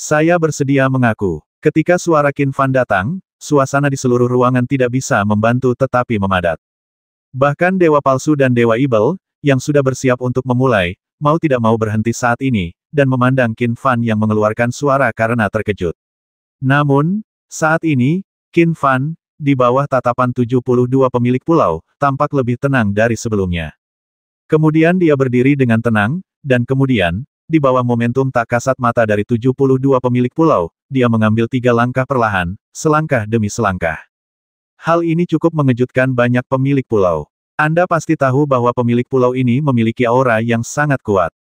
Saya bersedia mengaku. Ketika suara Qin Fan datang, suasana di seluruh ruangan tidak bisa membantu tetapi memadat. Bahkan Dewa Palsu dan Dewa Ibel, yang sudah bersiap untuk memulai, mau tidak mau berhenti saat ini, dan memandang Qin Fan yang mengeluarkan suara karena terkejut. Namun, saat ini, Qin Fan, di bawah tatapan 72 pemilik pulau, tampak lebih tenang dari sebelumnya. Kemudian dia berdiri dengan tenang, dan kemudian, di bawah momentum tak kasat mata dari 72 pemilik pulau, dia mengambil tiga langkah perlahan, selangkah demi selangkah. Hal ini cukup mengejutkan banyak pemilik pulau. Anda pasti tahu bahwa pemilik pulau ini memiliki aura yang sangat kuat.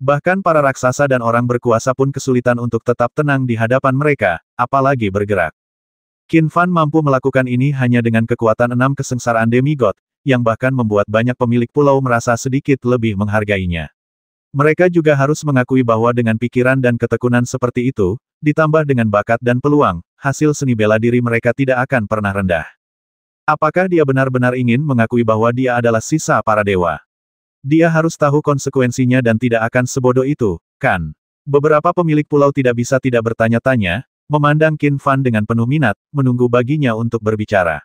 Bahkan para raksasa dan orang berkuasa pun kesulitan untuk tetap tenang di hadapan mereka, apalagi bergerak. Qin Fan mampu melakukan ini hanya dengan kekuatan enam kesengsaraan demigod, yang bahkan membuat banyak pemilik pulau merasa sedikit lebih menghargainya. Mereka juga harus mengakui bahwa dengan pikiran dan ketekunan seperti itu, ditambah dengan bakat dan peluang, hasil seni bela diri mereka tidak akan pernah rendah. Apakah dia benar-benar ingin mengakui bahwa dia adalah sisa para dewa? Dia harus tahu konsekuensinya dan tidak akan sebodoh itu, kan? Beberapa pemilik pulau tidak bisa tidak bertanya-tanya, memandang Qin Fan dengan penuh minat, menunggu baginya untuk berbicara.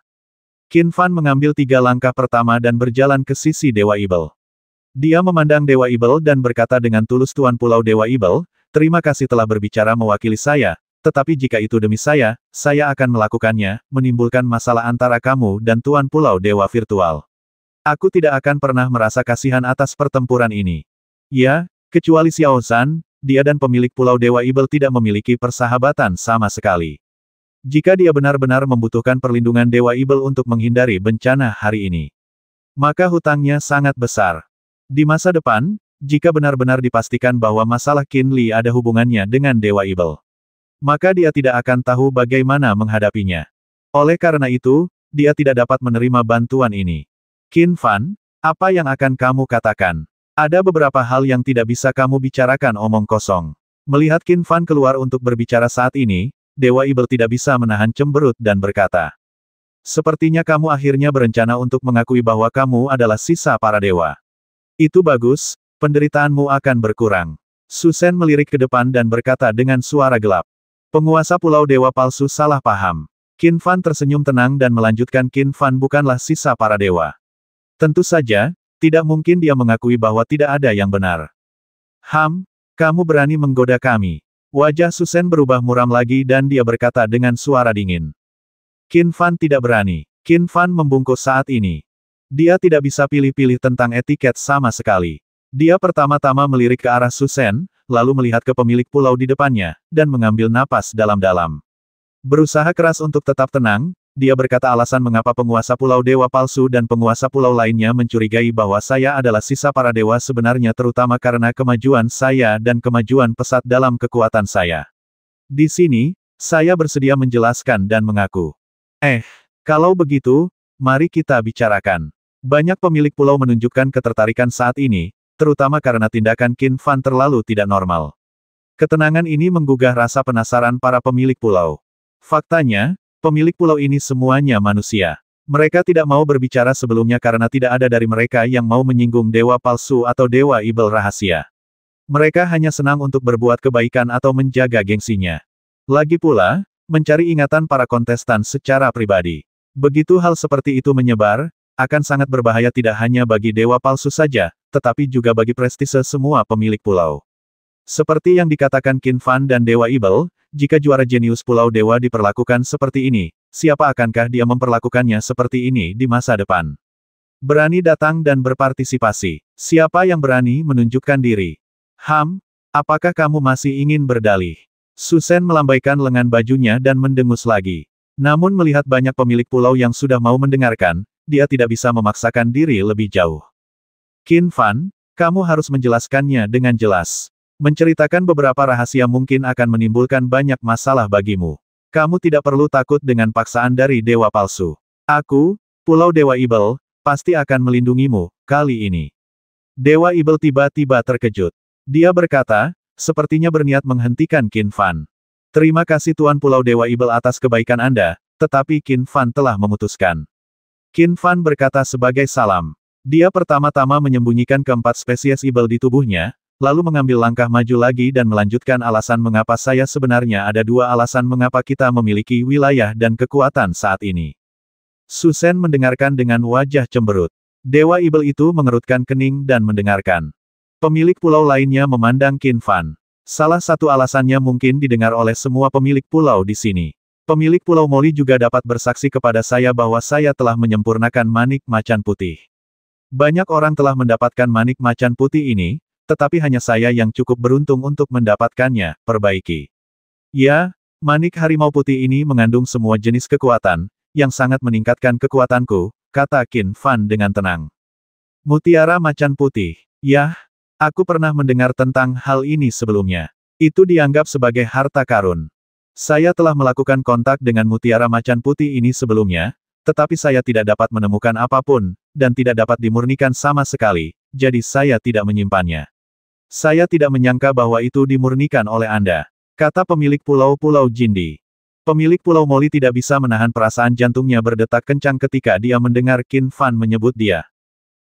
Qin Fan mengambil tiga langkah pertama dan berjalan ke sisi Dewa Ibel. Dia memandang Dewa Ibel dan berkata dengan tulus Tuan Pulau Dewa Ibel, terima kasih telah berbicara mewakili saya, tetapi jika itu demi saya, saya akan melakukannya, menimbulkan masalah antara kamu dan Tuan Pulau Dewa Virtual. Aku tidak akan pernah merasa kasihan atas pertempuran ini. Ya, kecuali Xiao Zan, dia dan pemilik Pulau Dewa Ibel tidak memiliki persahabatan sama sekali. Jika dia benar-benar membutuhkan perlindungan Dewa Ibel untuk menghindari bencana hari ini, maka hutangnya sangat besar. Di masa depan, jika benar-benar dipastikan bahwa masalah Qin Li ada hubungannya dengan Dewa Ibel, maka dia tidak akan tahu bagaimana menghadapinya. Oleh karena itu, dia tidak dapat menerima bantuan ini. Qin Fan, apa yang akan kamu katakan? Ada beberapa hal yang tidak bisa kamu bicarakan omong kosong. Melihat Qin Fan keluar untuk berbicara saat ini, Dewa Ibel tidak bisa menahan cemberut dan berkata, Sepertinya kamu akhirnya berencana untuk mengakui bahwa kamu adalah sisa para dewa. Itu bagus, penderitaanmu akan berkurang. Susan melirik ke depan dan berkata dengan suara gelap. Penguasa Pulau Dewa Palsu salah paham. Qin Fan tersenyum tenang dan melanjutkan Qin Fan bukanlah sisa para dewa. Tentu saja, tidak mungkin dia mengakui bahwa tidak ada yang benar. Ham, kamu berani menggoda kami. Wajah Susan berubah muram lagi dan dia berkata dengan suara dingin. Qin Fan tidak berani. Qin Fan membungkuk saat ini. Dia tidak bisa pilih-pilih tentang etiket sama sekali. Dia pertama-tama melirik ke arah Susan, lalu melihat ke pemilik pulau di depannya, dan mengambil napas dalam-dalam. Berusaha keras untuk tetap tenang, dia berkata alasan mengapa penguasa pulau dewa palsu dan penguasa pulau lainnya mencurigai bahwa saya adalah sisa para dewa sebenarnya terutama karena kemajuan saya dan kemajuan pesat dalam kekuatan saya. Di sini, saya bersedia menjelaskan dan mengaku. Eh, kalau begitu, mari kita bicarakan. Banyak pemilik pulau menunjukkan ketertarikan saat ini, terutama karena tindakan Qin Fan terlalu tidak normal. Ketenangan ini menggugah rasa penasaran para pemilik pulau. Faktanya, pemilik pulau ini semuanya manusia. Mereka tidak mau berbicara sebelumnya karena tidak ada dari mereka yang mau menyinggung dewa palsu atau dewa ibel rahasia. Mereka hanya senang untuk berbuat kebaikan atau menjaga gengsinya. Lagi pula, mencari ingatan para kontestan secara pribadi. Begitu hal seperti itu menyebar, akan sangat berbahaya tidak hanya bagi dewa palsu saja, tetapi juga bagi prestise semua pemilik pulau. Seperti yang dikatakan Qin Fan dan Dewa Ibel, jika juara jenius Pulau Dewa diperlakukan seperti ini, siapa akankah dia memperlakukannya seperti ini di masa depan? Berani datang dan berpartisipasi. Siapa yang berani menunjukkan diri? Ham, apakah kamu masih ingin berdalih? Susan melambaikan lengan bajunya dan mendengus lagi. Namun melihat banyak pemilik pulau yang sudah mau mendengarkan, dia tidak bisa memaksakan diri lebih jauh. Qin Fan, kamu harus menjelaskannya dengan jelas. Menceritakan beberapa rahasia mungkin akan menimbulkan banyak masalah bagimu. Kamu tidak perlu takut dengan paksaan dari dewa palsu. Aku, Pulau Dewa Ibel, pasti akan melindungimu, kali ini. Dewa Ibel tiba-tiba terkejut. Dia berkata, sepertinya berniat menghentikan Qin Fan. Terima kasih Tuan Pulau Dewa Ibel atas kebaikan Anda, tetapi Qin Fan telah memutuskan. Qin Fan berkata sebagai salam. Dia pertama-tama menyembunyikan keempat spesies ibel di tubuhnya, lalu mengambil langkah maju lagi dan melanjutkan alasan mengapa saya sebenarnya ada dua alasan mengapa kita memiliki wilayah dan kekuatan saat ini. Susan mendengarkan dengan wajah cemberut. Dewa Ibel itu mengerutkan kening dan mendengarkan. Pemilik pulau lainnya memandang Qin Fan. Salah satu alasannya mungkin didengar oleh semua pemilik pulau di sini. Pemilik Pulau Moli juga dapat bersaksi kepada saya bahwa saya telah menyempurnakan manik macan putih. Banyak orang telah mendapatkan manik macan putih ini, tetapi hanya saya yang cukup beruntung untuk mendapatkannya, perbaiki. Ya, manik harimau putih ini mengandung semua jenis kekuatan, yang sangat meningkatkan kekuatanku, kata Qin Fan dengan tenang. Mutiara macan putih, Ya, aku pernah mendengar tentang hal ini sebelumnya. Itu dianggap sebagai harta karun. Saya telah melakukan kontak dengan mutiara macan putih ini sebelumnya, tetapi saya tidak dapat menemukan apapun, dan tidak dapat dimurnikan sama sekali, jadi saya tidak menyimpannya. Saya tidak menyangka bahwa itu dimurnikan oleh Anda, kata pemilik pulau-pulau Jindi. Pemilik pulau Moli tidak bisa menahan perasaan jantungnya berdetak kencang ketika dia mendengar Qin Fan menyebut dia.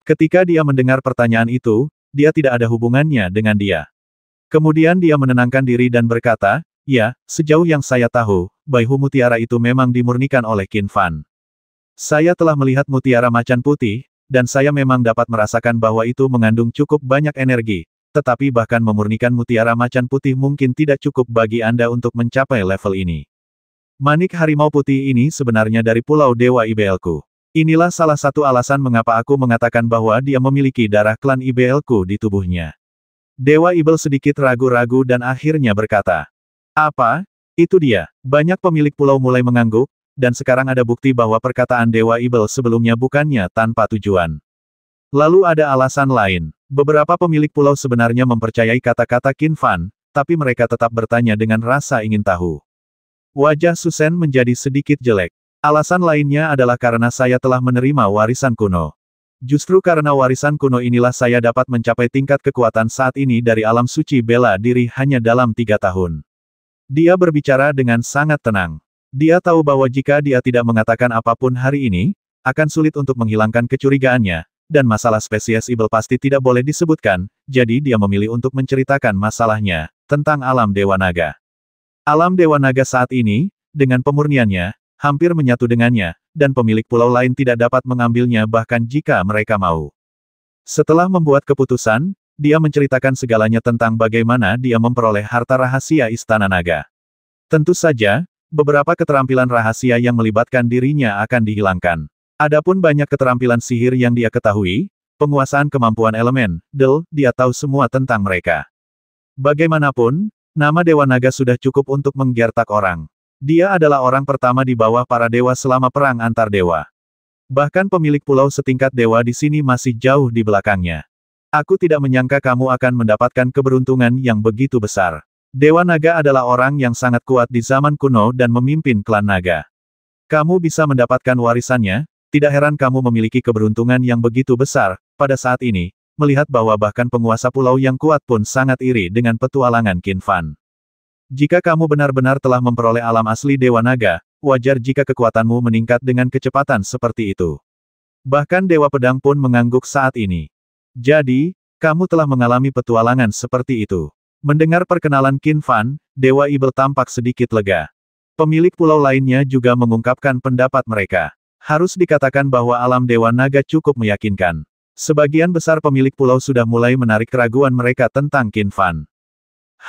Ketika dia mendengar pertanyaan itu, dia tidak ada hubungannya dengan dia. Kemudian dia menenangkan diri dan berkata, Ya, sejauh yang saya tahu, Baihu Mutiara itu memang dimurnikan oleh Qin Fan. Saya telah melihat mutiara macan putih, dan saya memang dapat merasakan bahwa itu mengandung cukup banyak energi, tetapi bahkan memurnikan mutiara macan putih mungkin tidak cukup bagi Anda untuk mencapai level ini. Manik harimau putih ini sebenarnya dari Pulau Dewa IBLku. Inilah salah satu alasan mengapa aku mengatakan bahwa dia memiliki darah klan IBLku di tubuhnya. Dewa Ibel sedikit ragu-ragu dan akhirnya berkata, apa? Itu dia. Banyak pemilik pulau mulai mengangguk, dan sekarang ada bukti bahwa perkataan Dewa Ibel sebelumnya bukannya tanpa tujuan. Lalu ada alasan lain. Beberapa pemilik pulau sebenarnya mempercayai kata-kata Qin Fan, tapi mereka tetap bertanya dengan rasa ingin tahu. Wajah Susan menjadi sedikit jelek. Alasan lainnya adalah karena saya telah menerima warisan kuno. Justru karena warisan kuno inilah saya dapat mencapai tingkat kekuatan saat ini dari alam suci bela diri hanya dalam tiga tahun. Dia berbicara dengan sangat tenang. Dia tahu bahwa jika dia tidak mengatakan apapun hari ini, akan sulit untuk menghilangkan kecurigaannya, dan masalah spesies Ibel pasti tidak boleh disebutkan, jadi dia memilih untuk menceritakan masalahnya, tentang alam Dewa Naga. Alam Dewa Naga saat ini, dengan pemurniannya, hampir menyatu dengannya, dan pemilik pulau lain tidak dapat mengambilnya bahkan jika mereka mau. Setelah membuat keputusan, dia menceritakan segalanya tentang bagaimana dia memperoleh harta rahasia Istana Naga. Tentu saja, beberapa keterampilan rahasia yang melibatkan dirinya akan dihilangkan. Adapun banyak keterampilan sihir yang dia ketahui, penguasaan kemampuan elemen, del, dia tahu semua tentang mereka. Bagaimanapun, nama Dewa Naga sudah cukup untuk menggertak orang. Dia adalah orang pertama di bawah para dewa selama perang antar dewa. Bahkan pemilik pulau setingkat dewa di sini masih jauh di belakangnya. Aku tidak menyangka kamu akan mendapatkan keberuntungan yang begitu besar. Dewa Naga adalah orang yang sangat kuat di zaman kuno dan memimpin klan Naga. Kamu bisa mendapatkan warisannya, tidak heran kamu memiliki keberuntungan yang begitu besar, pada saat ini, melihat bahwa bahkan penguasa pulau yang kuat pun sangat iri dengan petualangan Qin Fan. Jika kamu benar-benar telah memperoleh alam asli Dewa Naga, wajar jika kekuatanmu meningkat dengan kecepatan seperti itu. Bahkan Dewa Pedang pun mengangguk saat ini. Jadi, kamu telah mengalami petualangan seperti itu. Mendengar perkenalan Qin Fan, Dewa Ibel tampak sedikit lega. Pemilik pulau lainnya juga mengungkapkan pendapat mereka. Harus dikatakan bahwa alam Dewa Naga cukup meyakinkan. Sebagian besar pemilik pulau sudah mulai menarik keraguan mereka tentang Qin Fan.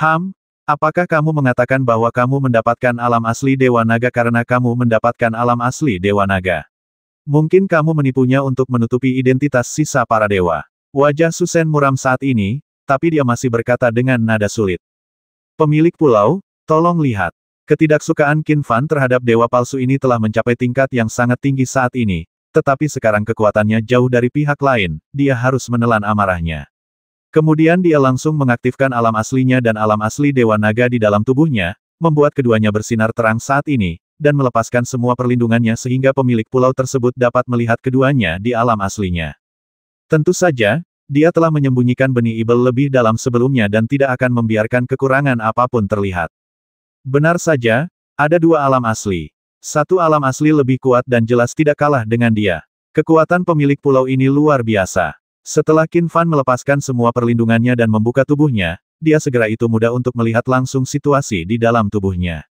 Ham, apakah kamu mengatakan bahwa kamu mendapatkan alam asli Dewa Naga karena kamu mendapatkan alam asli Dewa Naga? Mungkin kamu menipunya untuk menutupi identitas sisa para dewa. Wajah Susen muram saat ini, tapi dia masih berkata dengan nada sulit. Pemilik pulau, tolong lihat. Ketidaksukaan Qin Fan terhadap dewa palsu ini telah mencapai tingkat yang sangat tinggi saat ini, tetapi sekarang kekuatannya jauh dari pihak lain, dia harus menelan amarahnya. Kemudian dia langsung mengaktifkan alam aslinya dan alam asli Dewa Naga di dalam tubuhnya, membuat keduanya bersinar terang saat ini, dan melepaskan semua perlindungannya sehingga pemilik pulau tersebut dapat melihat keduanya di alam aslinya. Tentu saja, dia telah menyembunyikan benih ibel lebih dalam sebelumnya dan tidak akan membiarkan kekurangan apapun terlihat. Benar saja, ada dua alam asli. Satu alam asli lebih kuat dan jelas tidak kalah dengan dia. Kekuatan pemilik pulau ini luar biasa. Setelah Qin Fan melepaskan semua perlindungannya dan membuka tubuhnya, dia segera itu mudah untuk melihat langsung situasi di dalam tubuhnya.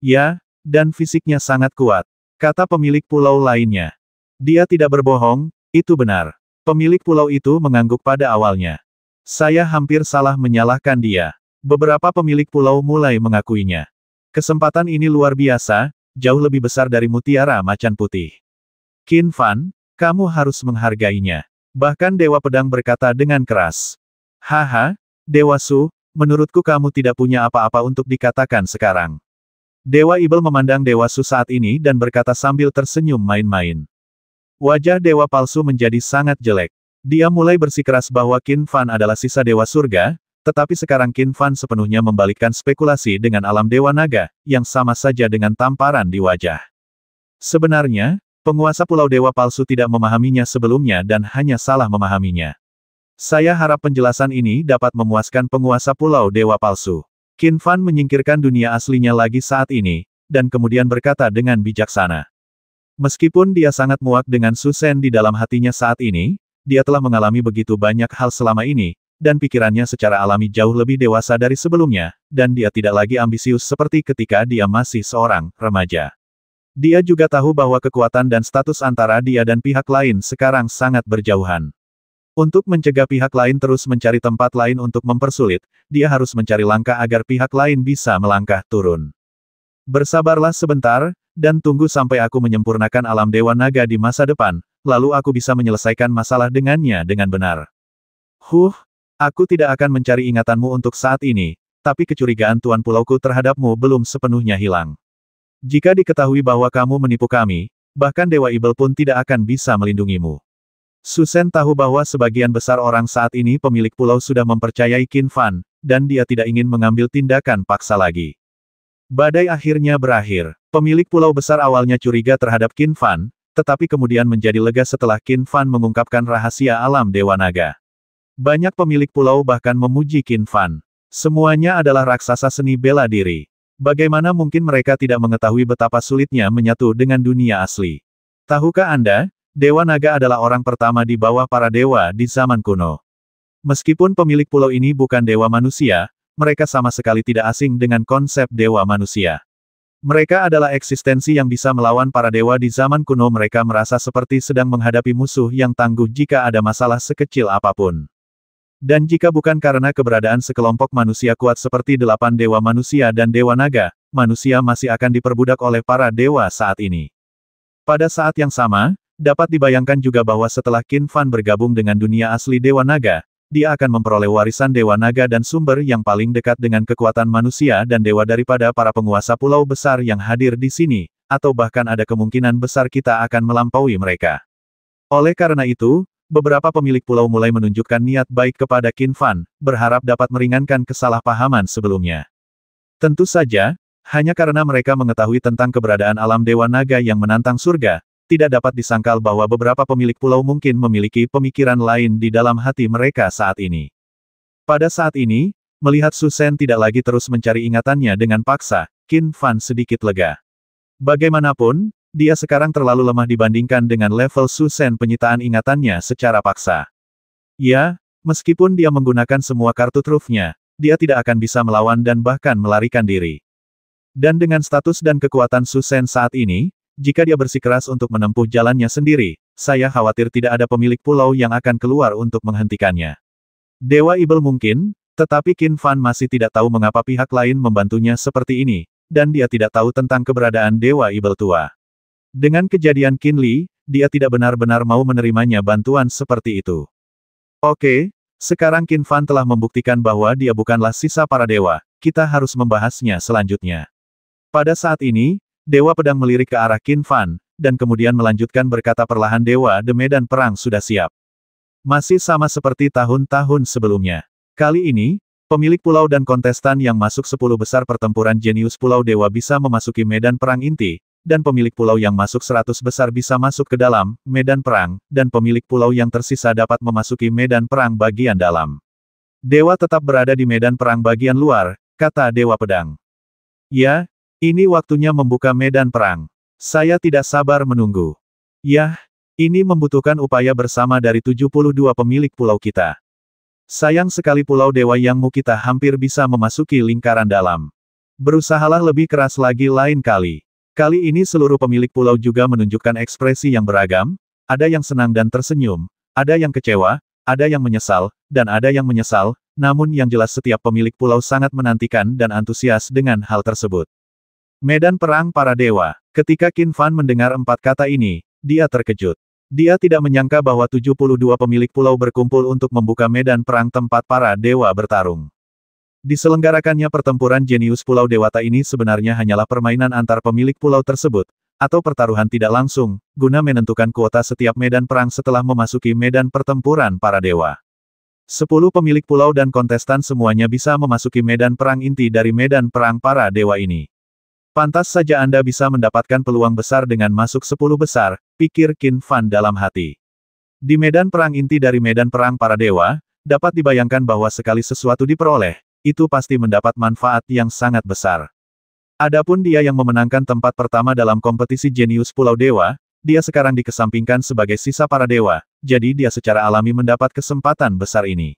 Ya, dan fisiknya sangat kuat, kata pemilik pulau lainnya. Dia tidak berbohong, itu benar. Pemilik pulau itu mengangguk pada awalnya. Saya hampir salah menyalahkan dia. Beberapa pemilik pulau mulai mengakuinya. Kesempatan ini luar biasa, jauh lebih besar dari mutiara macan putih. Qin Fan, kamu harus menghargainya. Bahkan Dewa Pedang berkata dengan keras. Haha, Dewa Su, menurutku kamu tidak punya apa-apa untuk dikatakan sekarang. Dewa Ibel memandang Dewa Su saat ini dan berkata sambil tersenyum main-main. Wajah dewa palsu menjadi sangat jelek. Dia mulai bersikeras bahwa Qin Fan adalah sisa dewa surga, tetapi sekarang Qin Fan sepenuhnya membalikkan spekulasi dengan alam dewa naga, yang sama saja dengan tamparan di wajah. Sebenarnya, penguasa pulau dewa palsu tidak memahaminya sebelumnya dan hanya salah memahaminya. Saya harap penjelasan ini dapat memuaskan penguasa pulau dewa palsu. Qin Fan menyingkirkan dunia aslinya lagi saat ini, dan kemudian berkata dengan bijaksana. Meskipun dia sangat muak dengan Susan di dalam hatinya saat ini, dia telah mengalami begitu banyak hal selama ini, dan pikirannya secara alami jauh lebih dewasa dari sebelumnya, dan dia tidak lagi ambisius seperti ketika dia masih seorang remaja. Dia juga tahu bahwa kekuatan dan status antara dia dan pihak lain sekarang sangat berjauhan. Untuk mencegah pihak lain terus mencari tempat lain untuk mempersulit, dia harus mencari langkah agar pihak lain bisa melangkah turun. Bersabarlah sebentar, dan tunggu sampai aku menyempurnakan alam Dewa Naga di masa depan, lalu aku bisa menyelesaikan masalah dengannya dengan benar. Huh, aku tidak akan mencari ingatanmu untuk saat ini, tapi kecurigaan Tuan Pulauku terhadapmu belum sepenuhnya hilang. Jika diketahui bahwa kamu menipu kami, bahkan Dewa Ibel pun tidak akan bisa melindungimu. Susen tahu bahwa sebagian besar orang saat ini pemilik pulau sudah mempercayai Kin Fan, dan dia tidak ingin mengambil tindakan paksa lagi. Badai akhirnya berakhir. Pemilik pulau besar awalnya curiga terhadap Qin Fan, tetapi kemudian menjadi lega setelah Qin Fan mengungkapkan rahasia alam Dewa Naga. Banyak pemilik pulau bahkan memuji Qin Fan. Semuanya adalah raksasa seni bela diri. Bagaimana mungkin mereka tidak mengetahui betapa sulitnya menyatu dengan dunia asli? Tahukah Anda, Dewa Naga adalah orang pertama di bawah para dewa di zaman kuno. Meskipun pemilik pulau ini bukan dewa manusia, mereka sama sekali tidak asing dengan konsep dewa manusia. Mereka adalah eksistensi yang bisa melawan para dewa di zaman kuno mereka merasa seperti sedang menghadapi musuh yang tangguh jika ada masalah sekecil apapun. Dan jika bukan karena keberadaan sekelompok manusia kuat seperti delapan dewa manusia dan dewa naga, manusia masih akan diperbudak oleh para dewa saat ini. Pada saat yang sama, Dapat dibayangkan juga bahwa setelah Qin Fan bergabung dengan dunia asli Dewa Naga, dia akan memperoleh warisan Dewa Naga dan sumber yang paling dekat dengan kekuatan manusia dan dewa daripada para penguasa pulau besar yang hadir di sini, atau bahkan ada kemungkinan besar kita akan melampaui mereka. Oleh karena itu, beberapa pemilik pulau mulai menunjukkan niat baik kepada Qin Fan, berharap dapat meringankan kesalahpahaman sebelumnya. Tentu saja, hanya karena mereka mengetahui tentang keberadaan alam Dewa Naga yang menantang surga, tidak dapat disangkal bahwa beberapa pemilik pulau mungkin memiliki pemikiran lain di dalam hati mereka saat ini. Pada saat ini, melihat Susan tidak lagi terus mencari ingatannya dengan paksa, Qin Fan sedikit lega. Bagaimanapun, dia sekarang terlalu lemah dibandingkan dengan level Susan penyitaan ingatannya secara paksa. Ya, meskipun dia menggunakan semua kartu trufnya, dia tidak akan bisa melawan dan bahkan melarikan diri. Dan dengan status dan kekuatan Susan saat ini, jika dia bersikeras untuk menempuh jalannya sendiri, saya khawatir tidak ada pemilik pulau yang akan keluar untuk menghentikannya. Dewa Ibel mungkin, tetapi Qin Fan masih tidak tahu mengapa pihak lain membantunya seperti ini, dan dia tidak tahu tentang keberadaan Dewa Ibel Tua. Dengan kejadian Qin Li, dia tidak benar-benar mau menerimanya bantuan seperti itu. Oke, sekarang Qin Fan telah membuktikan bahwa dia bukanlah sisa para dewa, kita harus membahasnya selanjutnya. Pada saat ini, Dewa Pedang melirik ke arah Qin Fan, dan kemudian melanjutkan berkata perlahan Dewa The Medan Perang sudah siap. Masih sama seperti tahun-tahun sebelumnya. Kali ini, pemilik pulau dan kontestan yang masuk 10 besar pertempuran jenius Pulau Dewa bisa memasuki medan perang inti, dan pemilik pulau yang masuk 100 besar bisa masuk ke dalam medan perang, dan pemilik pulau yang tersisa dapat memasuki medan perang bagian dalam. Dewa tetap berada di medan perang bagian luar, kata Dewa Pedang. Ya, ini waktunya membuka medan perang. Saya tidak sabar menunggu. Yah, ini membutuhkan upaya bersama dari 72 pemilik pulau kita. Sayang sekali pulau Dewa Yangmu kita hampir bisa memasuki lingkaran dalam. Berusahalah lebih keras lagi lain kali. Kali ini seluruh pemilik pulau juga menunjukkan ekspresi yang beragam, ada yang senang dan tersenyum, ada yang kecewa, ada yang menyesal, dan ada yang menyesal, namun yang jelas setiap pemilik pulau sangat menantikan dan antusias dengan hal tersebut. Medan Perang Para Dewa. Ketika Qin Fan mendengar empat kata ini, dia terkejut. Dia tidak menyangka bahwa 72 pemilik pulau berkumpul untuk membuka medan perang tempat para dewa bertarung. Diselenggarakannya pertempuran jenius Pulau Dewata ini sebenarnya hanyalah permainan antar pemilik pulau tersebut, atau pertaruhan tidak langsung, guna menentukan kuota setiap medan perang setelah memasuki medan pertempuran para dewa. Sepuluh pemilik pulau dan kontestan semuanya bisa memasuki medan perang inti dari medan perang para dewa ini. Pantas saja Anda bisa mendapatkan peluang besar dengan masuk sepuluh besar, pikir Qin Fan dalam hati. Di medan perang inti dari medan perang para dewa, dapat dibayangkan bahwa sekali sesuatu diperoleh, itu pasti mendapat manfaat yang sangat besar. Adapun dia yang memenangkan tempat pertama dalam kompetisi jenius Pulau Dewa, dia sekarang dikesampingkan sebagai sisa para dewa, jadi dia secara alami mendapat kesempatan besar ini.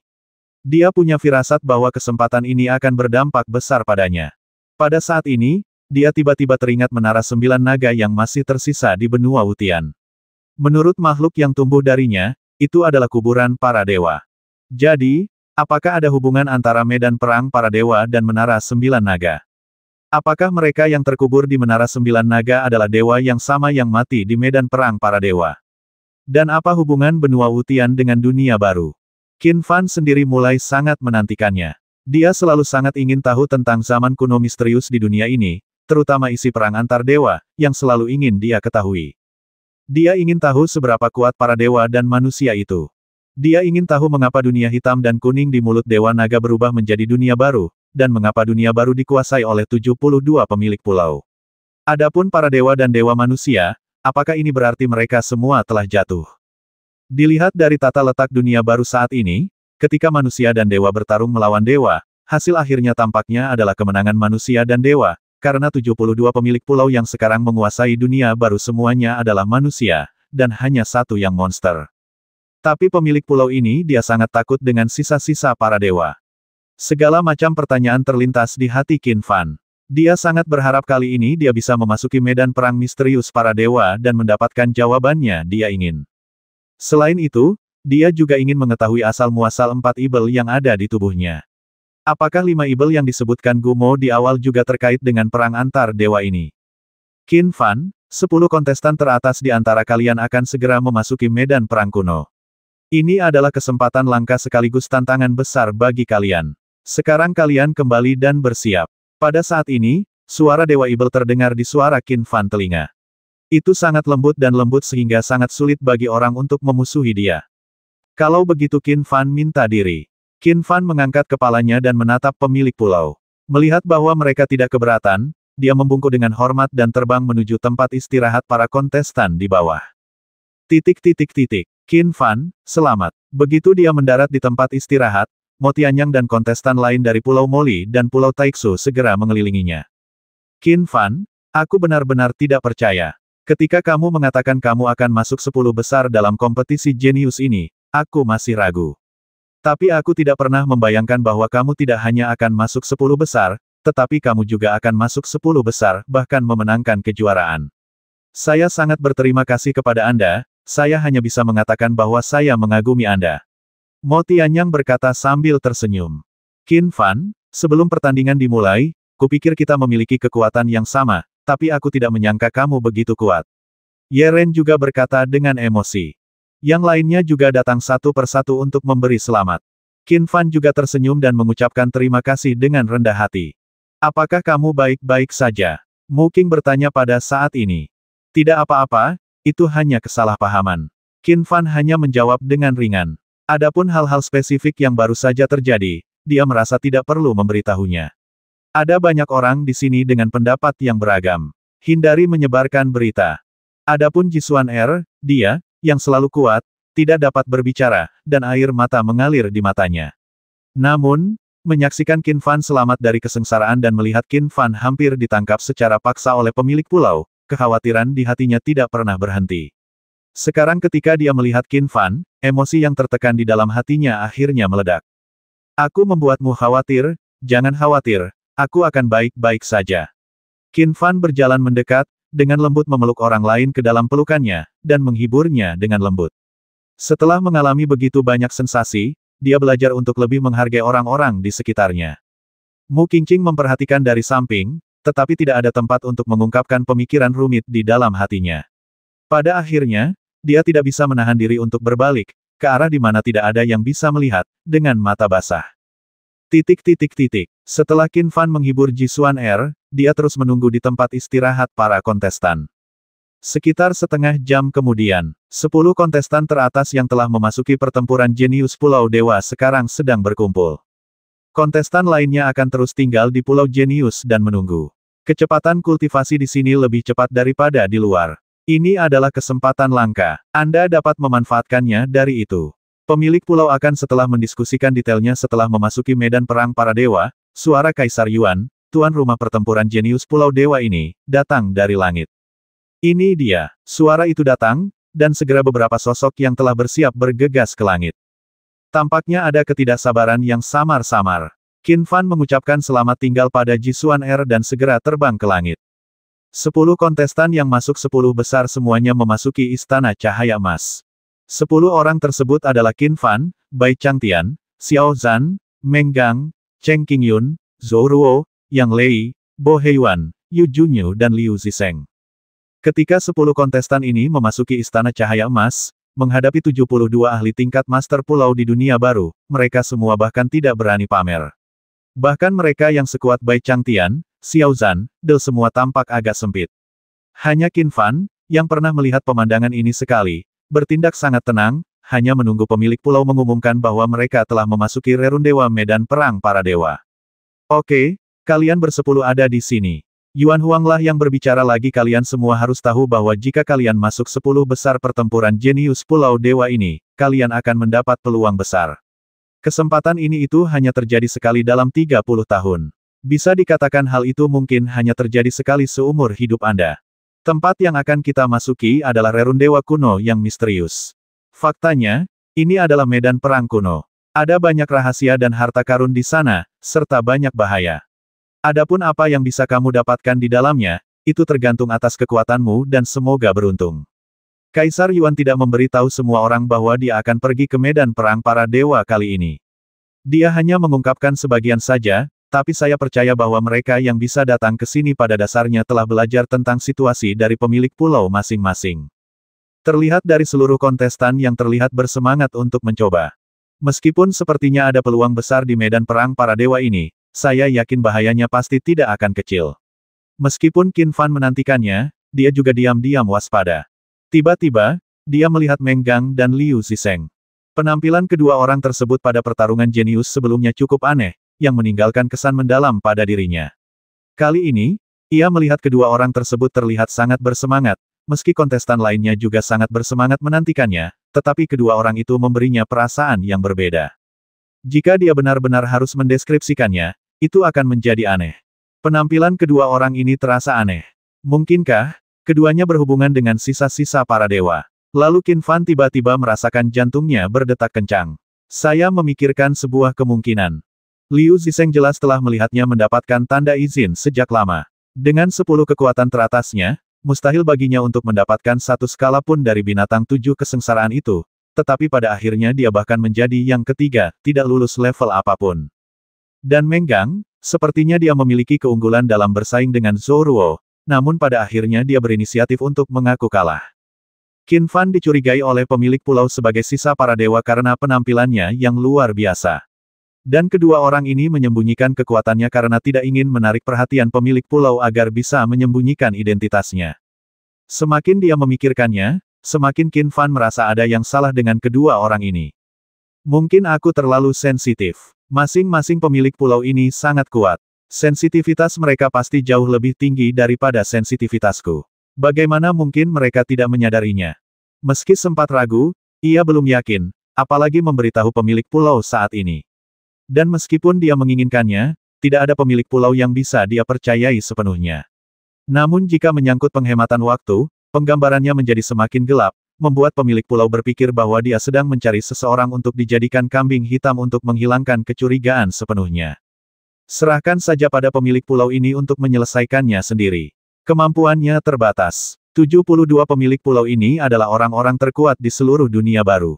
Dia punya firasat bahwa kesempatan ini akan berdampak besar padanya. Pada saat ini, dia tiba-tiba teringat menara sembilan naga yang masih tersisa di benua Utian. Menurut makhluk yang tumbuh darinya, itu adalah kuburan para dewa. Jadi, apakah ada hubungan antara medan perang para dewa dan menara sembilan naga? Apakah mereka yang terkubur di menara sembilan naga adalah dewa yang sama yang mati di medan perang para dewa? Dan apa hubungan benua Utian dengan dunia baru? Qin Fan sendiri mulai sangat menantikannya. Dia selalu sangat ingin tahu tentang zaman kuno misterius di dunia ini, terutama isi perang antar dewa, yang selalu ingin dia ketahui. Dia ingin tahu seberapa kuat para dewa dan manusia itu. Dia ingin tahu mengapa dunia hitam dan kuning di mulut dewa naga berubah menjadi dunia baru, dan mengapa dunia baru dikuasai oleh 72 pemilik pulau. Adapun para dewa dan dewa manusia, apakah ini berarti mereka semua telah jatuh? Dilihat dari tata letak dunia baru saat ini, ketika manusia dan dewa bertarung melawan dewa, hasil akhirnya tampaknya adalah kemenangan manusia dan dewa, karena 72 pemilik pulau yang sekarang menguasai dunia baru semuanya adalah manusia, dan hanya satu yang monster. Tapi pemilik pulau ini dia sangat takut dengan sisa-sisa para dewa. Segala macam pertanyaan terlintas di hati Qin Fan. Dia sangat berharap kali ini dia bisa memasuki medan perang misterius para dewa dan mendapatkan jawabannya dia ingin. Selain itu, dia juga ingin mengetahui asal-muasal empat ibel yang ada di tubuhnya. Apakah lima ibel yang disebutkan Gumo di awal juga terkait dengan perang antar dewa ini? Qin Fan, sepuluh kontestan teratas di antara kalian akan segera memasuki medan perang kuno. Ini adalah kesempatan langka sekaligus tantangan besar bagi kalian. Sekarang kalian kembali dan bersiap. Pada saat ini, suara Dewa Ibel terdengar di suara Qin Fan telinga. Itu sangat lembut dan lembut sehingga sangat sulit bagi orang untuk memusuhi dia. Kalau begitu Qin Fan minta diri. Qin Fan mengangkat kepalanya dan menatap pemilik pulau. Melihat bahwa mereka tidak keberatan, dia membungkuk dengan hormat dan terbang menuju tempat istirahat para kontestan di bawah. Titik titik titik. Qin Fan, selamat. Begitu dia mendarat di tempat istirahat, Motianyang dan kontestan lain dari Pulau Moli dan Pulau Taiksu segera mengelilinginya. Qin Fan, aku benar-benar tidak percaya. Ketika kamu mengatakan kamu akan masuk sepuluh besar dalam kompetisi jenius ini, aku masih ragu. Tapi aku tidak pernah membayangkan bahwa kamu tidak hanya akan masuk sepuluh besar, tetapi kamu juga akan masuk sepuluh besar, bahkan memenangkan kejuaraan. Saya sangat berterima kasih kepada Anda, saya hanya bisa mengatakan bahwa saya mengagumi Anda. Mo Tianyang berkata sambil tersenyum. Qin Fan, sebelum pertandingan dimulai, kupikir kita memiliki kekuatan yang sama, tapi aku tidak menyangka kamu begitu kuat. Yeren juga berkata dengan emosi. Yang lainnya juga datang satu persatu untuk memberi selamat. Qin Fan juga tersenyum dan mengucapkan terima kasih dengan rendah hati. Apakah kamu baik-baik saja? Qing bertanya pada saat ini. Tidak apa-apa, itu hanya kesalahpahaman. Qin Fan hanya menjawab dengan ringan. Adapun hal-hal spesifik yang baru saja terjadi, dia merasa tidak perlu memberitahunya. Ada banyak orang di sini dengan pendapat yang beragam. Hindari menyebarkan berita. Adapun Jisuan R, er, dia, yang selalu kuat, tidak dapat berbicara, dan air mata mengalir di matanya. Namun, menyaksikan Qin Fan selamat dari kesengsaraan dan melihat Qin Fan hampir ditangkap secara paksa oleh pemilik pulau, kekhawatiran di hatinya tidak pernah berhenti. Sekarang ketika dia melihat Qin Fan, emosi yang tertekan di dalam hatinya akhirnya meledak. Aku membuatmu khawatir, jangan khawatir, aku akan baik-baik saja. Qin Fan berjalan mendekat, dengan lembut memeluk orang lain ke dalam pelukannya, dan menghiburnya dengan lembut. Setelah mengalami begitu banyak sensasi, dia belajar untuk lebih menghargai orang-orang di sekitarnya. Mu Qingqing memperhatikan dari samping, tetapi tidak ada tempat untuk mengungkapkan pemikiran rumit di dalam hatinya. Pada akhirnya, dia tidak bisa menahan diri untuk berbalik, ke arah di mana tidak ada yang bisa melihat, dengan mata basah. Titik titik titik. Setelah Qin Fan menghibur Jisuan Er, dia terus menunggu di tempat istirahat para kontestan. Sekitar setengah jam kemudian, sepuluh kontestan teratas yang telah memasuki pertempuran jenius Pulau Dewa sekarang sedang berkumpul. Kontestan lainnya akan terus tinggal di Pulau Jenius dan menunggu. Kecepatan kultivasi di sini lebih cepat daripada di luar. Ini adalah kesempatan langka. Anda dapat memanfaatkannya dari itu. Pemilik pulau akan setelah mendiskusikan detailnya setelah memasuki medan perang para dewa, suara Kaisar Yuan, tuan rumah pertempuran jenius Pulau Dewa ini, datang dari langit. Ini dia, suara itu datang, dan segera beberapa sosok yang telah bersiap bergegas ke langit. Tampaknya ada ketidaksabaran yang samar-samar. Qin Fan mengucapkan selamat tinggal pada Jisuan Er dan segera terbang ke langit. Sepuluh kontestan yang masuk sepuluh besar semuanya memasuki Istana Cahaya Emas. Sepuluh orang tersebut adalah Qin Fan, Bai Changtian, Xiao Zan, Meng Gang, Cheng Qingyun, Zhou Ruo, yang Lei, Bo Heiwan, Yu Junyu dan Liu Ziseng. Ketika 10 kontestan ini memasuki Istana Cahaya Emas, menghadapi 72 ahli tingkat master pulau di dunia baru, mereka semua bahkan tidak berani pamer. Bahkan mereka yang sekuat Bai Changtian, Zhan, Del semua tampak agak sempit. Hanya Qin Fan, yang pernah melihat pemandangan ini sekali, bertindak sangat tenang, hanya menunggu pemilik pulau mengumumkan bahwa mereka telah memasuki rerun Dewa medan perang para dewa. Oke, Kalian bersepuluh ada di sini. Yuan Huanglah yang berbicara lagi kalian semua harus tahu bahwa jika kalian masuk sepuluh besar pertempuran jenius Pulau Dewa ini, kalian akan mendapat peluang besar. Kesempatan ini itu hanya terjadi sekali dalam 30 tahun. Bisa dikatakan hal itu mungkin hanya terjadi sekali seumur hidup Anda. Tempat yang akan kita masuki adalah Rerun Dewa kuno yang misterius. Faktanya, ini adalah medan perang kuno. Ada banyak rahasia dan harta karun di sana, serta banyak bahaya. Adapun apa yang bisa kamu dapatkan di dalamnya, itu tergantung atas kekuatanmu dan semoga beruntung. Kaisar Yuan tidak memberitahu semua orang bahwa dia akan pergi ke medan perang para dewa kali ini. Dia hanya mengungkapkan sebagian saja, tapi saya percaya bahwa mereka yang bisa datang ke sini pada dasarnya telah belajar tentang situasi dari pemilik pulau masing-masing. Terlihat dari seluruh kontestan yang terlihat bersemangat untuk mencoba. Meskipun sepertinya ada peluang besar di medan perang para dewa ini, saya yakin bahayanya pasti tidak akan kecil. Meskipun Qin Fan menantikannya, dia juga diam-diam waspada. Tiba-tiba, dia melihat Meng Gang dan Liu Ziseng. Penampilan kedua orang tersebut pada pertarungan jenius sebelumnya cukup aneh, yang meninggalkan kesan mendalam pada dirinya. Kali ini, ia melihat kedua orang tersebut terlihat sangat bersemangat, meski kontestan lainnya juga sangat bersemangat menantikannya, tetapi kedua orang itu memberinya perasaan yang berbeda. Jika dia benar-benar harus mendeskripsikannya, itu akan menjadi aneh. Penampilan kedua orang ini terasa aneh. Mungkinkah, keduanya berhubungan dengan sisa-sisa para dewa? Lalu Qin Fan tiba-tiba merasakan jantungnya berdetak kencang. Saya memikirkan sebuah kemungkinan. Liu Ziseng jelas telah melihatnya mendapatkan tanda izin sejak lama. Dengan sepuluh kekuatan teratasnya, mustahil baginya untuk mendapatkan satu skala pun dari binatang tujuh kesengsaraan itu, tetapi pada akhirnya dia bahkan menjadi yang ketiga, tidak lulus level apapun. Dan Menggang, sepertinya dia memiliki keunggulan dalam bersaing dengan Zoruo, namun pada akhirnya dia berinisiatif untuk mengaku kalah. Qin Fan dicurigai oleh pemilik pulau sebagai sisa para dewa karena penampilannya yang luar biasa. Dan kedua orang ini menyembunyikan kekuatannya karena tidak ingin menarik perhatian pemilik pulau agar bisa menyembunyikan identitasnya. Semakin dia memikirkannya, Semakin Qin Fan merasa ada yang salah dengan kedua orang ini. Mungkin aku terlalu sensitif. Masing-masing pemilik pulau ini sangat kuat. Sensitivitas mereka pasti jauh lebih tinggi daripada sensitivitasku. Bagaimana mungkin mereka tidak menyadarinya? Meski sempat ragu, ia belum yakin, apalagi memberitahu pemilik pulau saat ini. Dan meskipun dia menginginkannya, tidak ada pemilik pulau yang bisa dia percayai sepenuhnya. Namun jika menyangkut penghematan waktu, Penggambarannya menjadi semakin gelap, membuat pemilik pulau berpikir bahwa dia sedang mencari seseorang untuk dijadikan kambing hitam untuk menghilangkan kecurigaan sepenuhnya. Serahkan saja pada pemilik pulau ini untuk menyelesaikannya sendiri. Kemampuannya terbatas. 72 pemilik pulau ini adalah orang-orang terkuat di seluruh dunia baru.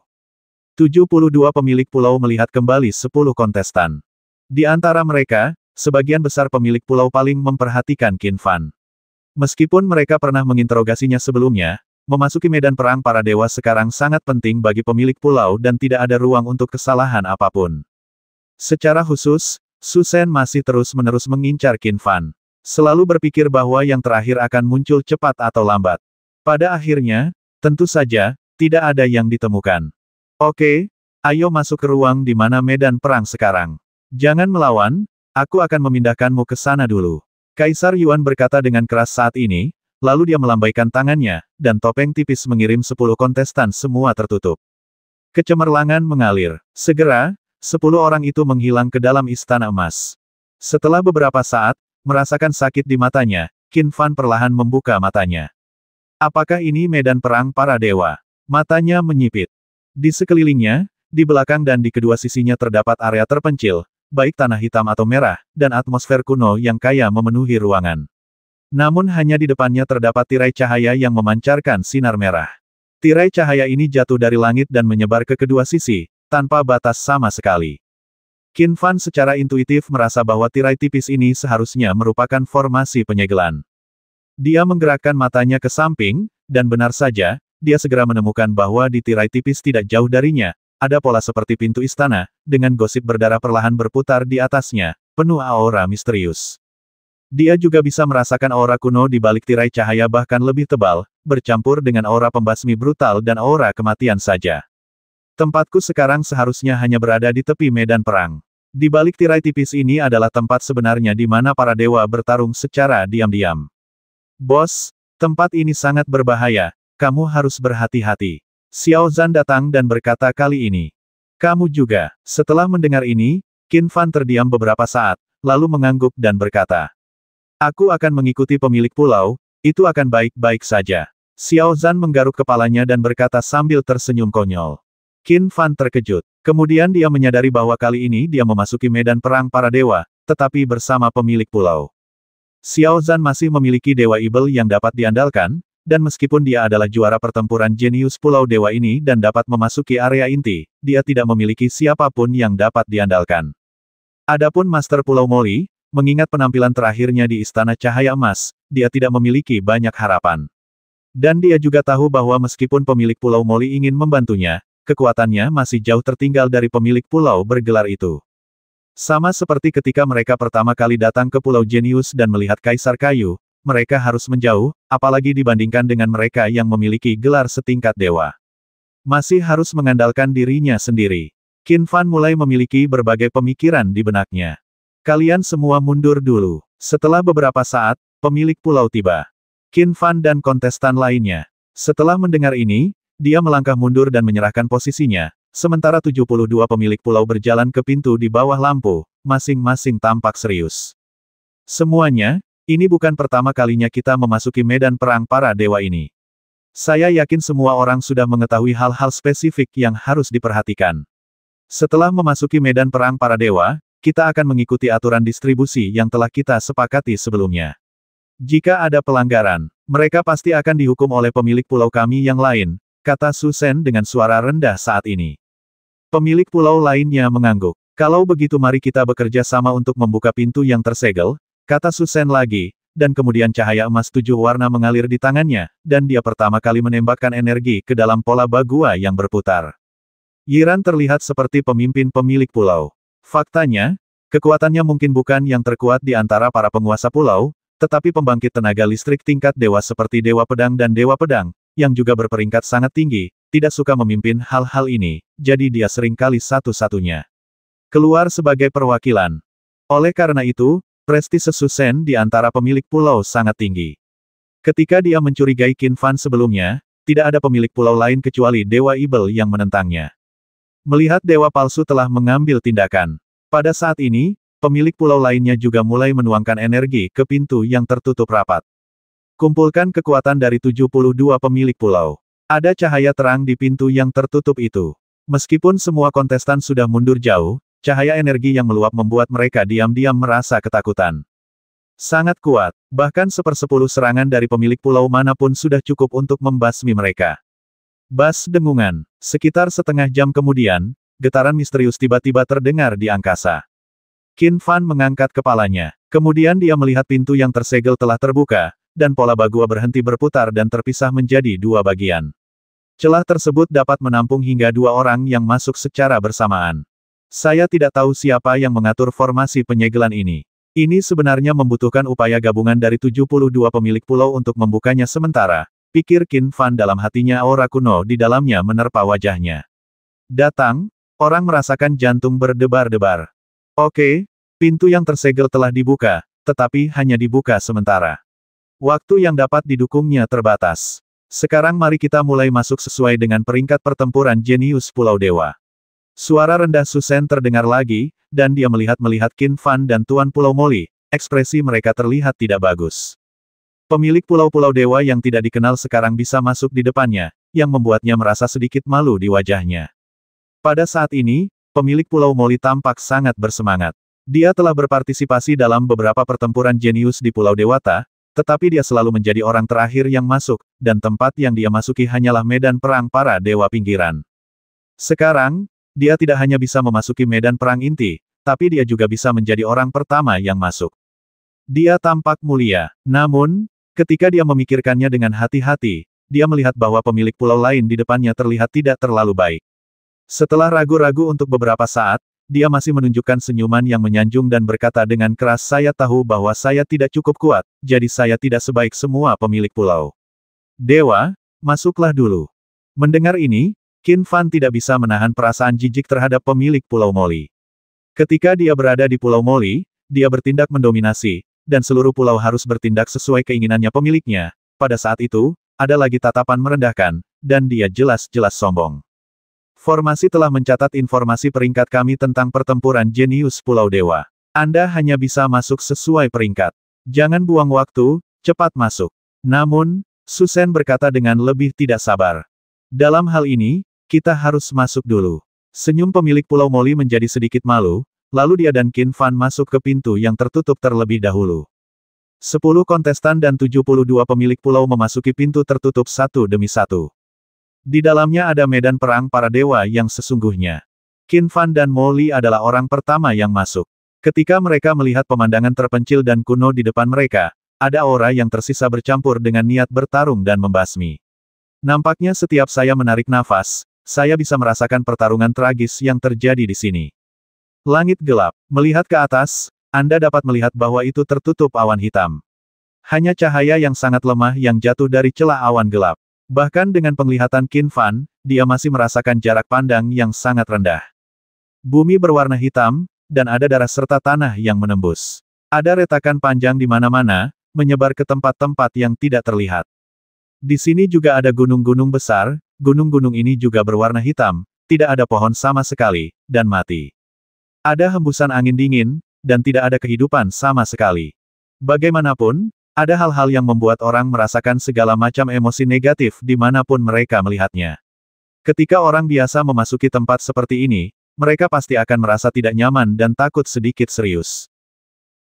72 pemilik pulau melihat kembali 10 kontestan. Di antara mereka, sebagian besar pemilik pulau paling memperhatikan Kin Fan. Meskipun mereka pernah menginterogasinya sebelumnya, memasuki medan perang para dewa sekarang sangat penting bagi pemilik pulau dan tidak ada ruang untuk kesalahan apapun. Secara khusus, Susan masih terus-menerus mengincar Qin Fan. Selalu berpikir bahwa yang terakhir akan muncul cepat atau lambat. Pada akhirnya, tentu saja, tidak ada yang ditemukan. Oke, ayo masuk ke ruang di mana medan perang sekarang. Jangan melawan, aku akan memindahkanmu ke sana dulu. Kaisar Yuan berkata dengan keras saat ini, lalu dia melambaikan tangannya, dan topeng tipis mengirim sepuluh kontestan semua tertutup. Kecemerlangan mengalir. Segera, sepuluh orang itu menghilang ke dalam istana emas. Setelah beberapa saat, merasakan sakit di matanya, Qin Fan perlahan membuka matanya. Apakah ini medan perang para dewa? Matanya menyipit. Di sekelilingnya, di belakang dan di kedua sisinya terdapat area terpencil, baik tanah hitam atau merah, dan atmosfer kuno yang kaya memenuhi ruangan. Namun hanya di depannya terdapat tirai cahaya yang memancarkan sinar merah. Tirai cahaya ini jatuh dari langit dan menyebar ke kedua sisi, tanpa batas sama sekali. Qin Fan secara intuitif merasa bahwa tirai tipis ini seharusnya merupakan formasi penyegelan. Dia menggerakkan matanya ke samping, dan benar saja, dia segera menemukan bahwa di tirai tipis tidak jauh darinya, ada pola seperti pintu istana, dengan gosip berdarah perlahan berputar di atasnya, penuh aura misterius. Dia juga bisa merasakan aura kuno di balik tirai cahaya bahkan lebih tebal, bercampur dengan aura pembasmi brutal dan aura kematian saja. Tempatku sekarang seharusnya hanya berada di tepi medan perang. Di balik tirai tipis ini adalah tempat sebenarnya di mana para dewa bertarung secara diam-diam. Bos, tempat ini sangat berbahaya, kamu harus berhati-hati. Xiao Zan datang dan berkata kali ini. Kamu juga. Setelah mendengar ini, Qin Fan terdiam beberapa saat, lalu mengangguk dan berkata. Aku akan mengikuti pemilik pulau, itu akan baik-baik saja. Xiao Zan menggaruk kepalanya dan berkata sambil tersenyum konyol. Qin Fan terkejut. Kemudian dia menyadari bahwa kali ini dia memasuki medan perang para dewa, tetapi bersama pemilik pulau. Xiao Zan masih memiliki dewa ibel yang dapat diandalkan, dan meskipun dia adalah juara pertempuran jenius Pulau Dewa ini dan dapat memasuki area inti, dia tidak memiliki siapapun yang dapat diandalkan. Adapun Master Pulau Moli, mengingat penampilan terakhirnya di Istana Cahaya Emas, dia tidak memiliki banyak harapan. Dan dia juga tahu bahwa meskipun pemilik Pulau Moli ingin membantunya, kekuatannya masih jauh tertinggal dari pemilik pulau bergelar itu. Sama seperti ketika mereka pertama kali datang ke Pulau Jenius dan melihat Kaisar Kayu, mereka harus menjauh, apalagi dibandingkan dengan mereka yang memiliki gelar setingkat dewa. Masih harus mengandalkan dirinya sendiri. Qin Fan mulai memiliki berbagai pemikiran di benaknya. Kalian semua mundur dulu. Setelah beberapa saat, pemilik pulau tiba. Qin Fan dan kontestan lainnya. Setelah mendengar ini, dia melangkah mundur dan menyerahkan posisinya, sementara 72 pemilik pulau berjalan ke pintu di bawah lampu, masing-masing tampak serius. Semuanya, ini bukan pertama kalinya kita memasuki medan perang para dewa ini. Saya yakin semua orang sudah mengetahui hal-hal spesifik yang harus diperhatikan. Setelah memasuki medan perang para dewa, kita akan mengikuti aturan distribusi yang telah kita sepakati sebelumnya. Jika ada pelanggaran, mereka pasti akan dihukum oleh pemilik pulau kami yang lain, kata Susan dengan suara rendah saat ini. Pemilik pulau lainnya mengangguk. Kalau begitu mari kita bekerja sama untuk membuka pintu yang tersegel, Kata Susan lagi, dan kemudian cahaya emas tujuh warna mengalir di tangannya, dan dia pertama kali menembakkan energi ke dalam pola bagua yang berputar. Yiran terlihat seperti pemimpin pemilik pulau. Faktanya, kekuatannya mungkin bukan yang terkuat di antara para penguasa pulau, tetapi pembangkit tenaga listrik tingkat dewa seperti Dewa Pedang dan Dewa Pedang, yang juga berperingkat sangat tinggi, tidak suka memimpin hal-hal ini, jadi dia seringkali satu-satunya keluar sebagai perwakilan. Oleh karena itu, Prestise Susen di antara pemilik pulau sangat tinggi. Ketika dia mencurigai Qin Fan sebelumnya, tidak ada pemilik pulau lain kecuali Dewa Ibel yang menentangnya. Melihat Dewa Palsu telah mengambil tindakan. Pada saat ini, pemilik pulau lainnya juga mulai menuangkan energi ke pintu yang tertutup rapat. Kumpulkan kekuatan dari 72 pemilik pulau. Ada cahaya terang di pintu yang tertutup itu. Meskipun semua kontestan sudah mundur jauh, Cahaya energi yang meluap membuat mereka diam-diam merasa ketakutan. Sangat kuat, bahkan sepersepuluh serangan dari pemilik pulau manapun sudah cukup untuk membasmi mereka. Bas dengungan, sekitar setengah jam kemudian, getaran misterius tiba-tiba terdengar di angkasa. Qin Fan mengangkat kepalanya. Kemudian dia melihat pintu yang tersegel telah terbuka, dan pola bagua berhenti berputar dan terpisah menjadi dua bagian. Celah tersebut dapat menampung hingga dua orang yang masuk secara bersamaan. Saya tidak tahu siapa yang mengatur formasi penyegelan ini. Ini sebenarnya membutuhkan upaya gabungan dari 72 pemilik pulau untuk membukanya sementara, pikir Qin Fan dalam hatinya aura kuno di dalamnya menerpa wajahnya. Datang, orang merasakan jantung berdebar-debar. Oke, pintu yang tersegel telah dibuka, tetapi hanya dibuka sementara. Waktu yang dapat didukungnya terbatas. Sekarang mari kita mulai masuk sesuai dengan peringkat pertempuran jenius Pulau Dewa. Suara rendah Susan terdengar lagi, dan dia melihat-melihat Kin Fan dan Tuan Pulau Moli, ekspresi mereka terlihat tidak bagus. Pemilik pulau-pulau dewa yang tidak dikenal sekarang bisa masuk di depannya, yang membuatnya merasa sedikit malu di wajahnya. Pada saat ini, pemilik pulau Moli tampak sangat bersemangat. Dia telah berpartisipasi dalam beberapa pertempuran jenius di Pulau Dewata, tetapi dia selalu menjadi orang terakhir yang masuk, dan tempat yang dia masuki hanyalah medan perang para dewa pinggiran. Sekarang, dia tidak hanya bisa memasuki medan perang inti, tapi dia juga bisa menjadi orang pertama yang masuk. Dia tampak mulia. Namun, ketika dia memikirkannya dengan hati-hati, dia melihat bahwa pemilik pulau lain di depannya terlihat tidak terlalu baik. Setelah ragu-ragu untuk beberapa saat, dia masih menunjukkan senyuman yang menyanjung dan berkata dengan keras saya tahu bahwa saya tidak cukup kuat, jadi saya tidak sebaik semua pemilik pulau. Dewa, masuklah dulu. Mendengar ini, Qin Fan tidak bisa menahan perasaan jijik terhadap pemilik Pulau Moli. Ketika dia berada di Pulau Moli, dia bertindak mendominasi, dan seluruh pulau harus bertindak sesuai keinginannya pemiliknya. Pada saat itu, ada lagi tatapan merendahkan, dan dia jelas-jelas sombong. Formasi telah mencatat informasi peringkat kami tentang pertempuran jenius Pulau Dewa. Anda hanya bisa masuk sesuai peringkat. Jangan buang waktu, cepat masuk. Namun, Susan berkata dengan lebih tidak sabar. Dalam hal ini, kita harus masuk dulu. Senyum pemilik Pulau Moli menjadi sedikit malu, lalu dia dan Qin Fan masuk ke pintu yang tertutup terlebih dahulu. Sepuluh kontestan dan tujuh puluh dua pemilik pulau memasuki pintu tertutup satu demi satu. Di dalamnya ada medan perang para dewa yang sesungguhnya. Qin Fan dan Moli adalah orang pertama yang masuk. Ketika mereka melihat pemandangan terpencil dan kuno di depan mereka, ada aura yang tersisa bercampur dengan niat bertarung dan membasmi. Nampaknya setiap saya menarik nafas, saya bisa merasakan pertarungan tragis yang terjadi di sini. Langit gelap, melihat ke atas, Anda dapat melihat bahwa itu tertutup awan hitam. Hanya cahaya yang sangat lemah yang jatuh dari celah awan gelap. Bahkan dengan penglihatan Qin Fan, dia masih merasakan jarak pandang yang sangat rendah. Bumi berwarna hitam, dan ada darah serta tanah yang menembus. Ada retakan panjang di mana-mana, menyebar ke tempat-tempat yang tidak terlihat. Di sini juga ada gunung-gunung besar, gunung-gunung ini juga berwarna hitam, tidak ada pohon sama sekali, dan mati. Ada hembusan angin dingin, dan tidak ada kehidupan sama sekali. Bagaimanapun, ada hal-hal yang membuat orang merasakan segala macam emosi negatif di dimanapun mereka melihatnya. Ketika orang biasa memasuki tempat seperti ini, mereka pasti akan merasa tidak nyaman dan takut sedikit serius.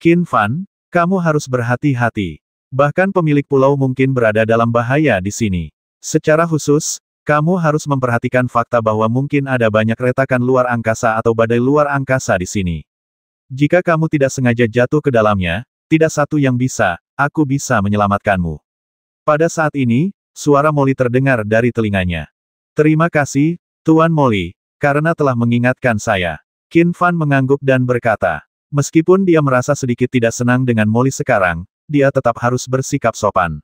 Qin Fan, kamu harus berhati-hati. Bahkan pemilik pulau mungkin berada dalam bahaya di sini. Secara khusus, kamu harus memperhatikan fakta bahwa mungkin ada banyak retakan luar angkasa atau badai luar angkasa di sini. Jika kamu tidak sengaja jatuh ke dalamnya, tidak satu yang bisa, aku bisa menyelamatkanmu. Pada saat ini, suara Molly terdengar dari telinganya. Terima kasih, Tuan Molly, karena telah mengingatkan saya. Qin Fan mengangguk dan berkata, meskipun dia merasa sedikit tidak senang dengan Molly sekarang, dia tetap harus bersikap sopan.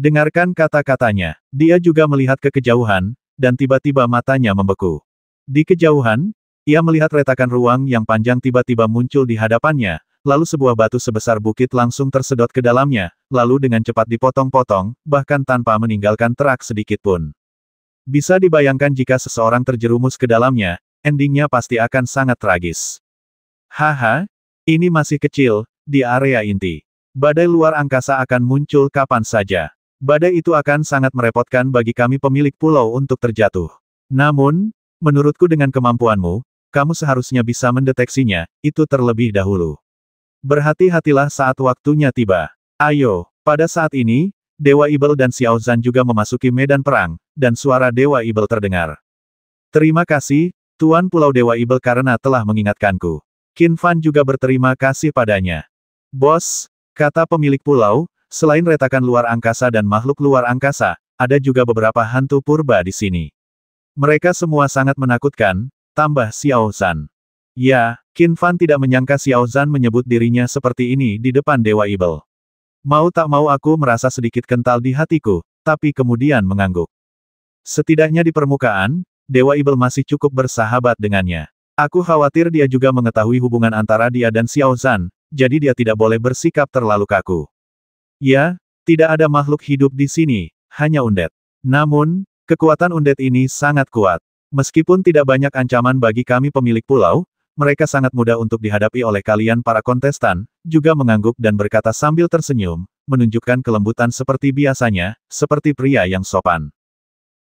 Dengarkan kata-katanya. Dia juga melihat ke kejauhan, dan tiba-tiba matanya membeku. Di kejauhan, ia melihat retakan ruang yang panjang tiba-tiba muncul di hadapannya, lalu sebuah batu sebesar bukit langsung tersedot ke dalamnya, lalu dengan cepat dipotong-potong, bahkan tanpa meninggalkan terak sedikit pun. Bisa dibayangkan jika seseorang terjerumus ke dalamnya, endingnya pasti akan sangat tragis. Haha, ini masih kecil, di area inti. Badai luar angkasa akan muncul kapan saja. Badai itu akan sangat merepotkan bagi kami pemilik pulau untuk terjatuh. Namun, menurutku dengan kemampuanmu, kamu seharusnya bisa mendeteksinya, itu terlebih dahulu. Berhati-hatilah saat waktunya tiba. Ayo, pada saat ini, Dewa Ibel dan Xiao Zan juga memasuki medan perang, dan suara Dewa Ibel terdengar. Terima kasih, Tuan Pulau Dewa Ibel karena telah mengingatkanku. Qin Fan juga berterima kasih padanya. Bos, kata pemilik pulau, Selain retakan luar angkasa dan makhluk luar angkasa, ada juga beberapa hantu purba di sini. Mereka semua sangat menakutkan, tambah Xiao Zan. Ya, Qin Fan tidak menyangka Xiao Zan menyebut dirinya seperti ini di depan Dewa Ibel. Mau tak mau aku merasa sedikit kental di hatiku, tapi kemudian mengangguk. Setidaknya di permukaan, Dewa Ibel masih cukup bersahabat dengannya. Aku khawatir dia juga mengetahui hubungan antara dia dan Xiao Zan, jadi dia tidak boleh bersikap terlalu kaku. Ya, tidak ada makhluk hidup di sini, hanya undet. Namun, kekuatan undet ini sangat kuat. Meskipun tidak banyak ancaman bagi kami pemilik pulau, mereka sangat mudah untuk dihadapi oleh kalian para kontestan, juga mengangguk dan berkata sambil tersenyum, menunjukkan kelembutan seperti biasanya, seperti pria yang sopan.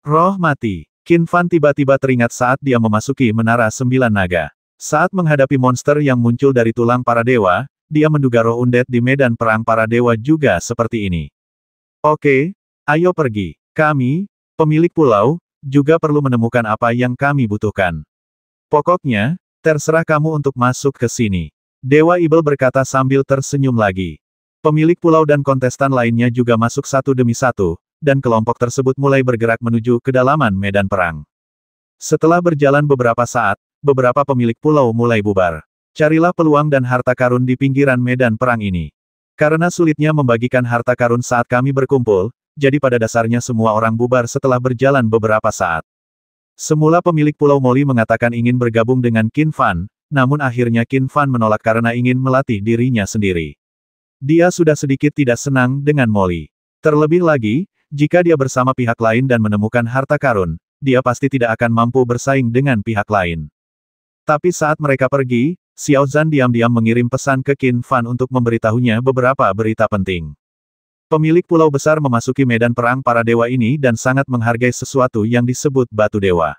Roh mati. Qin Fan tiba-tiba teringat saat dia memasuki Menara Sembilan Naga. Saat menghadapi monster yang muncul dari tulang para dewa, dia menduga roh Undet di medan perang para dewa juga seperti ini. Oke, ayo pergi. Kami, pemilik pulau, juga perlu menemukan apa yang kami butuhkan. Pokoknya, terserah kamu untuk masuk ke sini. Dewa Ibel berkata sambil tersenyum lagi. Pemilik pulau dan kontestan lainnya juga masuk satu demi satu, dan kelompok tersebut mulai bergerak menuju kedalaman medan perang. Setelah berjalan beberapa saat, beberapa pemilik pulau mulai bubar. Carilah peluang dan harta karun di pinggiran medan perang ini. Karena sulitnya membagikan harta karun saat kami berkumpul, jadi pada dasarnya semua orang bubar setelah berjalan beberapa saat. Semula pemilik Pulau Moli mengatakan ingin bergabung dengan Qin Fan, namun akhirnya Qin Fan menolak karena ingin melatih dirinya sendiri. Dia sudah sedikit tidak senang dengan Moli. Terlebih lagi, jika dia bersama pihak lain dan menemukan harta karun, dia pasti tidak akan mampu bersaing dengan pihak lain. Tapi saat mereka pergi, Xiao Zan diam-diam mengirim pesan ke Qin Fan untuk memberitahunya beberapa berita penting. Pemilik pulau besar memasuki medan perang para dewa ini dan sangat menghargai sesuatu yang disebut batu dewa.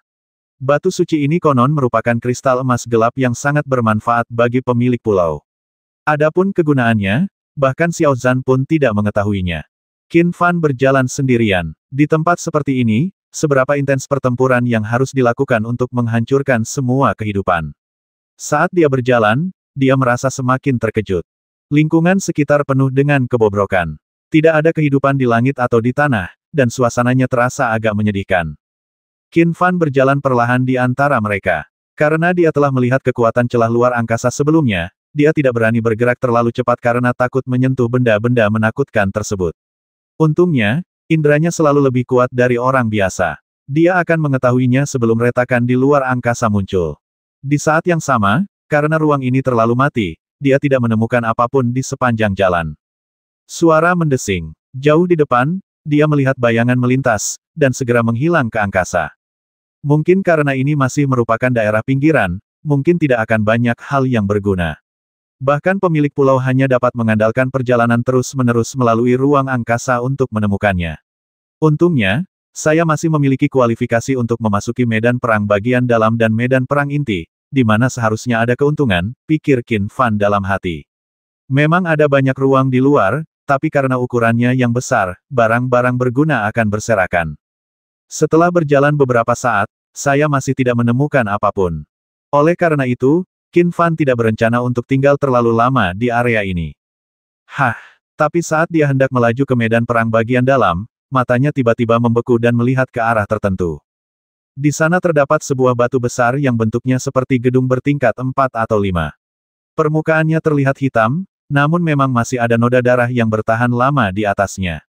Batu suci ini konon merupakan kristal emas gelap yang sangat bermanfaat bagi pemilik pulau. Adapun kegunaannya, bahkan Xiao Zan pun tidak mengetahuinya. Qin Fan berjalan sendirian. Di tempat seperti ini, seberapa intens pertempuran yang harus dilakukan untuk menghancurkan semua kehidupan. Saat dia berjalan, dia merasa semakin terkejut. Lingkungan sekitar penuh dengan kebobrokan. Tidak ada kehidupan di langit atau di tanah, dan suasananya terasa agak menyedihkan. Qin Fan berjalan perlahan di antara mereka. Karena dia telah melihat kekuatan celah luar angkasa sebelumnya, dia tidak berani bergerak terlalu cepat karena takut menyentuh benda-benda menakutkan tersebut. Untungnya, inderanya selalu lebih kuat dari orang biasa. Dia akan mengetahuinya sebelum retakan di luar angkasa muncul. Di saat yang sama, karena ruang ini terlalu mati, dia tidak menemukan apapun di sepanjang jalan. Suara mendesing. Jauh di depan, dia melihat bayangan melintas, dan segera menghilang ke angkasa. Mungkin karena ini masih merupakan daerah pinggiran, mungkin tidak akan banyak hal yang berguna. Bahkan pemilik pulau hanya dapat mengandalkan perjalanan terus-menerus melalui ruang angkasa untuk menemukannya. Untungnya, saya masih memiliki kualifikasi untuk memasuki medan perang bagian dalam dan medan perang inti, di mana seharusnya ada keuntungan, pikir Qin Fan dalam hati. Memang ada banyak ruang di luar, tapi karena ukurannya yang besar, barang-barang berguna akan berserakan. Setelah berjalan beberapa saat, saya masih tidak menemukan apapun. Oleh karena itu, Qin Fan tidak berencana untuk tinggal terlalu lama di area ini. Hah, tapi saat dia hendak melaju ke medan perang bagian dalam, matanya tiba-tiba membeku dan melihat ke arah tertentu. Di sana terdapat sebuah batu besar yang bentuknya seperti gedung bertingkat empat atau lima. Permukaannya terlihat hitam, namun memang masih ada noda darah yang bertahan lama di atasnya.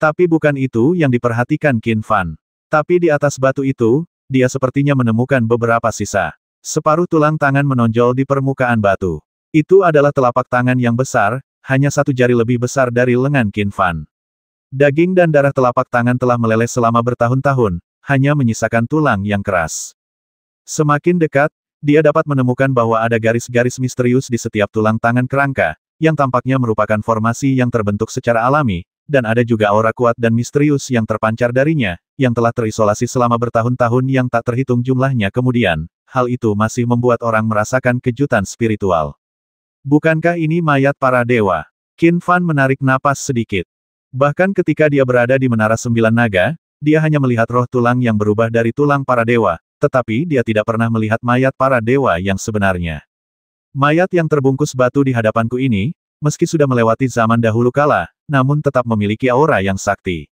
Tapi bukan itu yang diperhatikan Qin Fan. Tapi di atas batu itu, dia sepertinya menemukan beberapa sisa. Separuh tulang tangan menonjol di permukaan batu. Itu adalah telapak tangan yang besar, hanya satu jari lebih besar dari lengan Qin Fan. Daging dan darah telapak tangan telah meleleh selama bertahun-tahun, hanya menyisakan tulang yang keras. Semakin dekat, dia dapat menemukan bahwa ada garis-garis misterius di setiap tulang tangan kerangka, yang tampaknya merupakan formasi yang terbentuk secara alami, dan ada juga aura kuat dan misterius yang terpancar darinya, yang telah terisolasi selama bertahun-tahun yang tak terhitung jumlahnya kemudian. Hal itu masih membuat orang merasakan kejutan spiritual. Bukankah ini mayat para dewa? Kin Fan menarik napas sedikit. Bahkan ketika dia berada di Menara Sembilan Naga, dia hanya melihat roh tulang yang berubah dari tulang para dewa, tetapi dia tidak pernah melihat mayat para dewa yang sebenarnya. Mayat yang terbungkus batu di hadapanku ini, meski sudah melewati zaman dahulu kala, namun tetap memiliki aura yang sakti.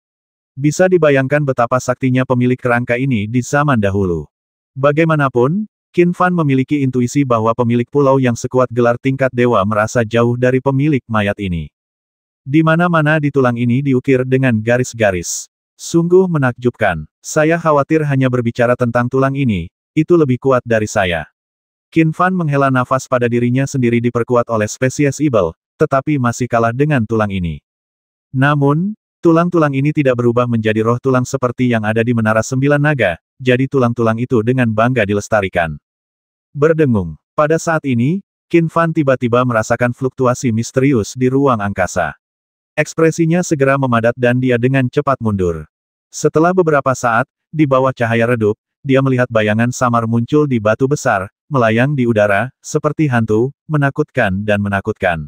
Bisa dibayangkan betapa saktinya pemilik kerangka ini di zaman dahulu. Bagaimanapun, Qin Fan memiliki intuisi bahwa pemilik pulau yang sekuat gelar tingkat dewa merasa jauh dari pemilik mayat ini. Di mana-mana di tulang ini diukir dengan garis-garis. Sungguh menakjubkan. Saya khawatir hanya berbicara tentang tulang ini, itu lebih kuat dari saya. Qin Fan menghela nafas pada dirinya sendiri diperkuat oleh spesies Ibel, tetapi masih kalah dengan tulang ini. Namun, tulang-tulang ini tidak berubah menjadi roh tulang seperti yang ada di Menara Sembilan Naga, jadi tulang-tulang itu dengan bangga dilestarikan. Berdengung. Pada saat ini, Qin Fan tiba-tiba merasakan fluktuasi misterius di ruang angkasa. Ekspresinya segera memadat dan dia dengan cepat mundur. Setelah beberapa saat, di bawah cahaya redup, dia melihat bayangan samar muncul di batu besar, melayang di udara, seperti hantu, menakutkan dan menakutkan.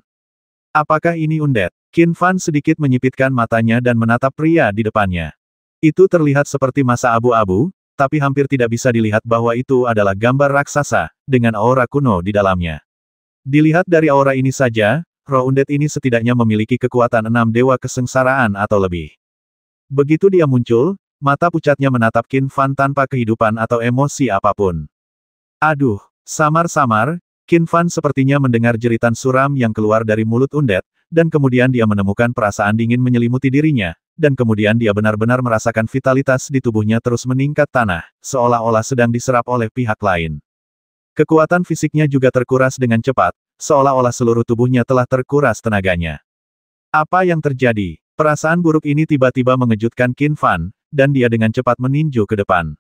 Apakah ini undet? Qin Fan sedikit menyipitkan matanya dan menatap pria di depannya. Itu terlihat seperti masa abu-abu, tapi hampir tidak bisa dilihat bahwa itu adalah gambar raksasa, dengan aura kuno di dalamnya. Dilihat dari aura ini saja, Roh Undet ini setidaknya memiliki kekuatan enam dewa kesengsaraan atau lebih. Begitu dia muncul, mata pucatnya menatap Qin Fan tanpa kehidupan atau emosi apapun. Aduh, samar-samar, Qin Fan sepertinya mendengar jeritan suram yang keluar dari mulut Undet, dan kemudian dia menemukan perasaan dingin menyelimuti dirinya, dan kemudian dia benar-benar merasakan vitalitas di tubuhnya terus meningkat tanah, seolah-olah sedang diserap oleh pihak lain. Kekuatan fisiknya juga terkuras dengan cepat, seolah-olah seluruh tubuhnya telah terkuras tenaganya. Apa yang terjadi? Perasaan buruk ini tiba-tiba mengejutkan Qin Fan, dan dia dengan cepat meninju ke depan.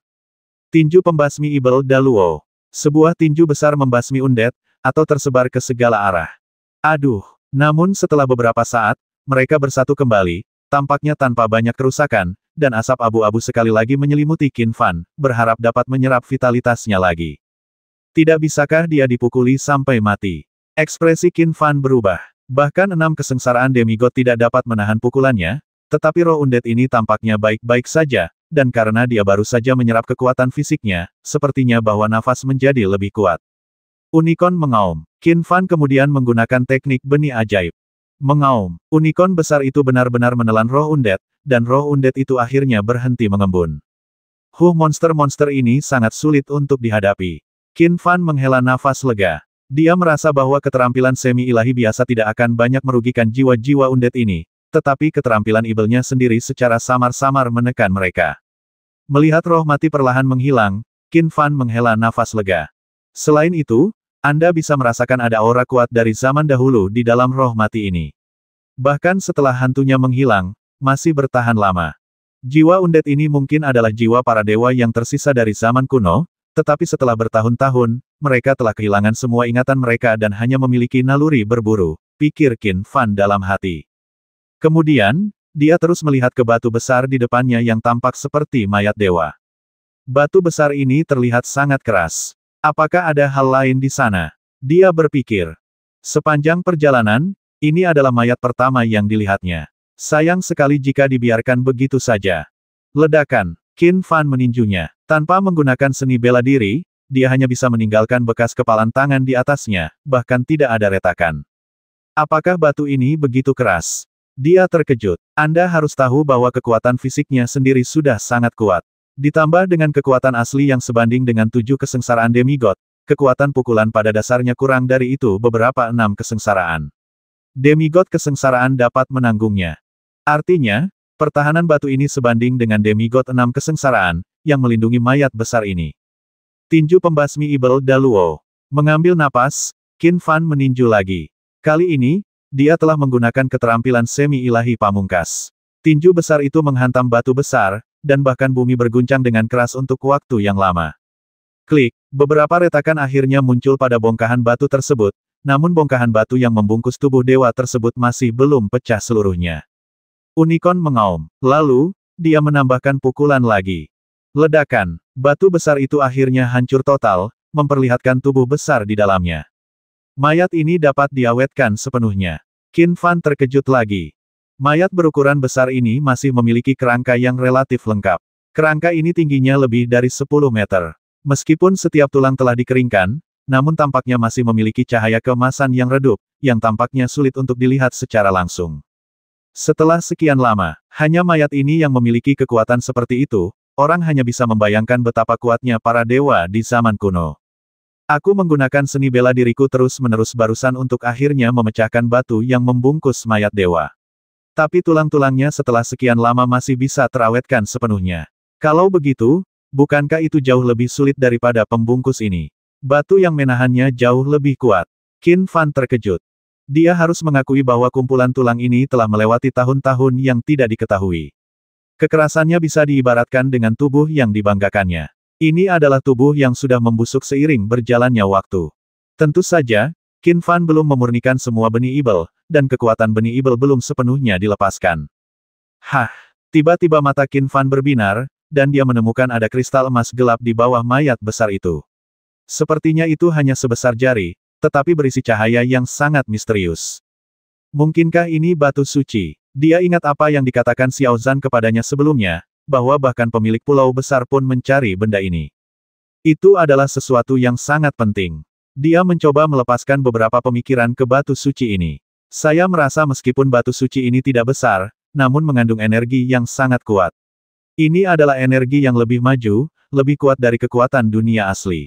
Tinju pembasmi Ibel Daluo. Sebuah tinju besar membasmi undet, atau tersebar ke segala arah. Aduh, namun setelah beberapa saat, mereka bersatu kembali, tampaknya tanpa banyak kerusakan, dan asap abu-abu sekali lagi menyelimuti Qin Fan, berharap dapat menyerap vitalitasnya lagi. Tidak bisakah dia dipukuli sampai mati? Ekspresi Qin Fan berubah. Bahkan enam kesengsaraan demigod tidak dapat menahan pukulannya, tetapi roh undet ini tampaknya baik-baik saja, dan karena dia baru saja menyerap kekuatan fisiknya, sepertinya bahwa nafas menjadi lebih kuat. Unicorn mengaum. Qin Fan kemudian menggunakan teknik benih ajaib. Mengaum, unicorn besar itu benar-benar menelan roh undet, dan roh undet itu akhirnya berhenti mengembun. Huh monster-monster ini sangat sulit untuk dihadapi. Qin Fan menghela nafas lega. Dia merasa bahwa keterampilan semi-ilahi biasa tidak akan banyak merugikan jiwa-jiwa undet ini, tetapi keterampilan ibelnya sendiri secara samar-samar menekan mereka. Melihat roh mati perlahan menghilang, Qin Fan menghela nafas lega. Selain itu, Anda bisa merasakan ada aura kuat dari zaman dahulu di dalam roh mati ini. Bahkan setelah hantunya menghilang, masih bertahan lama. Jiwa undet ini mungkin adalah jiwa para dewa yang tersisa dari zaman kuno, tetapi setelah bertahun-tahun, mereka telah kehilangan semua ingatan mereka dan hanya memiliki naluri berburu, pikir Qin Fan dalam hati. Kemudian, dia terus melihat ke batu besar di depannya yang tampak seperti mayat dewa. Batu besar ini terlihat sangat keras. Apakah ada hal lain di sana? Dia berpikir. Sepanjang perjalanan, ini adalah mayat pertama yang dilihatnya. Sayang sekali jika dibiarkan begitu saja. Ledakan. Qin Fan meninjunya. Tanpa menggunakan seni bela diri, dia hanya bisa meninggalkan bekas kepalan tangan di atasnya, bahkan tidak ada retakan. Apakah batu ini begitu keras? Dia terkejut. Anda harus tahu bahwa kekuatan fisiknya sendiri sudah sangat kuat. Ditambah dengan kekuatan asli yang sebanding dengan tujuh kesengsaraan demigod, kekuatan pukulan pada dasarnya kurang dari itu beberapa enam kesengsaraan. Demigod kesengsaraan dapat menanggungnya. Artinya, Pertahanan batu ini sebanding dengan demigod enam kesengsaraan, yang melindungi mayat besar ini. Tinju pembasmi Ibel Daluo. Mengambil napas, Qin Fan meninju lagi. Kali ini, dia telah menggunakan keterampilan semi-ilahi pamungkas. Tinju besar itu menghantam batu besar, dan bahkan bumi berguncang dengan keras untuk waktu yang lama. Klik, beberapa retakan akhirnya muncul pada bongkahan batu tersebut, namun bongkahan batu yang membungkus tubuh dewa tersebut masih belum pecah seluruhnya. Unicorn mengaum. Lalu, dia menambahkan pukulan lagi. Ledakan, batu besar itu akhirnya hancur total, memperlihatkan tubuh besar di dalamnya. Mayat ini dapat diawetkan sepenuhnya. Qin Fan terkejut lagi. Mayat berukuran besar ini masih memiliki kerangka yang relatif lengkap. Kerangka ini tingginya lebih dari 10 meter. Meskipun setiap tulang telah dikeringkan, namun tampaknya masih memiliki cahaya kemasan yang redup, yang tampaknya sulit untuk dilihat secara langsung. Setelah sekian lama, hanya mayat ini yang memiliki kekuatan seperti itu, orang hanya bisa membayangkan betapa kuatnya para dewa di zaman kuno. Aku menggunakan seni bela diriku terus-menerus barusan untuk akhirnya memecahkan batu yang membungkus mayat dewa. Tapi tulang-tulangnya setelah sekian lama masih bisa terawetkan sepenuhnya. Kalau begitu, bukankah itu jauh lebih sulit daripada pembungkus ini? Batu yang menahannya jauh lebih kuat. Qin Fan terkejut. Dia harus mengakui bahwa kumpulan tulang ini telah melewati tahun-tahun yang tidak diketahui. Kekerasannya bisa diibaratkan dengan tubuh yang dibanggakannya. Ini adalah tubuh yang sudah membusuk seiring berjalannya waktu. Tentu saja, Qin Fan belum memurnikan semua benih ibel, dan kekuatan benih ibel belum sepenuhnya dilepaskan. Hah! Tiba-tiba mata Qin Fan berbinar, dan dia menemukan ada kristal emas gelap di bawah mayat besar itu. Sepertinya itu hanya sebesar jari, tetapi berisi cahaya yang sangat misterius. Mungkinkah ini batu suci? Dia ingat apa yang dikatakan Xiao Zhan kepadanya sebelumnya, bahwa bahkan pemilik pulau besar pun mencari benda ini. Itu adalah sesuatu yang sangat penting. Dia mencoba melepaskan beberapa pemikiran ke batu suci ini. Saya merasa meskipun batu suci ini tidak besar, namun mengandung energi yang sangat kuat. Ini adalah energi yang lebih maju, lebih kuat dari kekuatan dunia asli.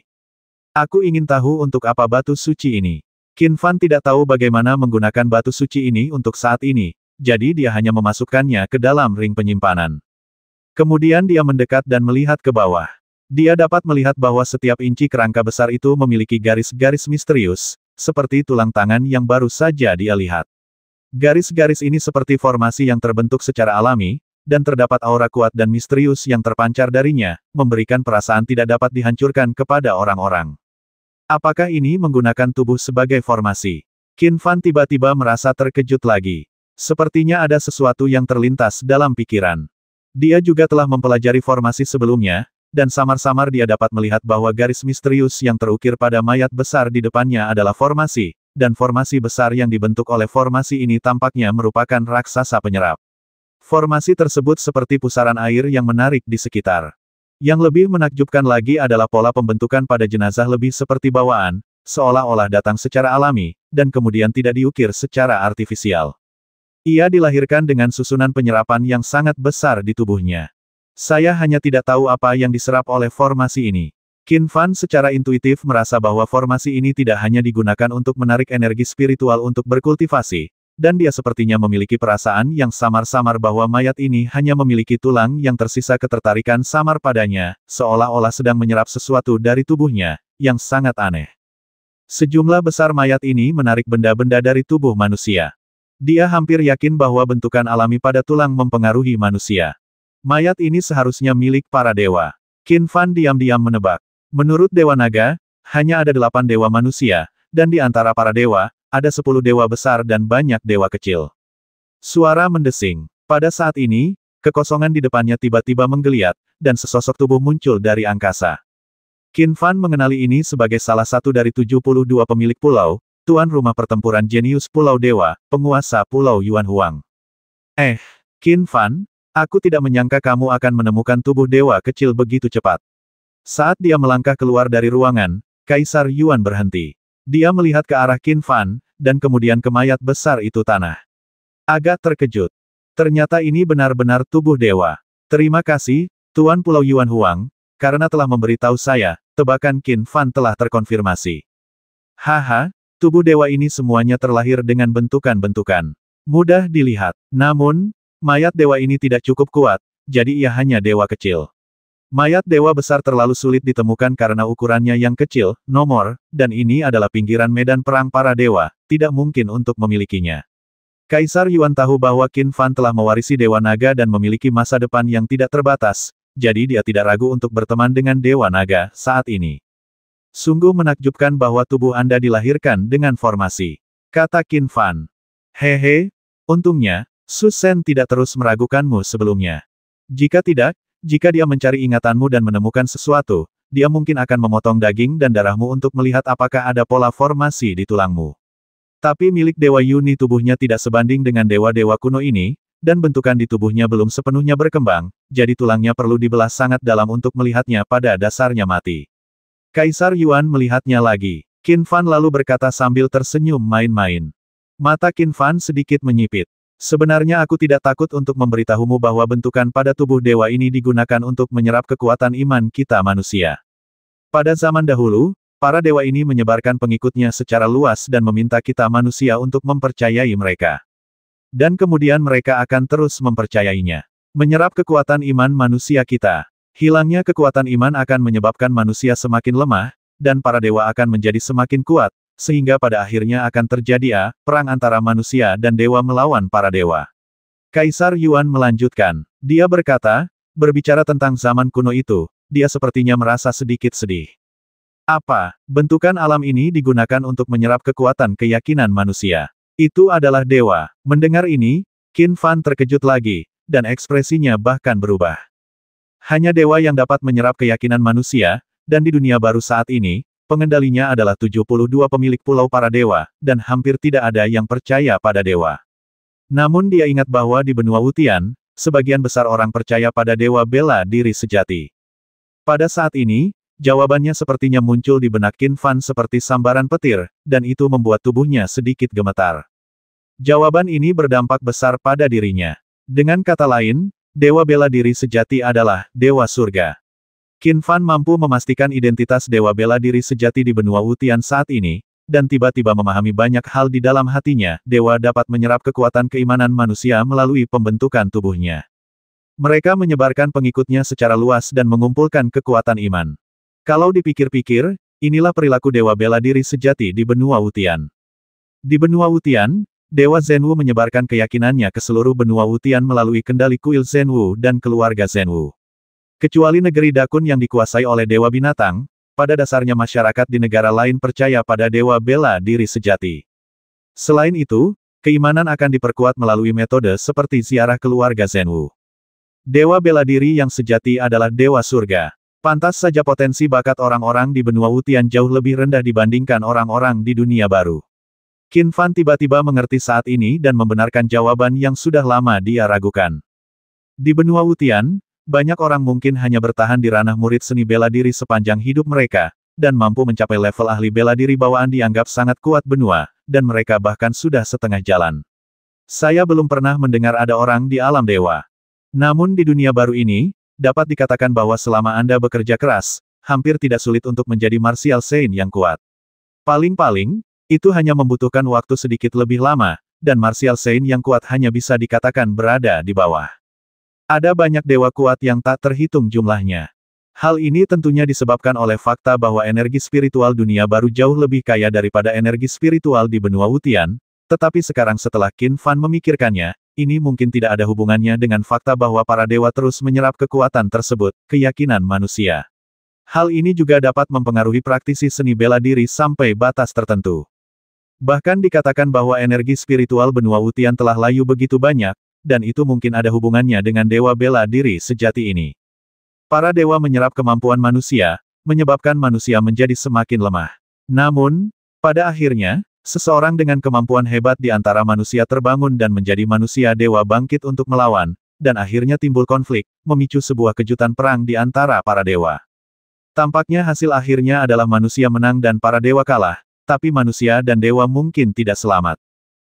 Aku ingin tahu untuk apa batu suci ini. Qin Fan tidak tahu bagaimana menggunakan batu suci ini untuk saat ini, jadi dia hanya memasukkannya ke dalam ring penyimpanan. Kemudian dia mendekat dan melihat ke bawah. Dia dapat melihat bahwa setiap inci kerangka besar itu memiliki garis-garis misterius, seperti tulang tangan yang baru saja dia lihat. Garis-garis ini seperti formasi yang terbentuk secara alami, dan terdapat aura kuat dan misterius yang terpancar darinya, memberikan perasaan tidak dapat dihancurkan kepada orang-orang. Apakah ini menggunakan tubuh sebagai formasi? Qin Fan tiba-tiba merasa terkejut lagi. Sepertinya ada sesuatu yang terlintas dalam pikiran. Dia juga telah mempelajari formasi sebelumnya, dan samar-samar dia dapat melihat bahwa garis misterius yang terukir pada mayat besar di depannya adalah formasi, dan formasi besar yang dibentuk oleh formasi ini tampaknya merupakan raksasa penyerap. Formasi tersebut seperti pusaran air yang menarik di sekitar. Yang lebih menakjubkan lagi adalah pola pembentukan pada jenazah lebih seperti bawaan, seolah-olah datang secara alami, dan kemudian tidak diukir secara artifisial. Ia dilahirkan dengan susunan penyerapan yang sangat besar di tubuhnya. Saya hanya tidak tahu apa yang diserap oleh formasi ini. Qin Fan secara intuitif merasa bahwa formasi ini tidak hanya digunakan untuk menarik energi spiritual untuk berkultivasi, dan dia sepertinya memiliki perasaan yang samar-samar bahwa mayat ini hanya memiliki tulang yang tersisa ketertarikan samar padanya, seolah-olah sedang menyerap sesuatu dari tubuhnya, yang sangat aneh. Sejumlah besar mayat ini menarik benda-benda dari tubuh manusia. Dia hampir yakin bahwa bentukan alami pada tulang mempengaruhi manusia. Mayat ini seharusnya milik para dewa. Qin Fan diam-diam menebak. Menurut Dewa Naga, hanya ada delapan dewa manusia, dan di antara para dewa, ada sepuluh dewa besar dan banyak dewa kecil. Suara mendesing. Pada saat ini, kekosongan di depannya tiba-tiba menggeliat, dan sesosok tubuh muncul dari angkasa. Qin Fan mengenali ini sebagai salah satu dari 72 pemilik pulau, tuan rumah pertempuran jenius Pulau Dewa, penguasa Pulau Yuan Huang. Eh, Qin Fan, aku tidak menyangka kamu akan menemukan tubuh dewa kecil begitu cepat. Saat dia melangkah keluar dari ruangan, Kaisar Yuan berhenti. Dia melihat ke arah Qin Fan, dan kemudian ke mayat besar itu tanah. Agak terkejut. Ternyata ini benar-benar tubuh dewa. Terima kasih, Tuan Pulau Yuan Huang, karena telah memberitahu saya, tebakan Qin Fan telah terkonfirmasi. Haha, tubuh dewa ini semuanya terlahir dengan bentukan-bentukan. Mudah dilihat. Namun, mayat dewa ini tidak cukup kuat, jadi ia hanya dewa kecil. Mayat dewa besar terlalu sulit ditemukan karena ukurannya yang kecil, nomor, dan ini adalah pinggiran medan perang para dewa, tidak mungkin untuk memilikinya. Kaisar Yuan tahu bahwa Qin Fan telah mewarisi Dewa Naga dan memiliki masa depan yang tidak terbatas, jadi dia tidak ragu untuk berteman dengan Dewa Naga saat ini. Sungguh menakjubkan bahwa tubuh Anda dilahirkan dengan formasi. Kata Qin Fan. Hehe, untungnya, Su Sen tidak terus meragukanmu sebelumnya. Jika tidak, jika dia mencari ingatanmu dan menemukan sesuatu, dia mungkin akan memotong daging dan darahmu untuk melihat apakah ada pola formasi di tulangmu. Tapi milik Dewa Yuni tubuhnya tidak sebanding dengan dewa-dewa kuno ini, dan bentukan di tubuhnya belum sepenuhnya berkembang, jadi tulangnya perlu dibelah sangat dalam untuk melihatnya pada dasarnya mati. Kaisar Yuan melihatnya lagi. Qin Fan lalu berkata sambil tersenyum main-main. Mata Qin Fan sedikit menyipit. Sebenarnya aku tidak takut untuk memberitahumu bahwa bentukan pada tubuh dewa ini digunakan untuk menyerap kekuatan iman kita manusia. Pada zaman dahulu, para dewa ini menyebarkan pengikutnya secara luas dan meminta kita manusia untuk mempercayai mereka. Dan kemudian mereka akan terus mempercayainya. Menyerap kekuatan iman manusia kita. Hilangnya kekuatan iman akan menyebabkan manusia semakin lemah, dan para dewa akan menjadi semakin kuat, sehingga pada akhirnya akan terjadi A, perang antara manusia dan dewa melawan para dewa. Kaisar Yuan melanjutkan. Dia berkata, berbicara tentang zaman kuno itu, dia sepertinya merasa sedikit sedih. Apa, bentukan alam ini digunakan untuk menyerap kekuatan keyakinan manusia. Itu adalah dewa. Mendengar ini, Qin Fan terkejut lagi, dan ekspresinya bahkan berubah. Hanya dewa yang dapat menyerap keyakinan manusia, dan di dunia baru saat ini, Pengendalinya adalah 72 pemilik pulau para dewa, dan hampir tidak ada yang percaya pada dewa. Namun dia ingat bahwa di benua Wutian, sebagian besar orang percaya pada dewa bela diri sejati. Pada saat ini, jawabannya sepertinya muncul di benak Kin Fan seperti sambaran petir, dan itu membuat tubuhnya sedikit gemetar. Jawaban ini berdampak besar pada dirinya. Dengan kata lain, dewa bela diri sejati adalah dewa surga. Qin Fan mampu memastikan identitas Dewa Bela Diri sejati di benua Wutian saat ini, dan tiba-tiba memahami banyak hal di dalam hatinya, Dewa dapat menyerap kekuatan keimanan manusia melalui pembentukan tubuhnya. Mereka menyebarkan pengikutnya secara luas dan mengumpulkan kekuatan iman. Kalau dipikir-pikir, inilah perilaku Dewa Bela Diri sejati di benua Wutian. Di benua Wutian, Dewa Zenwu menyebarkan keyakinannya ke seluruh benua Wutian melalui kendali kuil Zenwu dan keluarga Zenwu. Kecuali negeri Dakun yang dikuasai oleh Dewa Binatang, pada dasarnya masyarakat di negara lain percaya pada Dewa Bela Diri Sejati. Selain itu, keimanan akan diperkuat melalui metode seperti ziarah keluarga Zenwu. Dewa Bela Diri yang sejati adalah Dewa Surga. Pantas saja potensi bakat orang-orang di benua Wutian jauh lebih rendah dibandingkan orang-orang di dunia baru. Qin Fan tiba-tiba mengerti saat ini dan membenarkan jawaban yang sudah lama dia ragukan. Di benua Wutian, banyak orang mungkin hanya bertahan di ranah murid seni bela diri sepanjang hidup mereka, dan mampu mencapai level ahli bela diri bawaan dianggap sangat kuat benua, dan mereka bahkan sudah setengah jalan. Saya belum pernah mendengar ada orang di alam dewa. Namun di dunia baru ini, dapat dikatakan bahwa selama Anda bekerja keras, hampir tidak sulit untuk menjadi martial saint yang kuat. Paling-paling, itu hanya membutuhkan waktu sedikit lebih lama, dan martial saint yang kuat hanya bisa dikatakan berada di bawah. Ada banyak dewa kuat yang tak terhitung jumlahnya. Hal ini tentunya disebabkan oleh fakta bahwa energi spiritual dunia baru jauh lebih kaya daripada energi spiritual di benua Wutian, tetapi sekarang setelah Qin Fan memikirkannya, ini mungkin tidak ada hubungannya dengan fakta bahwa para dewa terus menyerap kekuatan tersebut, keyakinan manusia. Hal ini juga dapat mempengaruhi praktisi seni bela diri sampai batas tertentu. Bahkan dikatakan bahwa energi spiritual benua Wutian telah layu begitu banyak, dan itu mungkin ada hubungannya dengan dewa bela diri sejati ini. Para dewa menyerap kemampuan manusia, menyebabkan manusia menjadi semakin lemah. Namun, pada akhirnya, seseorang dengan kemampuan hebat di antara manusia terbangun dan menjadi manusia dewa bangkit untuk melawan, dan akhirnya timbul konflik, memicu sebuah kejutan perang di antara para dewa. Tampaknya hasil akhirnya adalah manusia menang dan para dewa kalah, tapi manusia dan dewa mungkin tidak selamat.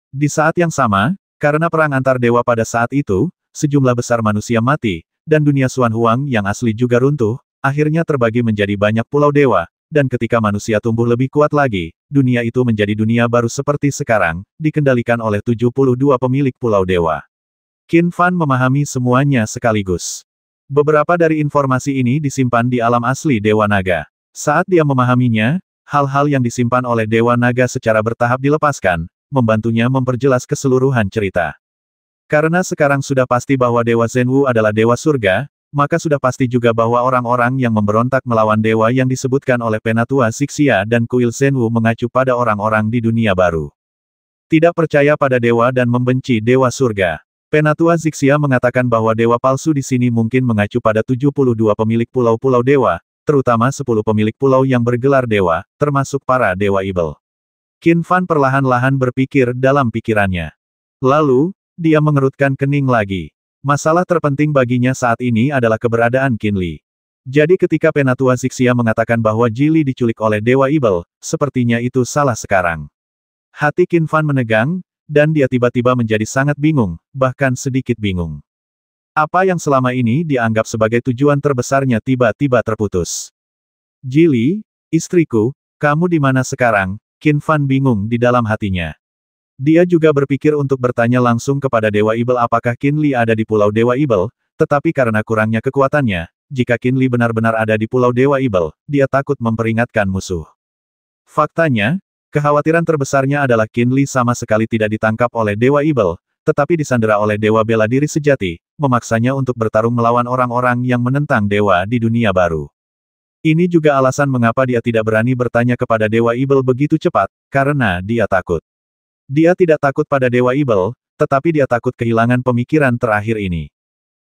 Di saat yang sama, karena perang antar dewa pada saat itu, sejumlah besar manusia mati, dan dunia Suan Huang yang asli juga runtuh, akhirnya terbagi menjadi banyak pulau dewa, dan ketika manusia tumbuh lebih kuat lagi, dunia itu menjadi dunia baru seperti sekarang, dikendalikan oleh 72 pemilik pulau dewa. Qin Fan memahami semuanya sekaligus. Beberapa dari informasi ini disimpan di alam asli Dewa Naga. Saat dia memahaminya, hal-hal yang disimpan oleh Dewa Naga secara bertahap dilepaskan, membantunya memperjelas keseluruhan cerita. Karena sekarang sudah pasti bahwa Dewa Zenwu adalah Dewa Surga, maka sudah pasti juga bahwa orang-orang yang memberontak melawan Dewa yang disebutkan oleh Penatua Zixia dan Kuil Zenwu mengacu pada orang-orang di dunia baru. Tidak percaya pada Dewa dan membenci Dewa Surga. Penatua Zixia mengatakan bahwa Dewa palsu di sini mungkin mengacu pada 72 pemilik pulau-pulau Dewa, terutama 10 pemilik pulau yang bergelar Dewa, termasuk para Dewa Ibel. Qin Fan perlahan-lahan berpikir dalam pikirannya. Lalu, dia mengerutkan kening lagi. Masalah terpenting baginya saat ini adalah keberadaan Qin Li. Jadi ketika Penatua Zixia mengatakan bahwa Jili diculik oleh Dewa Ibel, sepertinya itu salah sekarang. Hati Qin Fan menegang, dan dia tiba-tiba menjadi sangat bingung, bahkan sedikit bingung. Apa yang selama ini dianggap sebagai tujuan terbesarnya tiba-tiba terputus. Jili, istriku, kamu di mana sekarang, Qin Fan bingung di dalam hatinya. Dia juga berpikir untuk bertanya langsung kepada Dewa Ibel apakah Qin Li ada di Pulau Dewa Ibel, tetapi karena kurangnya kekuatannya, jika Qin Li benar-benar ada di Pulau Dewa Ibel, dia takut memperingatkan musuh. Faktanya, kekhawatiran terbesarnya adalah Qin Li sama sekali tidak ditangkap oleh Dewa Ibel, tetapi disandera oleh Dewa Bela Diri Sejati, memaksanya untuk bertarung melawan orang-orang yang menentang Dewa di dunia baru. Ini juga alasan mengapa dia tidak berani bertanya kepada Dewa Ibel begitu cepat, karena dia takut. Dia tidak takut pada Dewa Ibel, tetapi dia takut kehilangan pemikiran terakhir ini.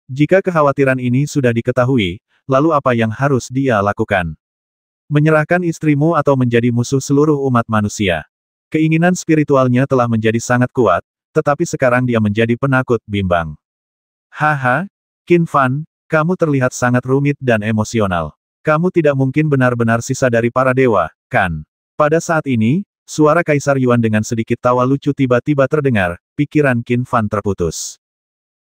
Jika kekhawatiran ini sudah diketahui, lalu apa yang harus dia lakukan? Menyerahkan istrimu atau menjadi musuh seluruh umat manusia. Keinginan spiritualnya telah menjadi sangat kuat, tetapi sekarang dia menjadi penakut bimbang. Haha, Kin Fan, kamu terlihat sangat rumit dan emosional. Kamu tidak mungkin benar-benar sisa dari para dewa, kan? Pada saat ini, suara Kaisar Yuan dengan sedikit tawa lucu tiba-tiba terdengar, pikiran Qin Fan terputus.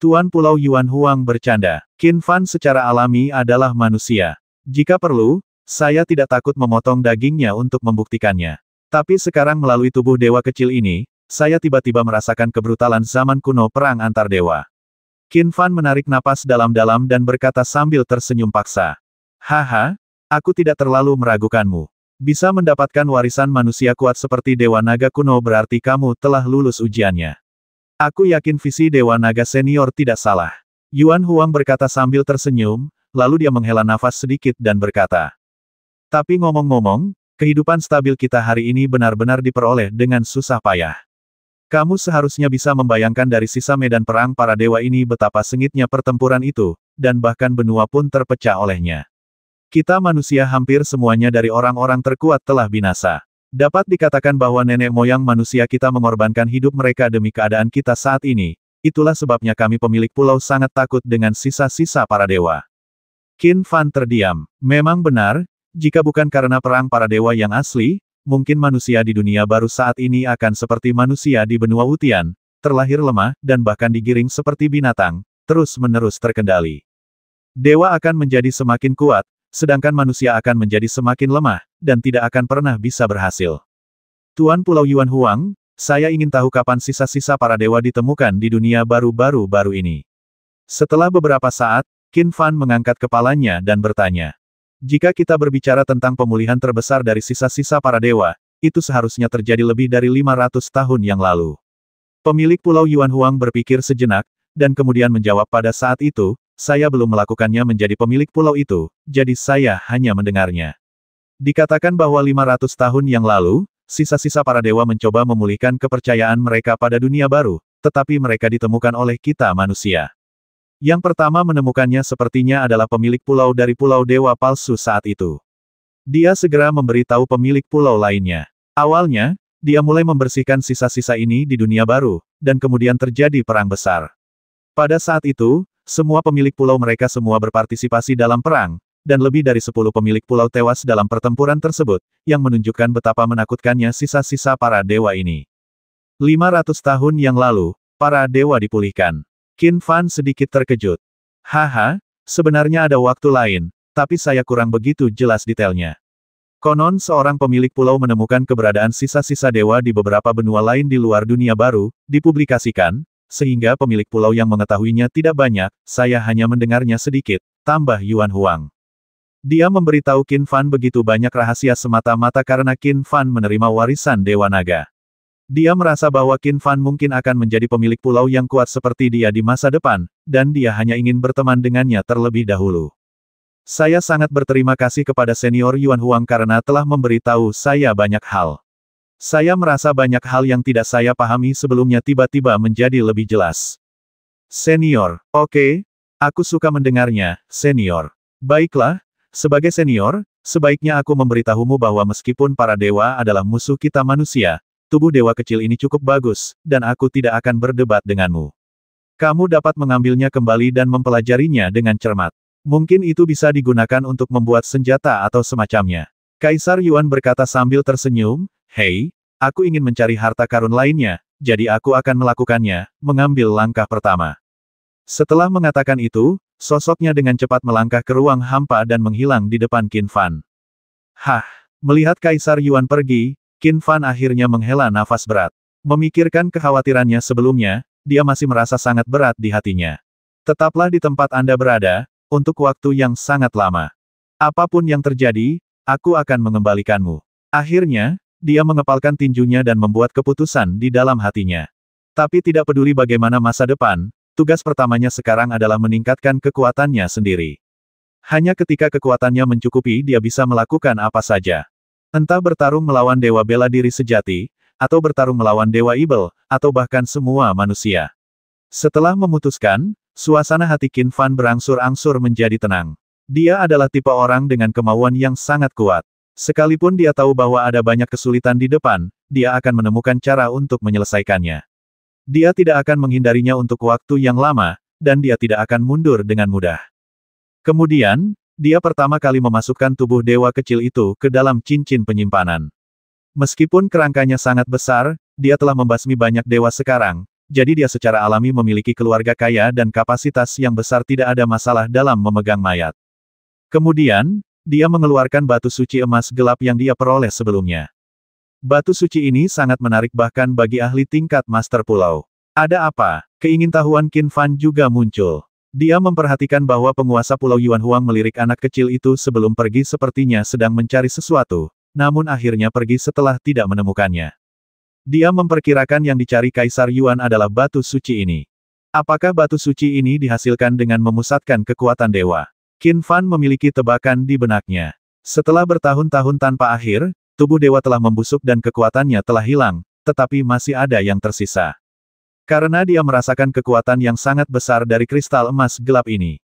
Tuan Pulau Yuan Huang bercanda, Qin Fan secara alami adalah manusia. Jika perlu, saya tidak takut memotong dagingnya untuk membuktikannya. Tapi sekarang melalui tubuh dewa kecil ini, saya tiba-tiba merasakan kebrutalan zaman kuno perang antar dewa. Qin Fan menarik napas dalam-dalam dan berkata sambil tersenyum paksa. Haha, aku tidak terlalu meragukanmu. Bisa mendapatkan warisan manusia kuat seperti Dewa Naga kuno berarti kamu telah lulus ujiannya. Aku yakin visi Dewa Naga senior tidak salah. Yuan Huang berkata sambil tersenyum, lalu dia menghela nafas sedikit dan berkata. Tapi ngomong-ngomong, kehidupan stabil kita hari ini benar-benar diperoleh dengan susah payah. Kamu seharusnya bisa membayangkan dari sisa medan perang para dewa ini betapa sengitnya pertempuran itu, dan bahkan benua pun terpecah olehnya. Kita manusia hampir semuanya dari orang-orang terkuat telah binasa. Dapat dikatakan bahwa nenek moyang manusia kita mengorbankan hidup mereka demi keadaan kita saat ini, itulah sebabnya kami pemilik pulau sangat takut dengan sisa-sisa para dewa. Qin Fan terdiam. Memang benar, jika bukan karena perang para dewa yang asli, mungkin manusia di dunia baru saat ini akan seperti manusia di benua Utian, terlahir lemah, dan bahkan digiring seperti binatang, terus-menerus terkendali. Dewa akan menjadi semakin kuat, sedangkan manusia akan menjadi semakin lemah, dan tidak akan pernah bisa berhasil. Tuan Pulau Yuan Huang, saya ingin tahu kapan sisa-sisa para dewa ditemukan di dunia baru-baru baru ini. Setelah beberapa saat, Qin Fan mengangkat kepalanya dan bertanya. Jika kita berbicara tentang pemulihan terbesar dari sisa-sisa para dewa, itu seharusnya terjadi lebih dari 500 tahun yang lalu. Pemilik Pulau Yuan Huang berpikir sejenak, dan kemudian menjawab pada saat itu, saya belum melakukannya menjadi pemilik pulau itu, jadi saya hanya mendengarnya. Dikatakan bahwa 500 tahun yang lalu, sisa-sisa para dewa mencoba memulihkan kepercayaan mereka pada dunia baru, tetapi mereka ditemukan oleh kita manusia. Yang pertama menemukannya sepertinya adalah pemilik pulau dari pulau dewa palsu saat itu. Dia segera memberitahu pemilik pulau lainnya. Awalnya, dia mulai membersihkan sisa-sisa ini di dunia baru, dan kemudian terjadi perang besar. Pada saat itu, semua pemilik pulau mereka semua berpartisipasi dalam perang, dan lebih dari sepuluh pemilik pulau tewas dalam pertempuran tersebut, yang menunjukkan betapa menakutkannya sisa-sisa para dewa ini. 500 tahun yang lalu, para dewa dipulihkan. Qin Fan sedikit terkejut. Haha, sebenarnya ada waktu lain, tapi saya kurang begitu jelas detailnya. Konon seorang pemilik pulau menemukan keberadaan sisa-sisa dewa di beberapa benua lain di luar dunia baru, dipublikasikan, sehingga pemilik pulau yang mengetahuinya tidak banyak, saya hanya mendengarnya sedikit, tambah Yuan Huang. Dia memberitahu Qin Fan begitu banyak rahasia semata-mata karena Qin Fan menerima warisan Dewa Naga. Dia merasa bahwa Qin Fan mungkin akan menjadi pemilik pulau yang kuat seperti dia di masa depan, dan dia hanya ingin berteman dengannya terlebih dahulu. Saya sangat berterima kasih kepada senior Yuan Huang karena telah memberitahu saya banyak hal. Saya merasa banyak hal yang tidak saya pahami sebelumnya tiba-tiba menjadi lebih jelas. Senior, oke, okay, aku suka mendengarnya, senior. Baiklah, sebagai senior, sebaiknya aku memberitahumu bahwa meskipun para dewa adalah musuh kita manusia, tubuh dewa kecil ini cukup bagus, dan aku tidak akan berdebat denganmu. Kamu dapat mengambilnya kembali dan mempelajarinya dengan cermat. Mungkin itu bisa digunakan untuk membuat senjata atau semacamnya. Kaisar Yuan berkata sambil tersenyum, Hei, aku ingin mencari harta karun lainnya, jadi aku akan melakukannya, mengambil langkah pertama. Setelah mengatakan itu, sosoknya dengan cepat melangkah ke ruang hampa dan menghilang di depan Qin Fan. Hah, melihat Kaisar Yuan pergi, Qin Fan akhirnya menghela nafas berat. Memikirkan kekhawatirannya sebelumnya, dia masih merasa sangat berat di hatinya. Tetaplah di tempat Anda berada, untuk waktu yang sangat lama. Apapun yang terjadi, aku akan mengembalikanmu. Akhirnya, dia mengepalkan tinjunya dan membuat keputusan di dalam hatinya. Tapi tidak peduli bagaimana masa depan, tugas pertamanya sekarang adalah meningkatkan kekuatannya sendiri. Hanya ketika kekuatannya mencukupi dia bisa melakukan apa saja. Entah bertarung melawan dewa bela diri sejati, atau bertarung melawan dewa ibel, atau bahkan semua manusia. Setelah memutuskan, suasana hati Kin Fan berangsur-angsur menjadi tenang. Dia adalah tipe orang dengan kemauan yang sangat kuat. Sekalipun dia tahu bahwa ada banyak kesulitan di depan, dia akan menemukan cara untuk menyelesaikannya. Dia tidak akan menghindarinya untuk waktu yang lama, dan dia tidak akan mundur dengan mudah. Kemudian, dia pertama kali memasukkan tubuh dewa kecil itu ke dalam cincin penyimpanan. Meskipun kerangkanya sangat besar, dia telah membasmi banyak dewa sekarang, jadi dia secara alami memiliki keluarga kaya dan kapasitas yang besar tidak ada masalah dalam memegang mayat. Kemudian, dia mengeluarkan batu suci emas gelap yang dia peroleh sebelumnya. Batu suci ini sangat menarik bahkan bagi ahli tingkat master pulau. Ada apa? Keingintahuan Qin Fan juga muncul. Dia memperhatikan bahwa penguasa Pulau Yuan Huang melirik anak kecil itu sebelum pergi sepertinya sedang mencari sesuatu, namun akhirnya pergi setelah tidak menemukannya. Dia memperkirakan yang dicari Kaisar Yuan adalah batu suci ini. Apakah batu suci ini dihasilkan dengan memusatkan kekuatan dewa? Qin Fan memiliki tebakan di benaknya. Setelah bertahun-tahun tanpa akhir, tubuh dewa telah membusuk dan kekuatannya telah hilang, tetapi masih ada yang tersisa. Karena dia merasakan kekuatan yang sangat besar dari kristal emas gelap ini.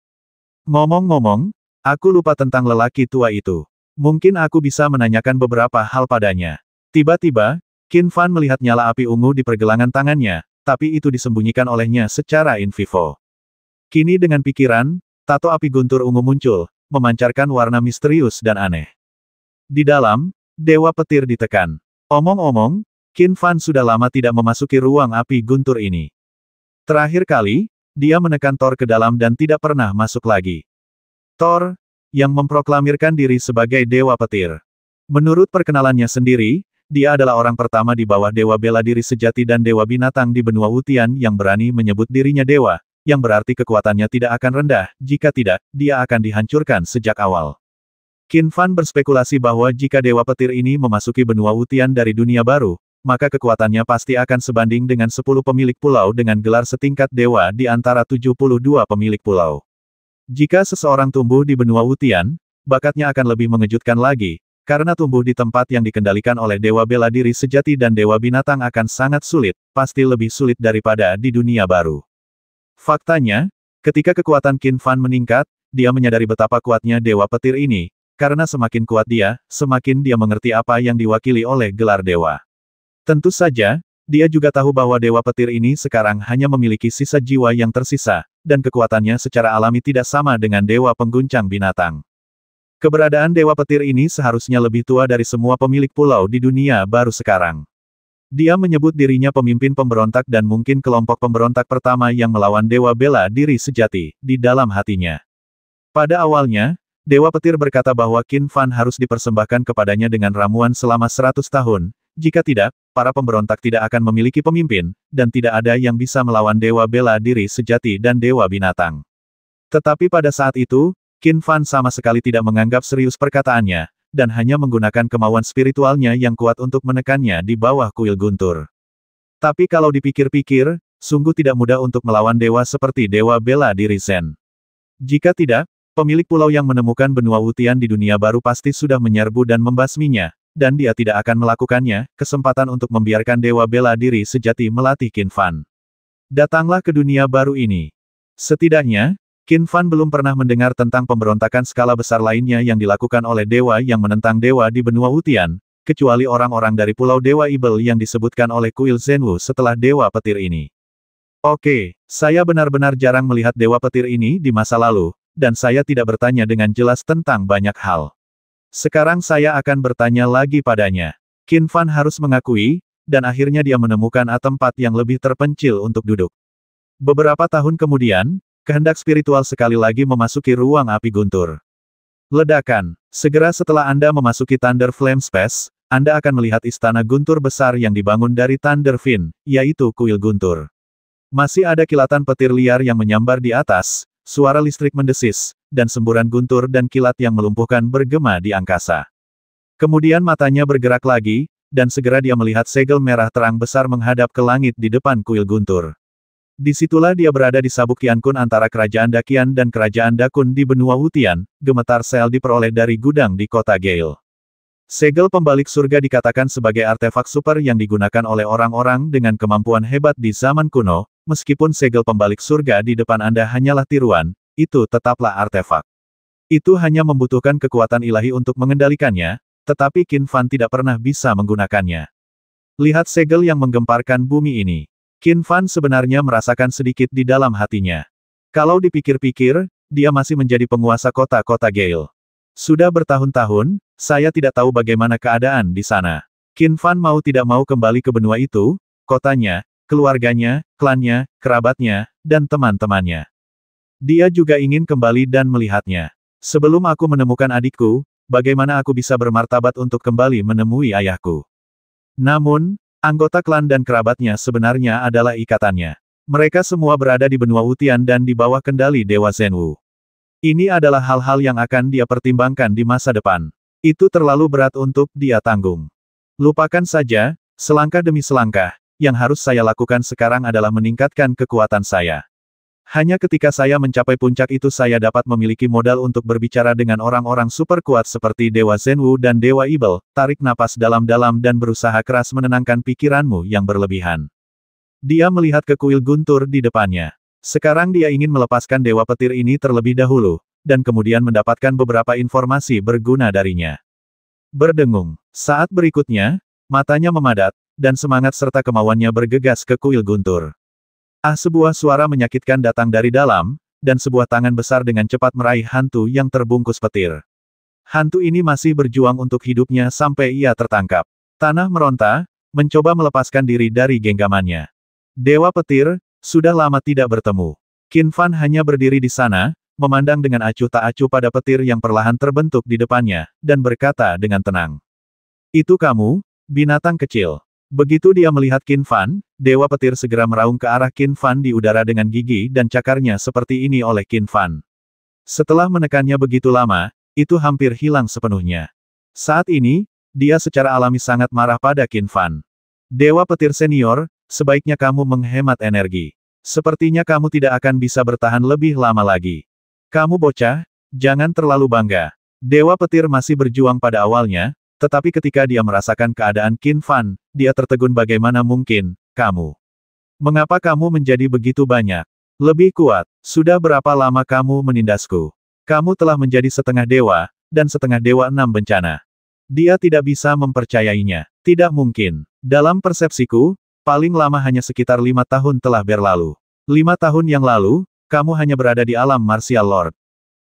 Ngomong-ngomong, aku lupa tentang lelaki tua itu. Mungkin aku bisa menanyakan beberapa hal padanya. Tiba-tiba, Qin Fan melihat nyala api ungu di pergelangan tangannya, tapi itu disembunyikan olehnya secara in vivo. Kini dengan pikiran, Tato api guntur ungu muncul, memancarkan warna misterius dan aneh. Di dalam, Dewa Petir ditekan. Omong-omong, Qin Fan sudah lama tidak memasuki ruang api guntur ini. Terakhir kali, dia menekan Thor ke dalam dan tidak pernah masuk lagi. Thor, yang memproklamirkan diri sebagai Dewa Petir. Menurut perkenalannya sendiri, dia adalah orang pertama di bawah Dewa Bela Diri Sejati dan Dewa Binatang di benua Wutian yang berani menyebut dirinya Dewa, yang berarti kekuatannya tidak akan rendah, jika tidak, dia akan dihancurkan sejak awal. Qin Fan berspekulasi bahwa jika Dewa Petir ini memasuki benua Wutian dari dunia baru, maka kekuatannya pasti akan sebanding dengan 10 pemilik pulau dengan gelar setingkat dewa di antara 72 pemilik pulau. Jika seseorang tumbuh di benua Wutian, bakatnya akan lebih mengejutkan lagi, karena tumbuh di tempat yang dikendalikan oleh dewa bela diri sejati dan dewa binatang akan sangat sulit, pasti lebih sulit daripada di dunia baru. Faktanya, ketika kekuatan Qin Fan meningkat, dia menyadari betapa kuatnya Dewa Petir ini, karena semakin kuat dia, semakin dia mengerti apa yang diwakili oleh gelar Dewa. Tentu saja, dia juga tahu bahwa Dewa Petir ini sekarang hanya memiliki sisa jiwa yang tersisa, dan kekuatannya secara alami tidak sama dengan Dewa Pengguncang Binatang. Keberadaan Dewa Petir ini seharusnya lebih tua dari semua pemilik pulau di dunia baru sekarang. Dia menyebut dirinya pemimpin pemberontak dan mungkin kelompok pemberontak pertama yang melawan Dewa Bela Diri sejati, di dalam hatinya. Pada awalnya, Dewa Petir berkata bahwa Qin Fan harus dipersembahkan kepadanya dengan ramuan selama 100 tahun, jika tidak, para pemberontak tidak akan memiliki pemimpin, dan tidak ada yang bisa melawan Dewa Bela Diri sejati dan Dewa Binatang. Tetapi pada saat itu, Qin Fan sama sekali tidak menganggap serius perkataannya, dan hanya menggunakan kemauan spiritualnya yang kuat untuk menekannya di bawah kuil guntur. Tapi kalau dipikir-pikir, sungguh tidak mudah untuk melawan dewa seperti dewa bela diri Zen. Jika tidak, pemilik pulau yang menemukan benua Wutian di dunia baru pasti sudah menyerbu dan membasminya, dan dia tidak akan melakukannya, kesempatan untuk membiarkan dewa bela diri sejati melatih Kinfan. Fan. Datanglah ke dunia baru ini. Setidaknya, Qin Fan belum pernah mendengar tentang pemberontakan skala besar lainnya yang dilakukan oleh dewa yang menentang dewa di benua Wutian, kecuali orang-orang dari Pulau Dewa Ibel yang disebutkan oleh Kuil Zhenwu setelah Dewa Petir ini. Oke, saya benar-benar jarang melihat Dewa Petir ini di masa lalu, dan saya tidak bertanya dengan jelas tentang banyak hal. Sekarang saya akan bertanya lagi padanya. Qin Fan harus mengakui, dan akhirnya dia menemukan tempat yang lebih terpencil untuk duduk. Beberapa tahun kemudian, Kehendak spiritual sekali lagi memasuki ruang api guntur. Ledakan. Segera setelah Anda memasuki Thunder Flame Space, Anda akan melihat istana guntur besar yang dibangun dari Thunder Fin, yaitu kuil guntur. Masih ada kilatan petir liar yang menyambar di atas, suara listrik mendesis, dan semburan guntur dan kilat yang melumpuhkan bergema di angkasa. Kemudian matanya bergerak lagi, dan segera dia melihat segel merah terang besar menghadap ke langit di depan kuil guntur. Disitulah dia berada di sabuk Kun antara kerajaan Dakian dan kerajaan Dakun di benua Wutian, gemetar sel diperoleh dari gudang di kota Gale. Segel pembalik surga dikatakan sebagai artefak super yang digunakan oleh orang-orang dengan kemampuan hebat di zaman kuno, meskipun segel pembalik surga di depan Anda hanyalah tiruan, itu tetaplah artefak. Itu hanya membutuhkan kekuatan ilahi untuk mengendalikannya, tetapi Qin Fan tidak pernah bisa menggunakannya. Lihat segel yang menggemparkan bumi ini. Qin Fan sebenarnya merasakan sedikit di dalam hatinya. Kalau dipikir-pikir, dia masih menjadi penguasa kota-kota Gale. Sudah bertahun-tahun, saya tidak tahu bagaimana keadaan di sana. Qin Fan mau tidak mau kembali ke benua itu, kotanya, keluarganya, klannya, kerabatnya, dan teman-temannya. Dia juga ingin kembali dan melihatnya. Sebelum aku menemukan adikku, bagaimana aku bisa bermartabat untuk kembali menemui ayahku? Namun, Anggota klan dan kerabatnya sebenarnya adalah ikatannya. Mereka semua berada di benua Utian dan di bawah kendali Dewa Zenwu. Ini adalah hal-hal yang akan dia pertimbangkan di masa depan. Itu terlalu berat untuk dia tanggung. Lupakan saja, selangkah demi selangkah, yang harus saya lakukan sekarang adalah meningkatkan kekuatan saya. Hanya ketika saya mencapai puncak itu saya dapat memiliki modal untuk berbicara dengan orang-orang super kuat seperti Dewa Zenwu dan Dewa Ibel, tarik napas dalam-dalam dan berusaha keras menenangkan pikiranmu yang berlebihan. Dia melihat ke kuil guntur di depannya. Sekarang dia ingin melepaskan Dewa Petir ini terlebih dahulu, dan kemudian mendapatkan beberapa informasi berguna darinya. Berdengung. Saat berikutnya, matanya memadat, dan semangat serta kemauannya bergegas ke kuil guntur. Ah sebuah suara menyakitkan datang dari dalam, dan sebuah tangan besar dengan cepat meraih hantu yang terbungkus petir. Hantu ini masih berjuang untuk hidupnya sampai ia tertangkap. Tanah meronta, mencoba melepaskan diri dari genggamannya. Dewa petir, sudah lama tidak bertemu. Qin Fan hanya berdiri di sana, memandang dengan acuh tak acuh pada petir yang perlahan terbentuk di depannya, dan berkata dengan tenang. Itu kamu, binatang kecil. Begitu dia melihat Qin Fan, Dewa Petir segera meraung ke arah Qin Fan di udara dengan gigi dan cakarnya seperti ini oleh Qin Fan. Setelah menekannya begitu lama, itu hampir hilang sepenuhnya. Saat ini, dia secara alami sangat marah pada Qin Fan. Dewa Petir Senior, sebaiknya kamu menghemat energi. Sepertinya kamu tidak akan bisa bertahan lebih lama lagi. Kamu bocah, jangan terlalu bangga. Dewa Petir masih berjuang pada awalnya, tetapi ketika dia merasakan keadaan Qin Fan, dia tertegun bagaimana mungkin, kamu. Mengapa kamu menjadi begitu banyak? Lebih kuat, sudah berapa lama kamu menindasku? Kamu telah menjadi setengah dewa, dan setengah dewa enam bencana. Dia tidak bisa mempercayainya. Tidak mungkin. Dalam persepsiku, paling lama hanya sekitar lima tahun telah berlalu. Lima tahun yang lalu, kamu hanya berada di alam martial lord.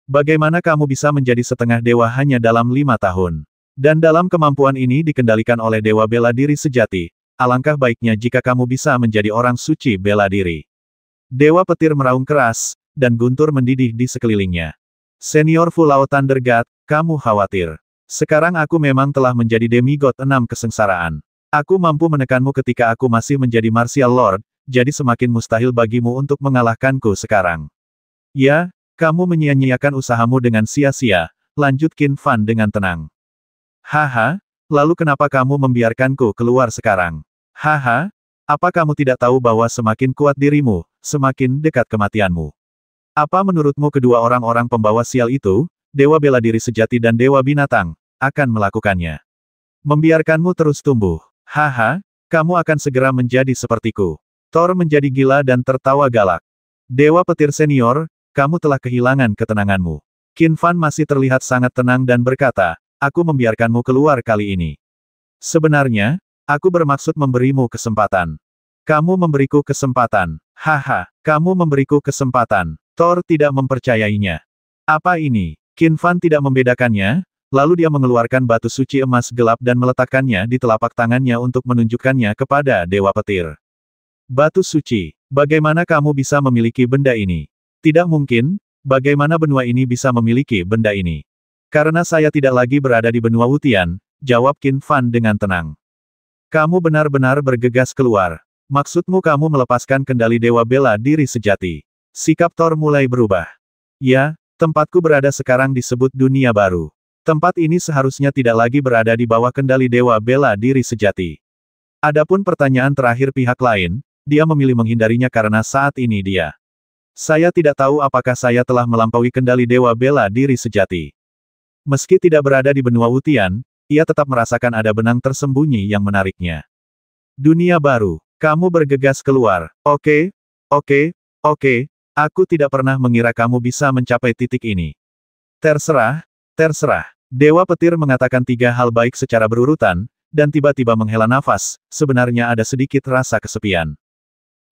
Bagaimana kamu bisa menjadi setengah dewa hanya dalam lima tahun? Dan dalam kemampuan ini dikendalikan oleh Dewa Bela Diri Sejati, alangkah baiknya jika kamu bisa menjadi orang suci bela diri. Dewa petir meraung keras, dan guntur mendidih di sekelilingnya. Senior Fulao Thunder God, kamu khawatir. Sekarang aku memang telah menjadi demigod enam kesengsaraan. Aku mampu menekanmu ketika aku masih menjadi martial lord, jadi semakin mustahil bagimu untuk mengalahkanku sekarang. Ya, kamu menyia-nyiakan usahamu dengan sia-sia, lanjut Kin Fan dengan tenang. Haha, lalu kenapa kamu membiarkanku keluar sekarang? Haha, apa kamu tidak tahu bahwa semakin kuat dirimu, semakin dekat kematianmu? Apa menurutmu kedua orang-orang pembawa sial itu, Dewa Bela Diri Sejati dan Dewa Binatang, akan melakukannya? Membiarkanmu terus tumbuh. Haha, kamu akan segera menjadi sepertiku. Thor menjadi gila dan tertawa galak. Dewa Petir Senior, kamu telah kehilangan ketenanganmu. Kinfan masih terlihat sangat tenang dan berkata, aku membiarkanmu keluar kali ini. Sebenarnya, aku bermaksud memberimu kesempatan. Kamu memberiku kesempatan. Haha, kamu memberiku kesempatan. Thor tidak mempercayainya. Apa ini? Kinfan tidak membedakannya, lalu dia mengeluarkan batu suci emas gelap dan meletakkannya di telapak tangannya untuk menunjukkannya kepada Dewa Petir. Batu suci, bagaimana kamu bisa memiliki benda ini? Tidak mungkin, bagaimana benua ini bisa memiliki benda ini? Karena saya tidak lagi berada di benua Wutian, jawab Qin Fan dengan tenang. Kamu benar-benar bergegas keluar. Maksudmu kamu melepaskan kendali Dewa Bela diri sejati. Sikap Thor mulai berubah. Ya, tempatku berada sekarang disebut dunia baru. Tempat ini seharusnya tidak lagi berada di bawah kendali Dewa Bela diri sejati. Adapun pertanyaan terakhir pihak lain, dia memilih menghindarinya karena saat ini dia. Saya tidak tahu apakah saya telah melampaui kendali Dewa Bela diri sejati. Meski tidak berada di benua Wutian, ia tetap merasakan ada benang tersembunyi yang menariknya. Dunia baru, kamu bergegas keluar. Oke, oke, oke, aku tidak pernah mengira kamu bisa mencapai titik ini. Terserah, terserah. Dewa petir mengatakan tiga hal baik secara berurutan, dan tiba-tiba menghela nafas, sebenarnya ada sedikit rasa kesepian.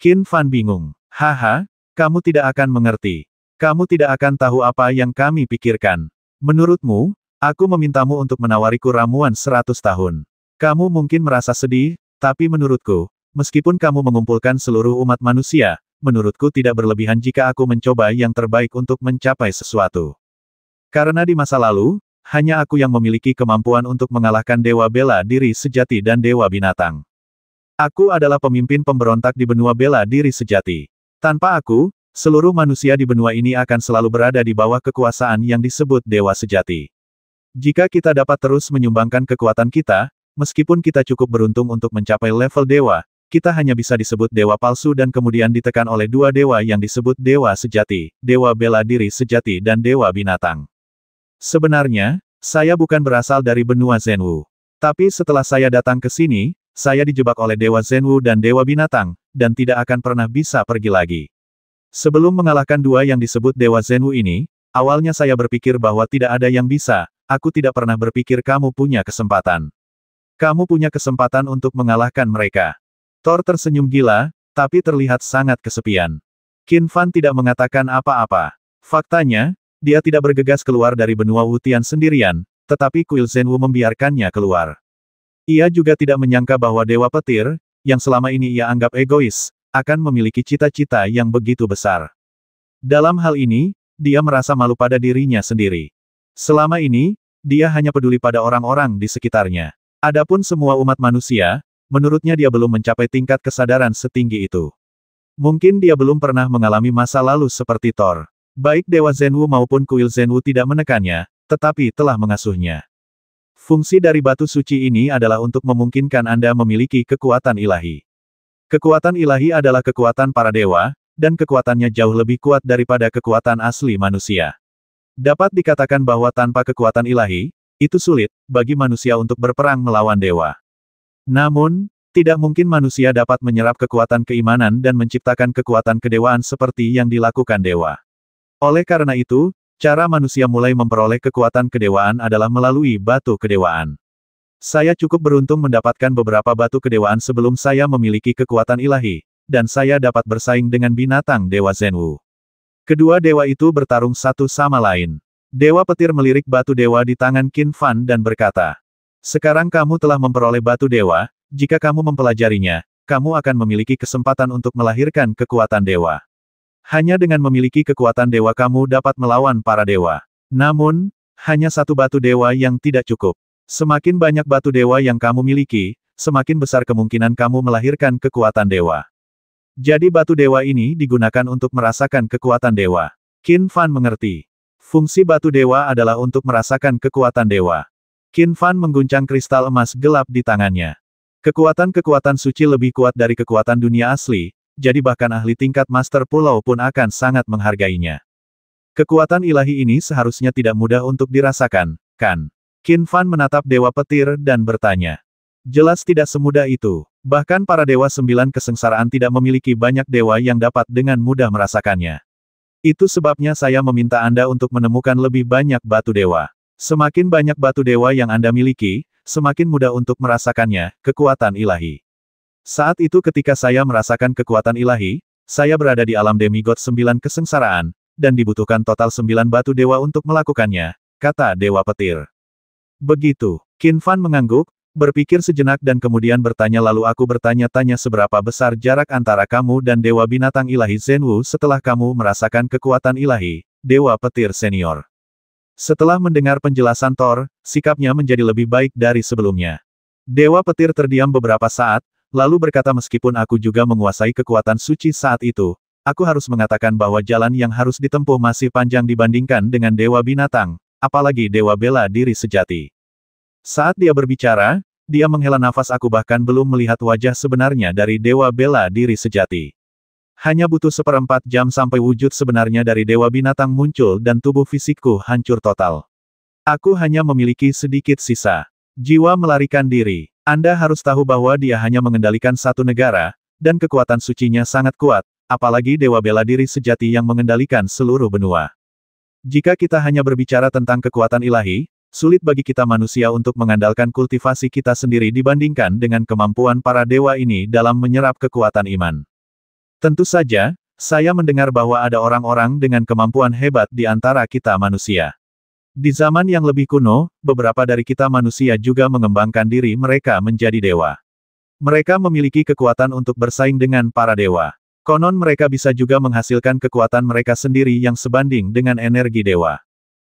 Qin Fan bingung. Haha, kamu tidak akan mengerti. Kamu tidak akan tahu apa yang kami pikirkan. Menurutmu, aku memintamu untuk menawariku ramuan seratus tahun. Kamu mungkin merasa sedih, tapi menurutku, meskipun kamu mengumpulkan seluruh umat manusia, menurutku tidak berlebihan jika aku mencoba yang terbaik untuk mencapai sesuatu. Karena di masa lalu, hanya aku yang memiliki kemampuan untuk mengalahkan Dewa Bela Diri Sejati dan Dewa Binatang. Aku adalah pemimpin pemberontak di benua bela diri sejati. Tanpa aku, Seluruh manusia di benua ini akan selalu berada di bawah kekuasaan yang disebut Dewa Sejati. Jika kita dapat terus menyumbangkan kekuatan kita, meskipun kita cukup beruntung untuk mencapai level dewa, kita hanya bisa disebut dewa palsu dan kemudian ditekan oleh dua dewa yang disebut dewa sejati, dewa bela diri sejati dan dewa binatang. Sebenarnya, saya bukan berasal dari benua Zenwu. Tapi setelah saya datang ke sini, saya dijebak oleh dewa Zenwu dan dewa binatang, dan tidak akan pernah bisa pergi lagi. Sebelum mengalahkan dua yang disebut Dewa Zenwu ini, awalnya saya berpikir bahwa tidak ada yang bisa, aku tidak pernah berpikir kamu punya kesempatan. Kamu punya kesempatan untuk mengalahkan mereka. Thor tersenyum gila, tapi terlihat sangat kesepian. Qin Fan tidak mengatakan apa-apa. Faktanya, dia tidak bergegas keluar dari benua Wutian sendirian, tetapi kuil Zenwu membiarkannya keluar. Ia juga tidak menyangka bahwa Dewa Petir, yang selama ini ia anggap egois, akan memiliki cita-cita yang begitu besar. Dalam hal ini, dia merasa malu pada dirinya sendiri. Selama ini, dia hanya peduli pada orang-orang di sekitarnya. Adapun semua umat manusia, menurutnya dia belum mencapai tingkat kesadaran setinggi itu. Mungkin dia belum pernah mengalami masa lalu seperti Thor. Baik Dewa Zenwu maupun kuil Zenwu tidak menekannya, tetapi telah mengasuhnya. Fungsi dari batu suci ini adalah untuk memungkinkan Anda memiliki kekuatan ilahi. Kekuatan ilahi adalah kekuatan para dewa, dan kekuatannya jauh lebih kuat daripada kekuatan asli manusia. Dapat dikatakan bahwa tanpa kekuatan ilahi, itu sulit bagi manusia untuk berperang melawan dewa. Namun, tidak mungkin manusia dapat menyerap kekuatan keimanan dan menciptakan kekuatan kedewaan seperti yang dilakukan dewa. Oleh karena itu, cara manusia mulai memperoleh kekuatan kedewaan adalah melalui batu kedewaan. Saya cukup beruntung mendapatkan beberapa batu kedewaan sebelum saya memiliki kekuatan ilahi, dan saya dapat bersaing dengan binatang Dewa Zenwu. Kedua dewa itu bertarung satu sama lain. Dewa petir melirik batu dewa di tangan Qin Fan dan berkata, Sekarang kamu telah memperoleh batu dewa, jika kamu mempelajarinya, kamu akan memiliki kesempatan untuk melahirkan kekuatan dewa. Hanya dengan memiliki kekuatan dewa kamu dapat melawan para dewa. Namun, hanya satu batu dewa yang tidak cukup. Semakin banyak batu dewa yang kamu miliki, semakin besar kemungkinan kamu melahirkan kekuatan dewa. Jadi batu dewa ini digunakan untuk merasakan kekuatan dewa. Qin Fan mengerti. Fungsi batu dewa adalah untuk merasakan kekuatan dewa. Qin Fan mengguncang kristal emas gelap di tangannya. Kekuatan-kekuatan suci lebih kuat dari kekuatan dunia asli, jadi bahkan ahli tingkat master pulau pun akan sangat menghargainya. Kekuatan ilahi ini seharusnya tidak mudah untuk dirasakan, kan? Qin Fan menatap Dewa Petir dan bertanya. Jelas tidak semudah itu. Bahkan para Dewa Sembilan Kesengsaraan tidak memiliki banyak dewa yang dapat dengan mudah merasakannya. Itu sebabnya saya meminta Anda untuk menemukan lebih banyak batu dewa. Semakin banyak batu dewa yang Anda miliki, semakin mudah untuk merasakannya, kekuatan ilahi. Saat itu ketika saya merasakan kekuatan ilahi, saya berada di alam demigod sembilan kesengsaraan, dan dibutuhkan total sembilan batu dewa untuk melakukannya, kata Dewa Petir. Begitu. Qin Fan mengangguk, berpikir sejenak dan kemudian bertanya lalu aku bertanya-tanya seberapa besar jarak antara kamu dan Dewa Binatang Ilahi Zenwu setelah kamu merasakan kekuatan ilahi, Dewa Petir Senior. Setelah mendengar penjelasan Thor, sikapnya menjadi lebih baik dari sebelumnya. Dewa Petir terdiam beberapa saat, lalu berkata meskipun aku juga menguasai kekuatan suci saat itu, aku harus mengatakan bahwa jalan yang harus ditempuh masih panjang dibandingkan dengan Dewa Binatang, apalagi dewa bela diri sejati. Saat dia berbicara, dia menghela nafas aku bahkan belum melihat wajah sebenarnya dari dewa bela diri sejati. Hanya butuh seperempat jam sampai wujud sebenarnya dari dewa binatang muncul dan tubuh fisikku hancur total. Aku hanya memiliki sedikit sisa. Jiwa melarikan diri. Anda harus tahu bahwa dia hanya mengendalikan satu negara, dan kekuatan sucinya sangat kuat, apalagi dewa bela diri sejati yang mengendalikan seluruh benua. Jika kita hanya berbicara tentang kekuatan ilahi, sulit bagi kita manusia untuk mengandalkan kultivasi kita sendiri dibandingkan dengan kemampuan para dewa ini dalam menyerap kekuatan iman. Tentu saja, saya mendengar bahwa ada orang-orang dengan kemampuan hebat di antara kita manusia. Di zaman yang lebih kuno, beberapa dari kita manusia juga mengembangkan diri mereka menjadi dewa. Mereka memiliki kekuatan untuk bersaing dengan para dewa. Konon mereka bisa juga menghasilkan kekuatan mereka sendiri yang sebanding dengan energi dewa.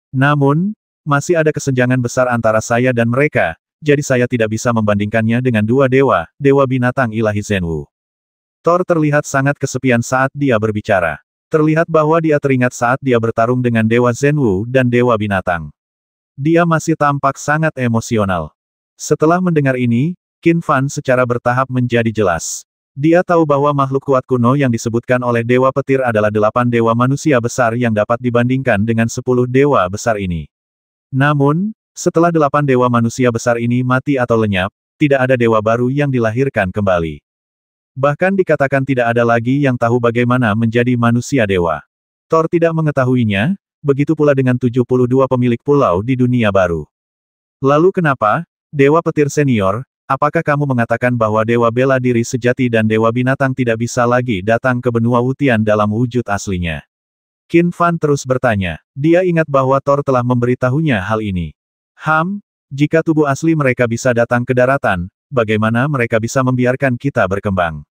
Namun, masih ada kesenjangan besar antara saya dan mereka, jadi saya tidak bisa membandingkannya dengan dua dewa, dewa binatang ilahi Zenwu. Thor terlihat sangat kesepian saat dia berbicara. Terlihat bahwa dia teringat saat dia bertarung dengan Dewa Zenwu dan Dewa Binatang. Dia masih tampak sangat emosional. Setelah mendengar ini, Qin Fan secara bertahap menjadi jelas. Dia tahu bahwa makhluk kuat kuno yang disebutkan oleh Dewa Petir adalah delapan dewa manusia besar yang dapat dibandingkan dengan sepuluh dewa besar ini. Namun, setelah delapan dewa manusia besar ini mati atau lenyap, tidak ada dewa baru yang dilahirkan kembali. Bahkan dikatakan tidak ada lagi yang tahu bagaimana menjadi manusia dewa. Thor tidak mengetahuinya, begitu pula dengan 72 pemilik pulau di dunia baru. Lalu kenapa, Dewa Petir Senior, Apakah kamu mengatakan bahwa Dewa Bela Diri Sejati dan Dewa Binatang tidak bisa lagi datang ke benua Wutian dalam wujud aslinya? Qin Fan terus bertanya. Dia ingat bahwa Thor telah memberitahunya hal ini. Ham, jika tubuh asli mereka bisa datang ke daratan, bagaimana mereka bisa membiarkan kita berkembang?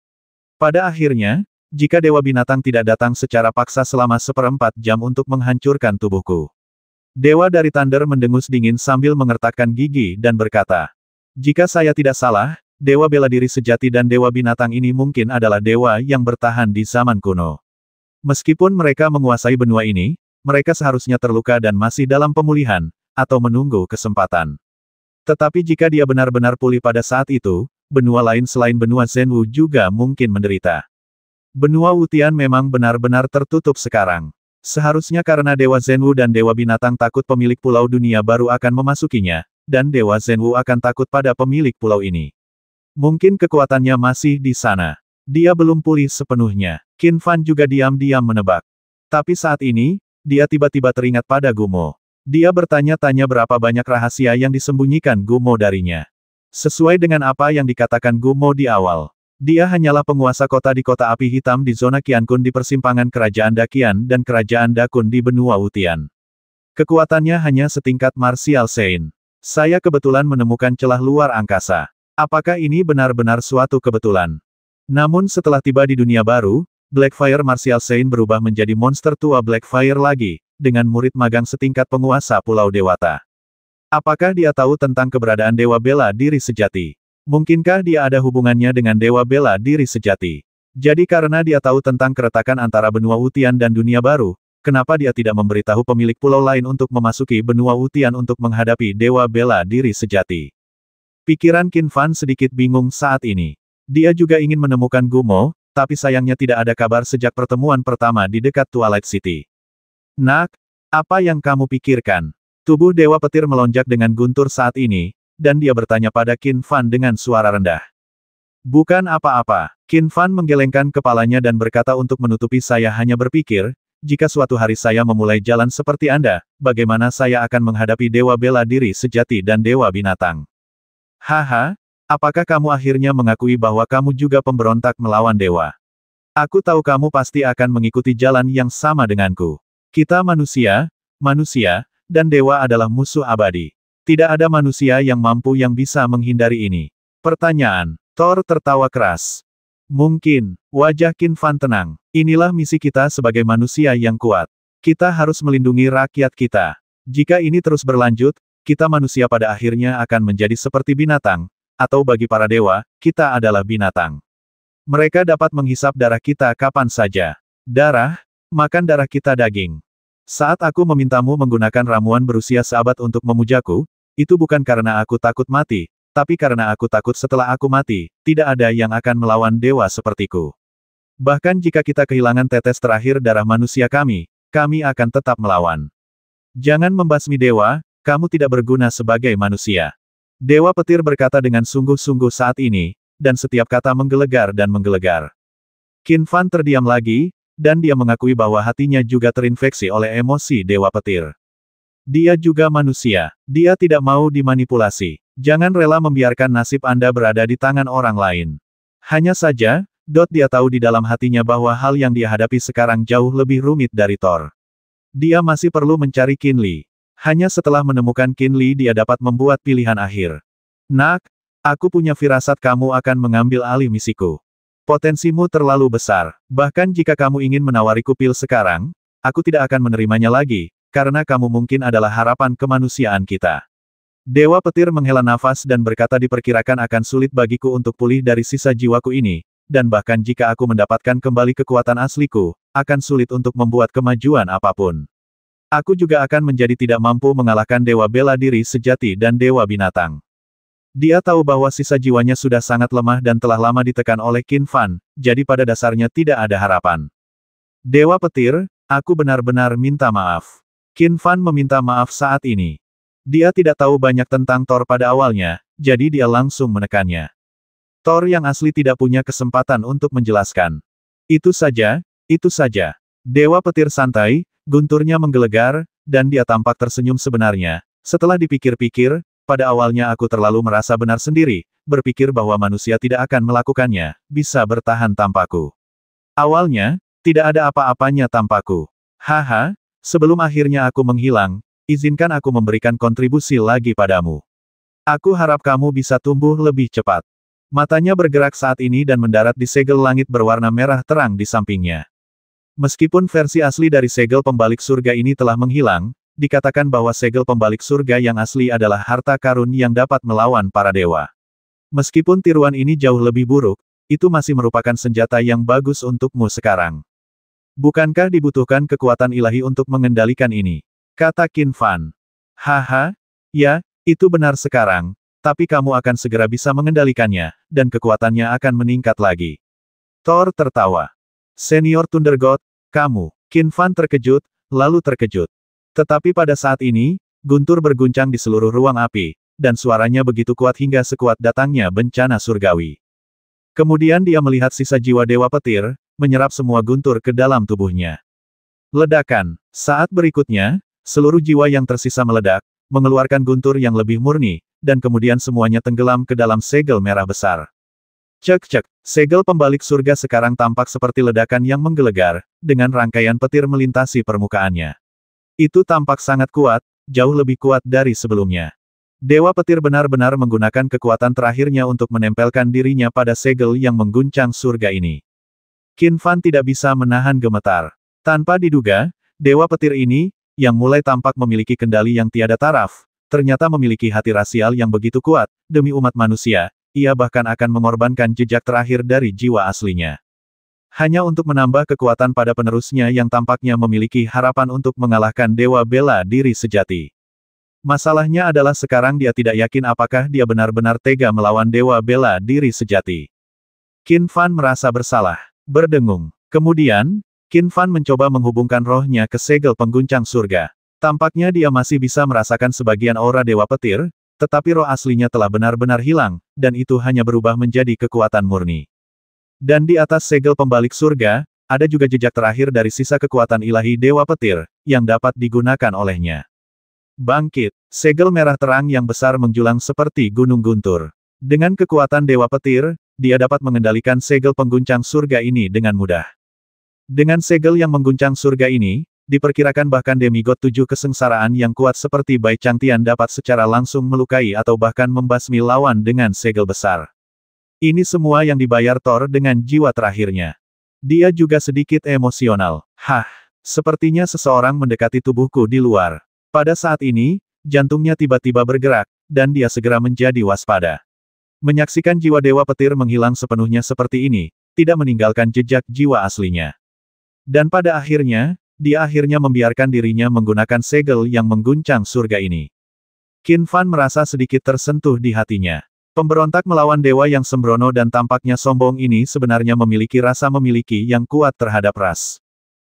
Pada akhirnya, jika Dewa Binatang tidak datang secara paksa selama seperempat jam untuk menghancurkan tubuhku. Dewa dari Thunder mendengus dingin sambil mengertakkan gigi dan berkata, jika saya tidak salah, Dewa Bela Diri Sejati dan Dewa Binatang ini mungkin adalah dewa yang bertahan di zaman kuno. Meskipun mereka menguasai benua ini, mereka seharusnya terluka dan masih dalam pemulihan, atau menunggu kesempatan. Tetapi jika dia benar-benar pulih pada saat itu, benua lain selain benua Zenwu juga mungkin menderita. Benua Wutian memang benar-benar tertutup sekarang. Seharusnya karena Dewa Zenwu dan Dewa Binatang takut pemilik pulau dunia baru akan memasukinya, dan Dewa Zhenwu akan takut pada pemilik pulau ini. Mungkin kekuatannya masih di sana. Dia belum pulih sepenuhnya. Qin Fan juga diam-diam menebak. Tapi saat ini, dia tiba-tiba teringat pada Gumo. Dia bertanya-tanya berapa banyak rahasia yang disembunyikan Gumo darinya. Sesuai dengan apa yang dikatakan Gumo di awal, dia hanyalah penguasa kota di kota api hitam di zona Qiankun di persimpangan kerajaan Dakian dan kerajaan Dakun di benua Utian. Kekuatannya hanya setingkat Martial Sein. Saya kebetulan menemukan celah luar angkasa. Apakah ini benar-benar suatu kebetulan? Namun setelah tiba di dunia baru, Blackfire Martial Saint berubah menjadi monster tua Blackfire lagi, dengan murid magang setingkat penguasa Pulau Dewata. Apakah dia tahu tentang keberadaan Dewa Bela Diri Sejati? Mungkinkah dia ada hubungannya dengan Dewa Bela Diri Sejati? Jadi karena dia tahu tentang keretakan antara benua Utian dan dunia baru, Kenapa dia tidak memberitahu pemilik pulau lain untuk memasuki benua Wutian untuk menghadapi Dewa Bela Diri sejati? Pikiran Qin Fan sedikit bingung saat ini. Dia juga ingin menemukan Gumo, tapi sayangnya tidak ada kabar sejak pertemuan pertama di dekat Twilight City. Nak, apa yang kamu pikirkan? Tubuh Dewa Petir melonjak dengan guntur saat ini, dan dia bertanya pada Qin Fan dengan suara rendah. Bukan apa-apa, Qin Fan menggelengkan kepalanya dan berkata untuk menutupi saya hanya berpikir, jika suatu hari saya memulai jalan seperti Anda, bagaimana saya akan menghadapi dewa bela diri sejati dan dewa binatang? Haha, apakah kamu akhirnya mengakui bahwa kamu juga pemberontak melawan dewa? Aku tahu kamu pasti akan mengikuti jalan yang sama denganku. Kita manusia, manusia, dan dewa adalah musuh abadi. Tidak ada manusia yang mampu yang bisa menghindari ini. Pertanyaan, Thor tertawa keras. Mungkin, wajah Kin Fan tenang. Inilah misi kita sebagai manusia yang kuat. Kita harus melindungi rakyat kita. Jika ini terus berlanjut, kita manusia pada akhirnya akan menjadi seperti binatang, atau bagi para dewa, kita adalah binatang. Mereka dapat menghisap darah kita kapan saja. Darah, makan darah kita daging. Saat aku memintamu menggunakan ramuan berusia seabad untuk memujaku, itu bukan karena aku takut mati, tapi karena aku takut setelah aku mati, tidak ada yang akan melawan dewa sepertiku. Bahkan jika kita kehilangan tetes terakhir darah manusia kami, kami akan tetap melawan. Jangan membasmi dewa, kamu tidak berguna sebagai manusia. Dewa petir berkata dengan sungguh-sungguh saat ini, dan setiap kata menggelegar dan menggelegar. Qin Fan terdiam lagi, dan dia mengakui bahwa hatinya juga terinfeksi oleh emosi dewa petir. Dia juga manusia. Dia tidak mau dimanipulasi. Jangan rela membiarkan nasib Anda berada di tangan orang lain. Hanya saja, Dot dia tahu di dalam hatinya bahwa hal yang dia hadapi sekarang jauh lebih rumit dari Thor. Dia masih perlu mencari Kinli. Hanya setelah menemukan Kinli dia dapat membuat pilihan akhir. Nak, aku punya firasat kamu akan mengambil alih misiku. Potensimu terlalu besar. Bahkan jika kamu ingin menawari kupil sekarang, aku tidak akan menerimanya lagi, karena kamu mungkin adalah harapan kemanusiaan kita. Dewa petir menghela nafas dan berkata diperkirakan akan sulit bagiku untuk pulih dari sisa jiwaku ini, dan bahkan jika aku mendapatkan kembali kekuatan asliku, akan sulit untuk membuat kemajuan apapun. Aku juga akan menjadi tidak mampu mengalahkan Dewa Bela Diri Sejati dan Dewa Binatang. Dia tahu bahwa sisa jiwanya sudah sangat lemah dan telah lama ditekan oleh Qin Fan, jadi pada dasarnya tidak ada harapan. Dewa Petir, aku benar-benar minta maaf. Qin Fan meminta maaf saat ini. Dia tidak tahu banyak tentang Thor pada awalnya, jadi dia langsung menekannya. Thor yang asli tidak punya kesempatan untuk menjelaskan. Itu saja, itu saja. Dewa petir santai, gunturnya menggelegar, dan dia tampak tersenyum sebenarnya. Setelah dipikir-pikir, pada awalnya aku terlalu merasa benar sendiri, berpikir bahwa manusia tidak akan melakukannya, bisa bertahan tanpaku. Awalnya, tidak ada apa-apanya tanpaku. Haha, sebelum akhirnya aku menghilang, izinkan aku memberikan kontribusi lagi padamu. Aku harap kamu bisa tumbuh lebih cepat. Matanya bergerak saat ini dan mendarat di segel langit berwarna merah terang di sampingnya. Meskipun versi asli dari segel pembalik surga ini telah menghilang, dikatakan bahwa segel pembalik surga yang asli adalah harta karun yang dapat melawan para dewa. Meskipun tiruan ini jauh lebih buruk, itu masih merupakan senjata yang bagus untukmu sekarang. Bukankah dibutuhkan kekuatan ilahi untuk mengendalikan ini? Kata Kin Fan. Haha, ya, itu benar sekarang, tapi kamu akan segera bisa mengendalikannya, dan kekuatannya akan meningkat lagi. Thor tertawa. Senior Thunder God, kamu, Qin Fan terkejut, lalu terkejut. Tetapi pada saat ini, guntur berguncang di seluruh ruang api, dan suaranya begitu kuat hingga sekuat datangnya bencana surgawi. Kemudian dia melihat sisa jiwa Dewa Petir, menyerap semua guntur ke dalam tubuhnya. Ledakan. Saat berikutnya, seluruh jiwa yang tersisa meledak, mengeluarkan guntur yang lebih murni, dan kemudian semuanya tenggelam ke dalam segel merah besar. Cek-cek, segel pembalik surga sekarang tampak seperti ledakan yang menggelegar, dengan rangkaian petir melintasi permukaannya. Itu tampak sangat kuat, jauh lebih kuat dari sebelumnya. Dewa petir benar-benar menggunakan kekuatan terakhirnya untuk menempelkan dirinya pada segel yang mengguncang surga ini. Qin Fan tidak bisa menahan gemetar. Tanpa diduga, dewa petir ini, yang mulai tampak memiliki kendali yang tiada taraf, ternyata memiliki hati rasial yang begitu kuat, demi umat manusia, ia bahkan akan mengorbankan jejak terakhir dari jiwa aslinya. Hanya untuk menambah kekuatan pada penerusnya yang tampaknya memiliki harapan untuk mengalahkan Dewa Bela Diri Sejati. Masalahnya adalah sekarang dia tidak yakin apakah dia benar-benar tega melawan Dewa Bela Diri Sejati. Qin Fan merasa bersalah, berdengung. Kemudian, Qin Fan mencoba menghubungkan rohnya ke segel pengguncang surga. Tampaknya dia masih bisa merasakan sebagian aura Dewa Petir, tetapi roh aslinya telah benar-benar hilang, dan itu hanya berubah menjadi kekuatan murni. Dan di atas segel pembalik surga, ada juga jejak terakhir dari sisa kekuatan ilahi Dewa Petir, yang dapat digunakan olehnya. Bangkit, segel merah terang yang besar menjulang seperti gunung guntur. Dengan kekuatan Dewa Petir, dia dapat mengendalikan segel pengguncang surga ini dengan mudah. Dengan segel yang mengguncang surga ini, Diperkirakan bahkan demigod tujuh kesengsaraan yang kuat seperti Bai Changtian dapat secara langsung melukai atau bahkan membasmi lawan dengan segel besar. Ini semua yang dibayar Thor dengan jiwa terakhirnya. Dia juga sedikit emosional. Hah, sepertinya seseorang mendekati tubuhku di luar. Pada saat ini, jantungnya tiba-tiba bergerak, dan dia segera menjadi waspada. Menyaksikan jiwa Dewa Petir menghilang sepenuhnya seperti ini, tidak meninggalkan jejak jiwa aslinya. Dan pada akhirnya, dia akhirnya membiarkan dirinya menggunakan segel yang mengguncang surga ini. Qin Fan merasa sedikit tersentuh di hatinya. Pemberontak melawan dewa yang sembrono dan tampaknya sombong ini sebenarnya memiliki rasa memiliki yang kuat terhadap ras.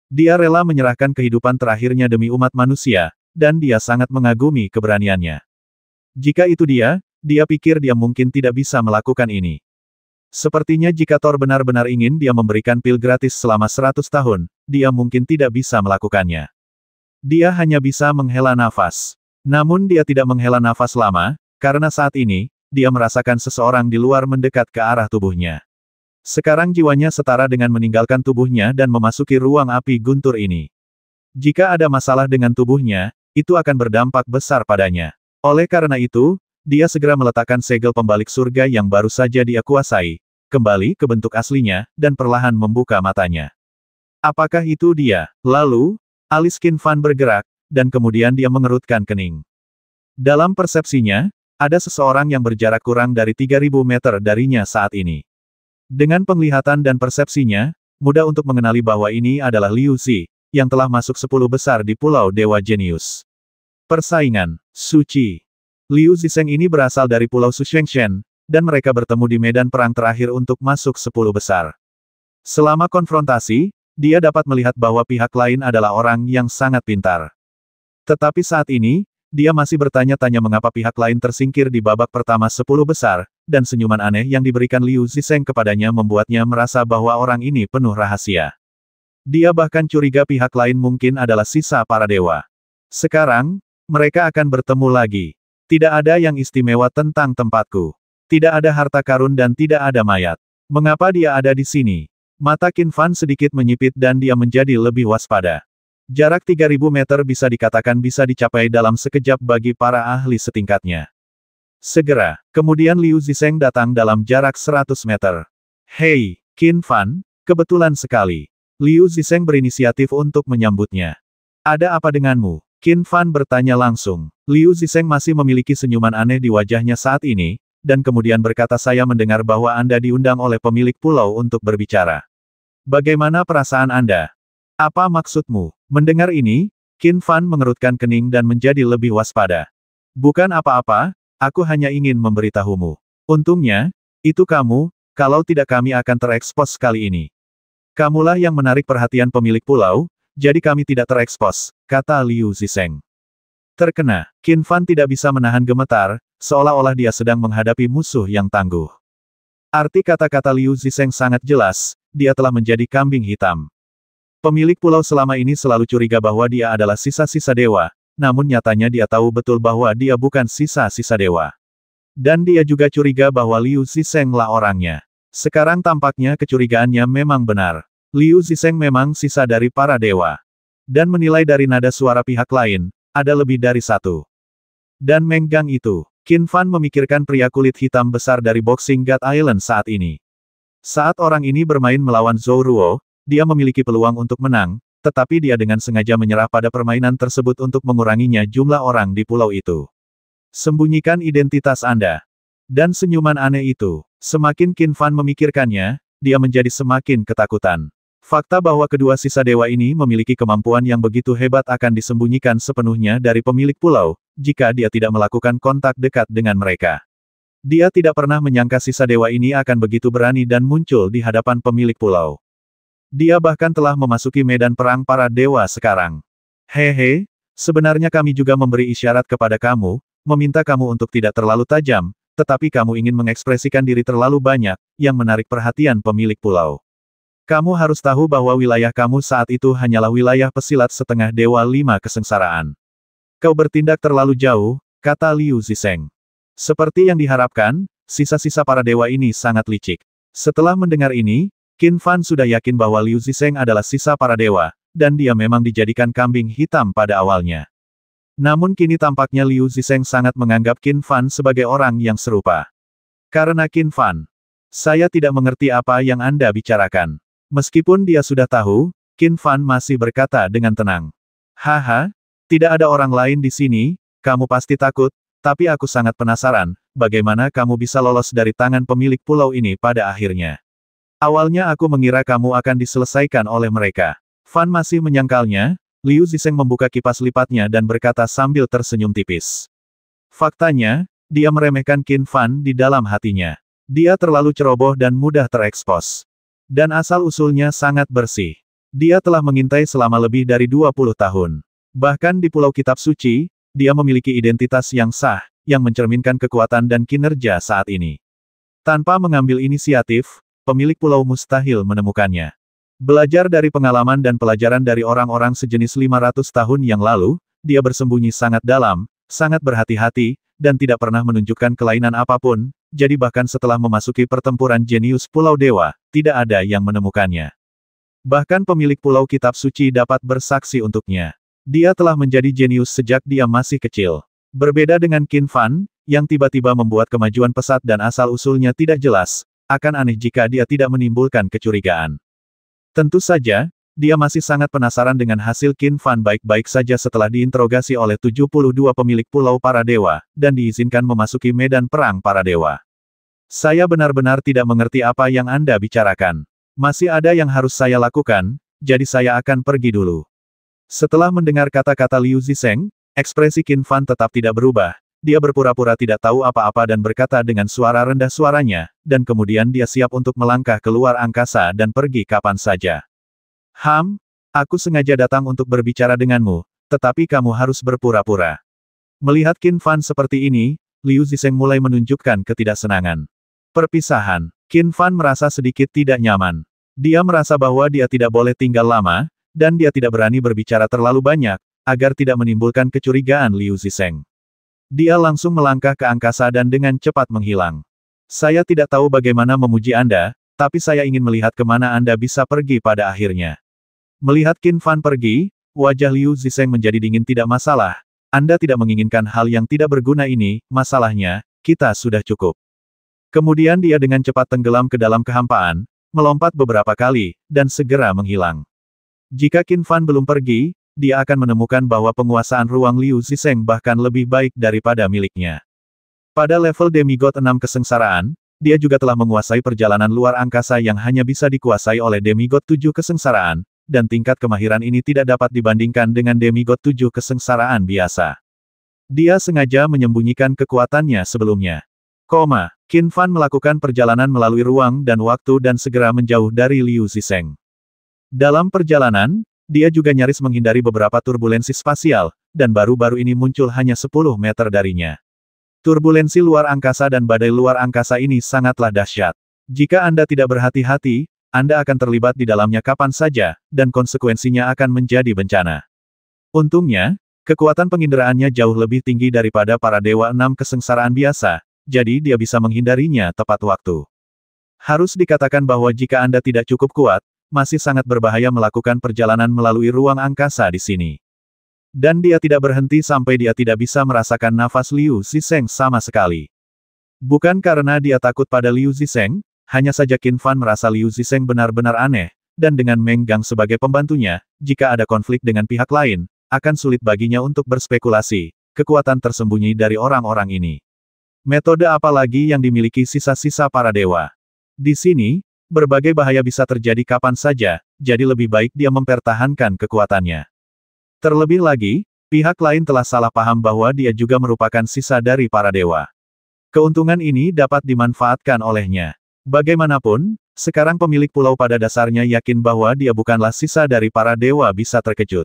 Dia rela menyerahkan kehidupan terakhirnya demi umat manusia, dan dia sangat mengagumi keberaniannya. Jika itu dia, dia pikir dia mungkin tidak bisa melakukan ini. Sepertinya jika Thor benar-benar ingin dia memberikan pil gratis selama 100 tahun, dia mungkin tidak bisa melakukannya. Dia hanya bisa menghela nafas. Namun dia tidak menghela nafas lama, karena saat ini, dia merasakan seseorang di luar mendekat ke arah tubuhnya. Sekarang jiwanya setara dengan meninggalkan tubuhnya dan memasuki ruang api guntur ini. Jika ada masalah dengan tubuhnya, itu akan berdampak besar padanya. Oleh karena itu, dia segera meletakkan segel pembalik surga yang baru saja dia kuasai, kembali ke bentuk aslinya, dan perlahan membuka matanya. Apakah itu dia? Lalu, alis Kin Fan bergerak, dan kemudian dia mengerutkan kening. Dalam persepsinya, ada seseorang yang berjarak kurang dari 3000 meter darinya saat ini. Dengan penglihatan dan persepsinya, mudah untuk mengenali bahwa ini adalah Liu Zi, yang telah masuk 10 besar di Pulau Dewa Jenius. Persaingan, suci. Liu Ziseng ini berasal dari Pulau Sushengshen, dan mereka bertemu di medan perang terakhir untuk masuk sepuluh besar. Selama konfrontasi, dia dapat melihat bahwa pihak lain adalah orang yang sangat pintar. Tetapi saat ini, dia masih bertanya-tanya mengapa pihak lain tersingkir di babak pertama sepuluh besar, dan senyuman aneh yang diberikan Liu Ziseng kepadanya membuatnya merasa bahwa orang ini penuh rahasia. Dia bahkan curiga pihak lain mungkin adalah sisa para dewa. Sekarang, mereka akan bertemu lagi. Tidak ada yang istimewa tentang tempatku. Tidak ada harta karun dan tidak ada mayat. Mengapa dia ada di sini? Mata Qin Fan sedikit menyipit dan dia menjadi lebih waspada. Jarak 3000 meter bisa dikatakan bisa dicapai dalam sekejap bagi para ahli setingkatnya. Segera, kemudian Liu Ziseng datang dalam jarak 100 meter. Hei, Qin Fan, kebetulan sekali. Liu Ziseng berinisiatif untuk menyambutnya. Ada apa denganmu? Qin Fan bertanya langsung. Liu Ziseng masih memiliki senyuman aneh di wajahnya saat ini, dan kemudian berkata saya mendengar bahwa Anda diundang oleh pemilik pulau untuk berbicara. Bagaimana perasaan Anda? Apa maksudmu? Mendengar ini, Qin Fan mengerutkan kening dan menjadi lebih waspada. Bukan apa-apa, aku hanya ingin memberitahumu. Untungnya, itu kamu, kalau tidak kami akan terekspos kali ini. Kamulah yang menarik perhatian pemilik pulau, jadi kami tidak terekspos, kata Liu Ziseng. Terkena, Qin Fan tidak bisa menahan gemetar, seolah-olah dia sedang menghadapi musuh yang tangguh. Arti kata-kata Liu Ziseng sangat jelas, dia telah menjadi kambing hitam. Pemilik pulau selama ini selalu curiga bahwa dia adalah sisa-sisa dewa, namun nyatanya dia tahu betul bahwa dia bukan sisa-sisa dewa. Dan dia juga curiga bahwa Liu Ziseng lah orangnya. Sekarang tampaknya kecurigaannya memang benar. Liu Ziseng memang sisa dari para dewa. Dan menilai dari nada suara pihak lain, ada lebih dari satu. Dan Menggang itu, Qin Fan memikirkan pria kulit hitam besar dari Boxing God Island saat ini. Saat orang ini bermain melawan Zhou Ruo, dia memiliki peluang untuk menang, tetapi dia dengan sengaja menyerah pada permainan tersebut untuk menguranginya jumlah orang di pulau itu. Sembunyikan identitas Anda. Dan senyuman aneh itu, semakin Qin Fan memikirkannya, dia menjadi semakin ketakutan. Fakta bahwa kedua sisa dewa ini memiliki kemampuan yang begitu hebat akan disembunyikan sepenuhnya dari pemilik pulau, jika dia tidak melakukan kontak dekat dengan mereka. Dia tidak pernah menyangka sisa dewa ini akan begitu berani dan muncul di hadapan pemilik pulau. Dia bahkan telah memasuki medan perang para dewa sekarang. Hehe, sebenarnya kami juga memberi isyarat kepada kamu, meminta kamu untuk tidak terlalu tajam, tetapi kamu ingin mengekspresikan diri terlalu banyak, yang menarik perhatian pemilik pulau. Kamu harus tahu bahwa wilayah kamu saat itu hanyalah wilayah pesilat setengah Dewa Lima Kesengsaraan. Kau bertindak terlalu jauh, kata Liu Ziseng. Seperti yang diharapkan, sisa-sisa para dewa ini sangat licik. Setelah mendengar ini, Qin Fan sudah yakin bahwa Liu Ziseng adalah sisa para dewa, dan dia memang dijadikan kambing hitam pada awalnya. Namun kini tampaknya Liu Ziseng sangat menganggap Qin Fan sebagai orang yang serupa. Karena Qin Fan, saya tidak mengerti apa yang Anda bicarakan. Meskipun dia sudah tahu, Qin Fan masih berkata dengan tenang. Haha, tidak ada orang lain di sini, kamu pasti takut, tapi aku sangat penasaran, bagaimana kamu bisa lolos dari tangan pemilik pulau ini pada akhirnya. Awalnya aku mengira kamu akan diselesaikan oleh mereka. Fan masih menyangkalnya, Liu Ziseng membuka kipas lipatnya dan berkata sambil tersenyum tipis. Faktanya, dia meremehkan Qin Fan di dalam hatinya. Dia terlalu ceroboh dan mudah terekspos. Dan asal-usulnya sangat bersih. Dia telah mengintai selama lebih dari 20 tahun. Bahkan di Pulau Kitab Suci, dia memiliki identitas yang sah, yang mencerminkan kekuatan dan kinerja saat ini. Tanpa mengambil inisiatif, pemilik pulau mustahil menemukannya. Belajar dari pengalaman dan pelajaran dari orang-orang sejenis 500 tahun yang lalu, dia bersembunyi sangat dalam, sangat berhati-hati, dan tidak pernah menunjukkan kelainan apapun, jadi bahkan setelah memasuki pertempuran jenius Pulau Dewa, tidak ada yang menemukannya. Bahkan pemilik Pulau Kitab Suci dapat bersaksi untuknya. Dia telah menjadi jenius sejak dia masih kecil. Berbeda dengan Qin Fan, yang tiba-tiba membuat kemajuan pesat dan asal-usulnya tidak jelas, akan aneh jika dia tidak menimbulkan kecurigaan. Tentu saja, dia masih sangat penasaran dengan hasil Qin Fan baik-baik saja setelah diinterogasi oleh 72 pemilik Pulau Para Dewa, dan diizinkan memasuki medan perang para dewa. Saya benar-benar tidak mengerti apa yang Anda bicarakan. Masih ada yang harus saya lakukan, jadi saya akan pergi dulu. Setelah mendengar kata-kata Liu Ziseng, ekspresi Qin Fan tetap tidak berubah, dia berpura-pura tidak tahu apa-apa dan berkata dengan suara rendah suaranya, dan kemudian dia siap untuk melangkah keluar angkasa dan pergi kapan saja. Ham, aku sengaja datang untuk berbicara denganmu, tetapi kamu harus berpura-pura. Melihat Qin Fan seperti ini, Liu Ziseng mulai menunjukkan ketidaksenangan. Perpisahan, Qin Fan merasa sedikit tidak nyaman. Dia merasa bahwa dia tidak boleh tinggal lama, dan dia tidak berani berbicara terlalu banyak, agar tidak menimbulkan kecurigaan Liu Ziseng. Dia langsung melangkah ke angkasa dan dengan cepat menghilang. Saya tidak tahu bagaimana memuji Anda, tapi saya ingin melihat kemana Anda bisa pergi pada akhirnya. Melihat Qin Fan pergi, wajah Liu Ziseng menjadi dingin tidak masalah. Anda tidak menginginkan hal yang tidak berguna ini, masalahnya, kita sudah cukup. Kemudian dia dengan cepat tenggelam ke dalam kehampaan, melompat beberapa kali, dan segera menghilang. Jika Qin Fan belum pergi, dia akan menemukan bahwa penguasaan ruang Liu Ziseng bahkan lebih baik daripada miliknya. Pada level demigod 6 kesengsaraan, dia juga telah menguasai perjalanan luar angkasa yang hanya bisa dikuasai oleh demigod 7 kesengsaraan, dan tingkat kemahiran ini tidak dapat dibandingkan dengan demigod tujuh kesengsaraan biasa. Dia sengaja menyembunyikan kekuatannya sebelumnya. Koma, Qin Fan melakukan perjalanan melalui ruang dan waktu dan segera menjauh dari Liu Ziseng. Dalam perjalanan, dia juga nyaris menghindari beberapa turbulensi spasial, dan baru-baru ini muncul hanya 10 meter darinya. Turbulensi luar angkasa dan badai luar angkasa ini sangatlah dahsyat. Jika Anda tidak berhati-hati, anda akan terlibat di dalamnya kapan saja, dan konsekuensinya akan menjadi bencana. Untungnya, kekuatan penginderaannya jauh lebih tinggi daripada para Dewa Enam Kesengsaraan biasa, jadi dia bisa menghindarinya tepat waktu. Harus dikatakan bahwa jika Anda tidak cukup kuat, masih sangat berbahaya melakukan perjalanan melalui ruang angkasa di sini. Dan dia tidak berhenti sampai dia tidak bisa merasakan nafas Liu Ziseng sama sekali. Bukan karena dia takut pada Liu Ziseng, hanya saja Qin Fan merasa Liu Ziseng benar-benar aneh, dan dengan Meng Gang sebagai pembantunya, jika ada konflik dengan pihak lain, akan sulit baginya untuk berspekulasi, kekuatan tersembunyi dari orang-orang ini. Metode apa lagi yang dimiliki sisa-sisa para dewa? Di sini, berbagai bahaya bisa terjadi kapan saja, jadi lebih baik dia mempertahankan kekuatannya. Terlebih lagi, pihak lain telah salah paham bahwa dia juga merupakan sisa dari para dewa. Keuntungan ini dapat dimanfaatkan olehnya. Bagaimanapun, sekarang pemilik pulau pada dasarnya yakin bahwa dia bukanlah sisa dari para dewa bisa terkejut.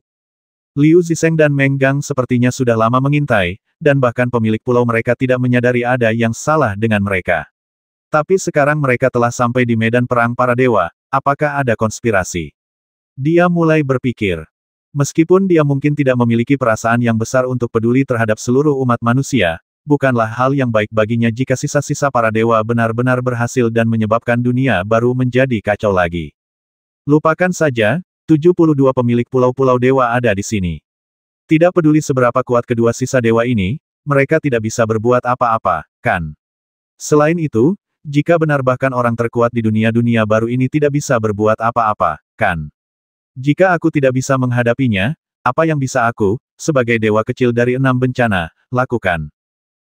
Liu Ziseng dan Meng Gang sepertinya sudah lama mengintai, dan bahkan pemilik pulau mereka tidak menyadari ada yang salah dengan mereka. Tapi sekarang mereka telah sampai di medan perang para dewa, apakah ada konspirasi? Dia mulai berpikir. Meskipun dia mungkin tidak memiliki perasaan yang besar untuk peduli terhadap seluruh umat manusia, bukanlah hal yang baik baginya jika sisa-sisa para dewa benar-benar berhasil dan menyebabkan dunia baru menjadi kacau lagi. Lupakan saja, 72 pemilik pulau-pulau dewa ada di sini. Tidak peduli seberapa kuat kedua sisa dewa ini, mereka tidak bisa berbuat apa-apa, kan? Selain itu, jika benar bahkan orang terkuat di dunia-dunia baru ini tidak bisa berbuat apa-apa, kan? Jika aku tidak bisa menghadapinya, apa yang bisa aku, sebagai dewa kecil dari enam bencana, lakukan?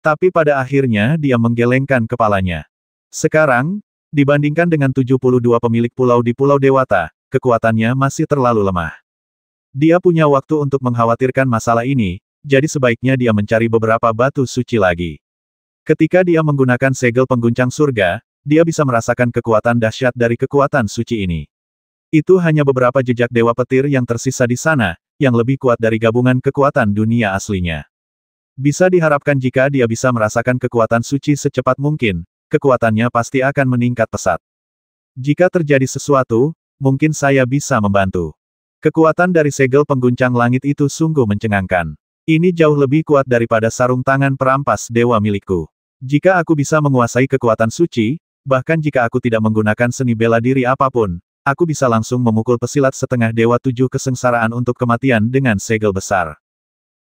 Tapi pada akhirnya dia menggelengkan kepalanya. Sekarang, dibandingkan dengan 72 pemilik pulau di Pulau Dewata, kekuatannya masih terlalu lemah. Dia punya waktu untuk mengkhawatirkan masalah ini, jadi sebaiknya dia mencari beberapa batu suci lagi. Ketika dia menggunakan segel pengguncang surga, dia bisa merasakan kekuatan dahsyat dari kekuatan suci ini. Itu hanya beberapa jejak dewa petir yang tersisa di sana, yang lebih kuat dari gabungan kekuatan dunia aslinya. Bisa diharapkan jika dia bisa merasakan kekuatan suci secepat mungkin, kekuatannya pasti akan meningkat pesat. Jika terjadi sesuatu, mungkin saya bisa membantu. Kekuatan dari segel pengguncang langit itu sungguh mencengangkan. Ini jauh lebih kuat daripada sarung tangan perampas dewa milikku. Jika aku bisa menguasai kekuatan suci, bahkan jika aku tidak menggunakan seni bela diri apapun, aku bisa langsung memukul pesilat setengah dewa tujuh kesengsaraan untuk kematian dengan segel besar.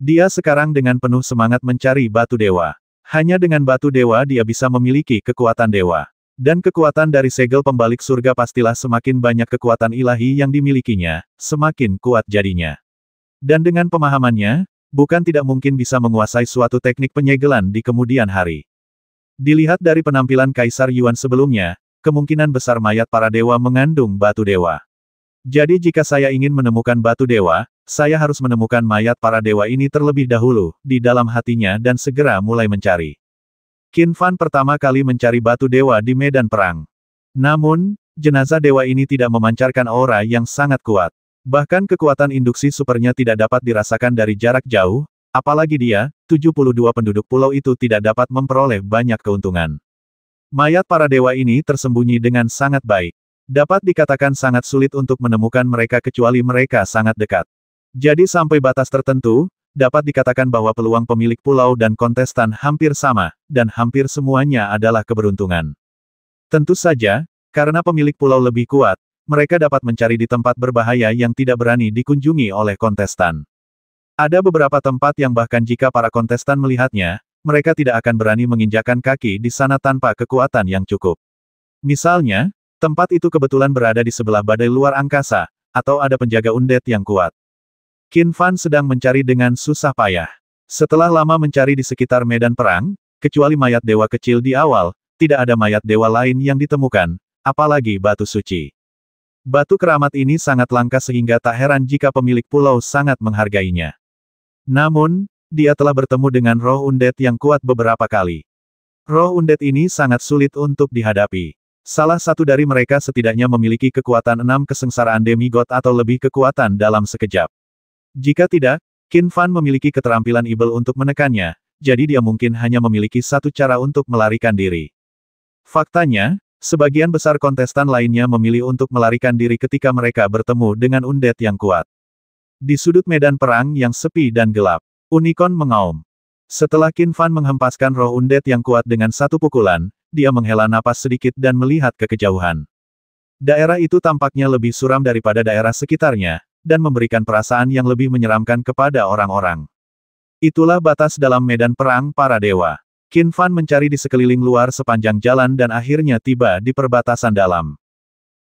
Dia sekarang dengan penuh semangat mencari batu dewa. Hanya dengan batu dewa dia bisa memiliki kekuatan dewa. Dan kekuatan dari segel pembalik surga pastilah semakin banyak kekuatan ilahi yang dimilikinya, semakin kuat jadinya. Dan dengan pemahamannya, bukan tidak mungkin bisa menguasai suatu teknik penyegelan di kemudian hari. Dilihat dari penampilan Kaisar Yuan sebelumnya, kemungkinan besar mayat para dewa mengandung batu dewa. Jadi jika saya ingin menemukan batu dewa, saya harus menemukan mayat para dewa ini terlebih dahulu, di dalam hatinya dan segera mulai mencari. Qin Fan pertama kali mencari batu dewa di medan perang. Namun, jenazah dewa ini tidak memancarkan aura yang sangat kuat. Bahkan kekuatan induksi supernya tidak dapat dirasakan dari jarak jauh, apalagi dia, 72 penduduk pulau itu tidak dapat memperoleh banyak keuntungan. Mayat para dewa ini tersembunyi dengan sangat baik. Dapat dikatakan sangat sulit untuk menemukan mereka kecuali mereka sangat dekat. Jadi sampai batas tertentu, dapat dikatakan bahwa peluang pemilik pulau dan kontestan hampir sama, dan hampir semuanya adalah keberuntungan. Tentu saja, karena pemilik pulau lebih kuat, mereka dapat mencari di tempat berbahaya yang tidak berani dikunjungi oleh kontestan. Ada beberapa tempat yang bahkan jika para kontestan melihatnya, mereka tidak akan berani menginjakan kaki di sana tanpa kekuatan yang cukup. Misalnya, tempat itu kebetulan berada di sebelah badai luar angkasa, atau ada penjaga undet yang kuat. Qin Fan sedang mencari dengan susah payah. Setelah lama mencari di sekitar medan perang, kecuali mayat dewa kecil di awal, tidak ada mayat dewa lain yang ditemukan, apalagi batu suci. Batu keramat ini sangat langka sehingga tak heran jika pemilik pulau sangat menghargainya. Namun, dia telah bertemu dengan roh undet yang kuat beberapa kali. Roh undet ini sangat sulit untuk dihadapi. Salah satu dari mereka setidaknya memiliki kekuatan enam kesengsaraan demigod atau lebih kekuatan dalam sekejap. Jika tidak, Qin Fan memiliki keterampilan Ibel untuk menekannya, jadi dia mungkin hanya memiliki satu cara untuk melarikan diri. Faktanya, sebagian besar kontestan lainnya memilih untuk melarikan diri ketika mereka bertemu dengan undet yang kuat. Di sudut medan perang yang sepi dan gelap, Unicorn mengaum. Setelah Qin Fan menghempaskan roh undet yang kuat dengan satu pukulan, dia menghela napas sedikit dan melihat ke kejauhan. Daerah itu tampaknya lebih suram daripada daerah sekitarnya, dan memberikan perasaan yang lebih menyeramkan kepada orang-orang. Itulah batas dalam medan perang para dewa. Qin Fan mencari di sekeliling luar sepanjang jalan dan akhirnya tiba di perbatasan dalam.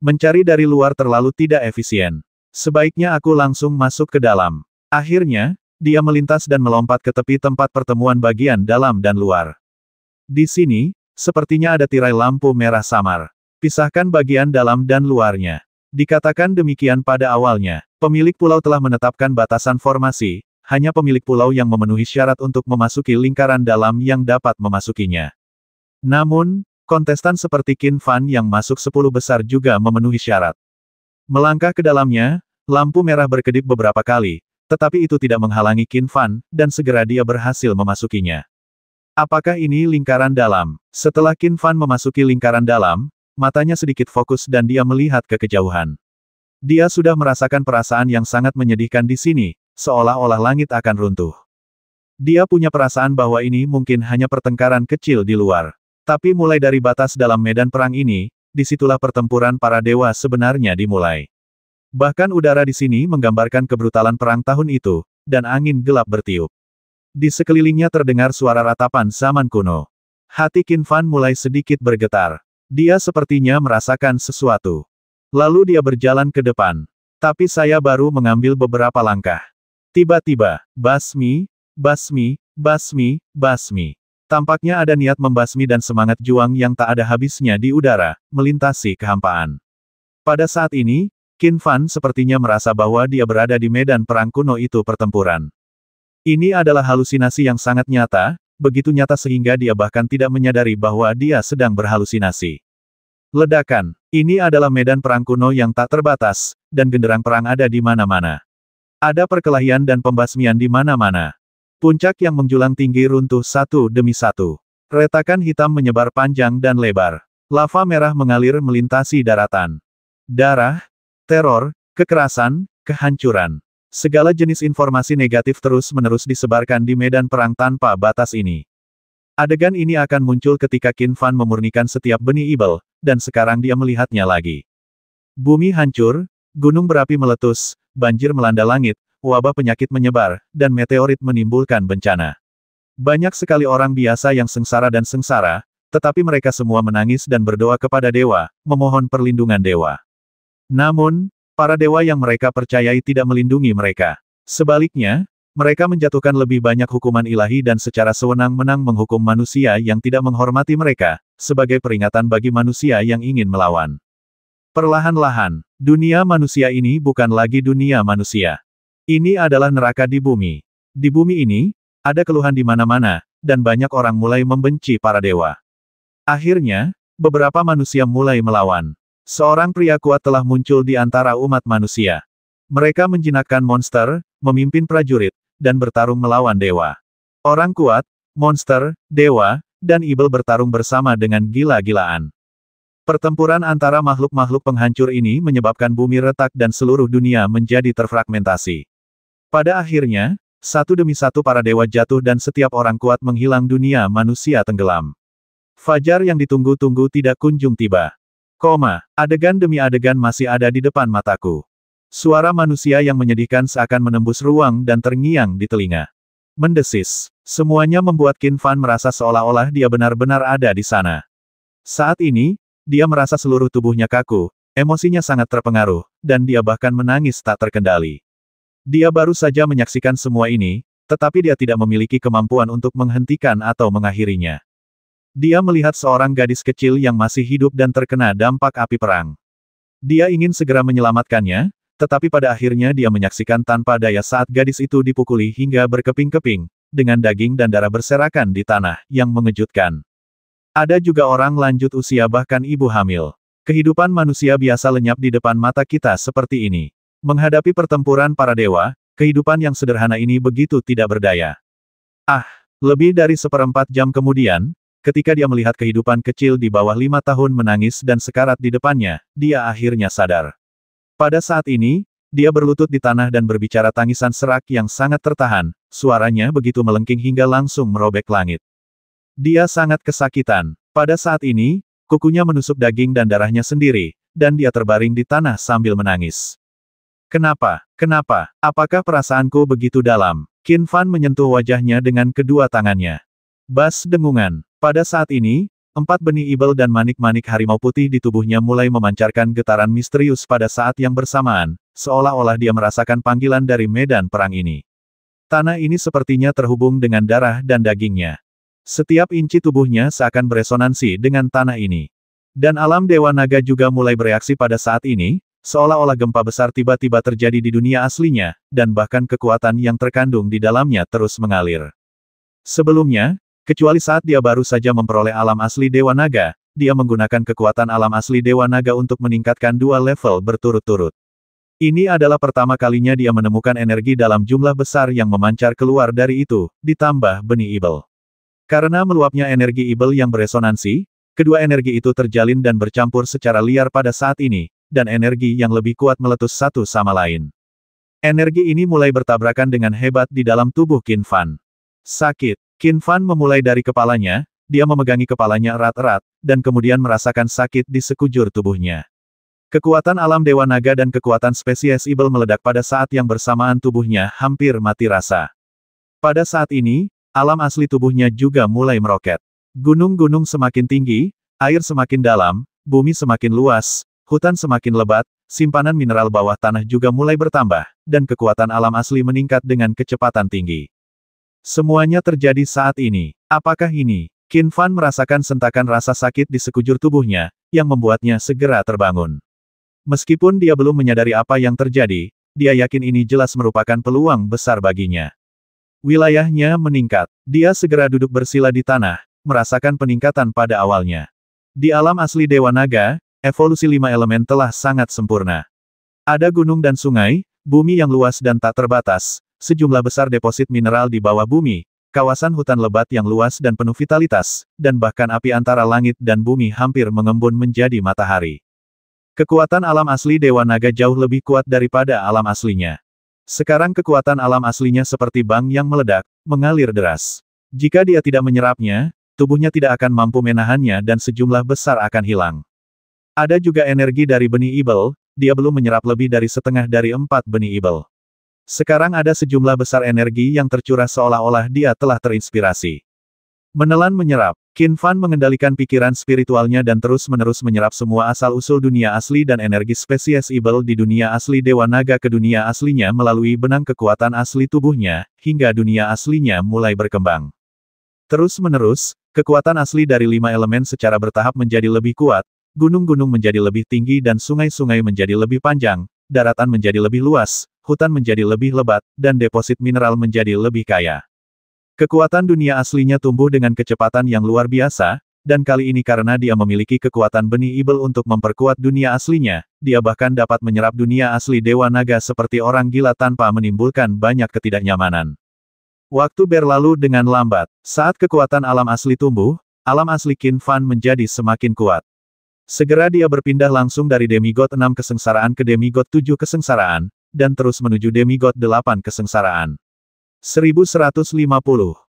Mencari dari luar terlalu tidak efisien. Sebaiknya aku langsung masuk ke dalam. Akhirnya, dia melintas dan melompat ke tepi tempat pertemuan bagian dalam dan luar. Di sini, sepertinya ada tirai lampu merah samar. Pisahkan bagian dalam dan luarnya. Dikatakan demikian pada awalnya, pemilik pulau telah menetapkan batasan formasi, hanya pemilik pulau yang memenuhi syarat untuk memasuki lingkaran dalam yang dapat memasukinya. Namun, kontestan seperti Qin Fan yang masuk 10 besar juga memenuhi syarat. Melangkah ke dalamnya, lampu merah berkedip beberapa kali, tetapi itu tidak menghalangi Qin Fan, dan segera dia berhasil memasukinya. Apakah ini lingkaran dalam? Setelah Qin Fan memasuki lingkaran dalam, matanya sedikit fokus dan dia melihat ke kejauhan. Dia sudah merasakan perasaan yang sangat menyedihkan di sini, seolah-olah langit akan runtuh. Dia punya perasaan bahwa ini mungkin hanya pertengkaran kecil di luar. Tapi mulai dari batas dalam medan perang ini, disitulah pertempuran para dewa sebenarnya dimulai. Bahkan udara di sini menggambarkan kebrutalan perang tahun itu, dan angin gelap bertiup. Di sekelilingnya terdengar suara ratapan zaman kuno. Hati Kinfan mulai sedikit bergetar. Dia sepertinya merasakan sesuatu. Lalu dia berjalan ke depan. Tapi saya baru mengambil beberapa langkah. Tiba-tiba, basmi, basmi, basmi, basmi. Tampaknya ada niat membasmi dan semangat juang yang tak ada habisnya di udara, melintasi kehampaan. Pada saat ini, Qin Fan sepertinya merasa bahwa dia berada di medan perang kuno itu pertempuran. Ini adalah halusinasi yang sangat nyata, begitu nyata sehingga dia bahkan tidak menyadari bahwa dia sedang berhalusinasi. Ledakan, ini adalah medan perang kuno yang tak terbatas, dan genderang perang ada di mana-mana. Ada perkelahian dan pembasmian di mana-mana. Puncak yang menjulang tinggi runtuh satu demi satu. Retakan hitam menyebar panjang dan lebar. Lava merah mengalir melintasi daratan. Darah, teror, kekerasan, kehancuran. Segala jenis informasi negatif terus-menerus disebarkan di medan perang tanpa batas ini. Adegan ini akan muncul ketika Qin Fan memurnikan setiap benih ibel, dan sekarang dia melihatnya lagi. Bumi hancur, gunung berapi meletus, banjir melanda langit, wabah penyakit menyebar, dan meteorit menimbulkan bencana. Banyak sekali orang biasa yang sengsara dan sengsara, tetapi mereka semua menangis dan berdoa kepada dewa, memohon perlindungan dewa. Namun, Para dewa yang mereka percayai tidak melindungi mereka. Sebaliknya, mereka menjatuhkan lebih banyak hukuman ilahi dan secara sewenang-menang menghukum manusia yang tidak menghormati mereka, sebagai peringatan bagi manusia yang ingin melawan. Perlahan-lahan, dunia manusia ini bukan lagi dunia manusia. Ini adalah neraka di bumi. Di bumi ini, ada keluhan di mana-mana, dan banyak orang mulai membenci para dewa. Akhirnya, beberapa manusia mulai melawan. Seorang pria kuat telah muncul di antara umat manusia. Mereka menjinakkan monster, memimpin prajurit, dan bertarung melawan dewa. Orang kuat, monster, dewa, dan ibel bertarung bersama dengan gila-gilaan. Pertempuran antara makhluk-makhluk penghancur ini menyebabkan bumi retak dan seluruh dunia menjadi terfragmentasi. Pada akhirnya, satu demi satu para dewa jatuh dan setiap orang kuat menghilang dunia manusia tenggelam. Fajar yang ditunggu-tunggu tidak kunjung tiba. Koma, adegan demi adegan masih ada di depan mataku. Suara manusia yang menyedihkan seakan menembus ruang dan terngiang di telinga. Mendesis. Semuanya membuat Qin Fan merasa seolah-olah dia benar-benar ada di sana. Saat ini, dia merasa seluruh tubuhnya kaku, emosinya sangat terpengaruh, dan dia bahkan menangis tak terkendali. Dia baru saja menyaksikan semua ini, tetapi dia tidak memiliki kemampuan untuk menghentikan atau mengakhirinya. Dia melihat seorang gadis kecil yang masih hidup dan terkena dampak api perang. Dia ingin segera menyelamatkannya, tetapi pada akhirnya dia menyaksikan tanpa daya saat gadis itu dipukuli hingga berkeping-keping, dengan daging dan darah berserakan di tanah, yang mengejutkan. Ada juga orang lanjut usia bahkan ibu hamil. Kehidupan manusia biasa lenyap di depan mata kita seperti ini. Menghadapi pertempuran para dewa, kehidupan yang sederhana ini begitu tidak berdaya. Ah, lebih dari seperempat jam kemudian, Ketika dia melihat kehidupan kecil di bawah lima tahun menangis dan sekarat di depannya, dia akhirnya sadar. Pada saat ini, dia berlutut di tanah dan berbicara tangisan serak yang sangat tertahan, suaranya begitu melengking hingga langsung merobek langit. Dia sangat kesakitan. Pada saat ini, kukunya menusuk daging dan darahnya sendiri, dan dia terbaring di tanah sambil menangis. Kenapa? Kenapa? Apakah perasaanku begitu dalam? Qin Fan menyentuh wajahnya dengan kedua tangannya. Bas dengungan. Pada saat ini, empat benih ibel dan manik-manik harimau putih di tubuhnya mulai memancarkan getaran misterius pada saat yang bersamaan, seolah-olah dia merasakan panggilan dari medan perang ini. Tanah ini sepertinya terhubung dengan darah dan dagingnya. Setiap inci tubuhnya seakan beresonansi dengan tanah ini. Dan alam Dewa Naga juga mulai bereaksi pada saat ini, seolah-olah gempa besar tiba-tiba terjadi di dunia aslinya, dan bahkan kekuatan yang terkandung di dalamnya terus mengalir. Sebelumnya, Kecuali saat dia baru saja memperoleh alam asli Dewa Naga, dia menggunakan kekuatan alam asli Dewa Naga untuk meningkatkan dua level berturut-turut. Ini adalah pertama kalinya dia menemukan energi dalam jumlah besar yang memancar keluar dari itu, ditambah benih Ibel. Karena meluapnya energi Ibel yang beresonansi, kedua energi itu terjalin dan bercampur secara liar pada saat ini, dan energi yang lebih kuat meletus satu sama lain. Energi ini mulai bertabrakan dengan hebat di dalam tubuh Kinfan. Fan. Sakit. Qin Fan memulai dari kepalanya, dia memegangi kepalanya erat-erat, dan kemudian merasakan sakit di sekujur tubuhnya. Kekuatan alam Dewa Naga dan kekuatan spesies Ibel meledak pada saat yang bersamaan tubuhnya hampir mati rasa. Pada saat ini, alam asli tubuhnya juga mulai meroket. Gunung-gunung semakin tinggi, air semakin dalam, bumi semakin luas, hutan semakin lebat, simpanan mineral bawah tanah juga mulai bertambah, dan kekuatan alam asli meningkat dengan kecepatan tinggi. Semuanya terjadi saat ini. Apakah ini? Qin Fan merasakan sentakan rasa sakit di sekujur tubuhnya, yang membuatnya segera terbangun. Meskipun dia belum menyadari apa yang terjadi, dia yakin ini jelas merupakan peluang besar baginya. Wilayahnya meningkat. Dia segera duduk bersila di tanah, merasakan peningkatan pada awalnya. Di alam asli Dewa Naga, evolusi lima elemen telah sangat sempurna. Ada gunung dan sungai, bumi yang luas dan tak terbatas, sejumlah besar deposit mineral di bawah bumi, kawasan hutan lebat yang luas dan penuh vitalitas, dan bahkan api antara langit dan bumi hampir mengembun menjadi matahari. Kekuatan alam asli Dewa Naga jauh lebih kuat daripada alam aslinya. Sekarang kekuatan alam aslinya seperti bang yang meledak, mengalir deras. Jika dia tidak menyerapnya, tubuhnya tidak akan mampu menahannya dan sejumlah besar akan hilang. Ada juga energi dari benih ibel, dia belum menyerap lebih dari setengah dari empat benih ibel. Sekarang ada sejumlah besar energi yang tercurah seolah-olah dia telah terinspirasi. Menelan menyerap, Qin Fan mengendalikan pikiran spiritualnya dan terus-menerus menyerap semua asal-usul dunia asli dan energi spesies Ibel di dunia asli Dewa Naga ke dunia aslinya melalui benang kekuatan asli tubuhnya, hingga dunia aslinya mulai berkembang. Terus-menerus, kekuatan asli dari lima elemen secara bertahap menjadi lebih kuat, gunung-gunung menjadi lebih tinggi dan sungai-sungai menjadi lebih panjang, daratan menjadi lebih luas, hutan menjadi lebih lebat, dan deposit mineral menjadi lebih kaya. Kekuatan dunia aslinya tumbuh dengan kecepatan yang luar biasa, dan kali ini karena dia memiliki kekuatan benih ibel untuk memperkuat dunia aslinya, dia bahkan dapat menyerap dunia asli Dewa Naga seperti orang gila tanpa menimbulkan banyak ketidaknyamanan. Waktu berlalu dengan lambat, saat kekuatan alam asli tumbuh, alam asli Qin Fan menjadi semakin kuat. Segera dia berpindah langsung dari demigod 6 kesengsaraan ke demigod 7 kesengsaraan, dan terus menuju demigod delapan kesengsaraan. 1150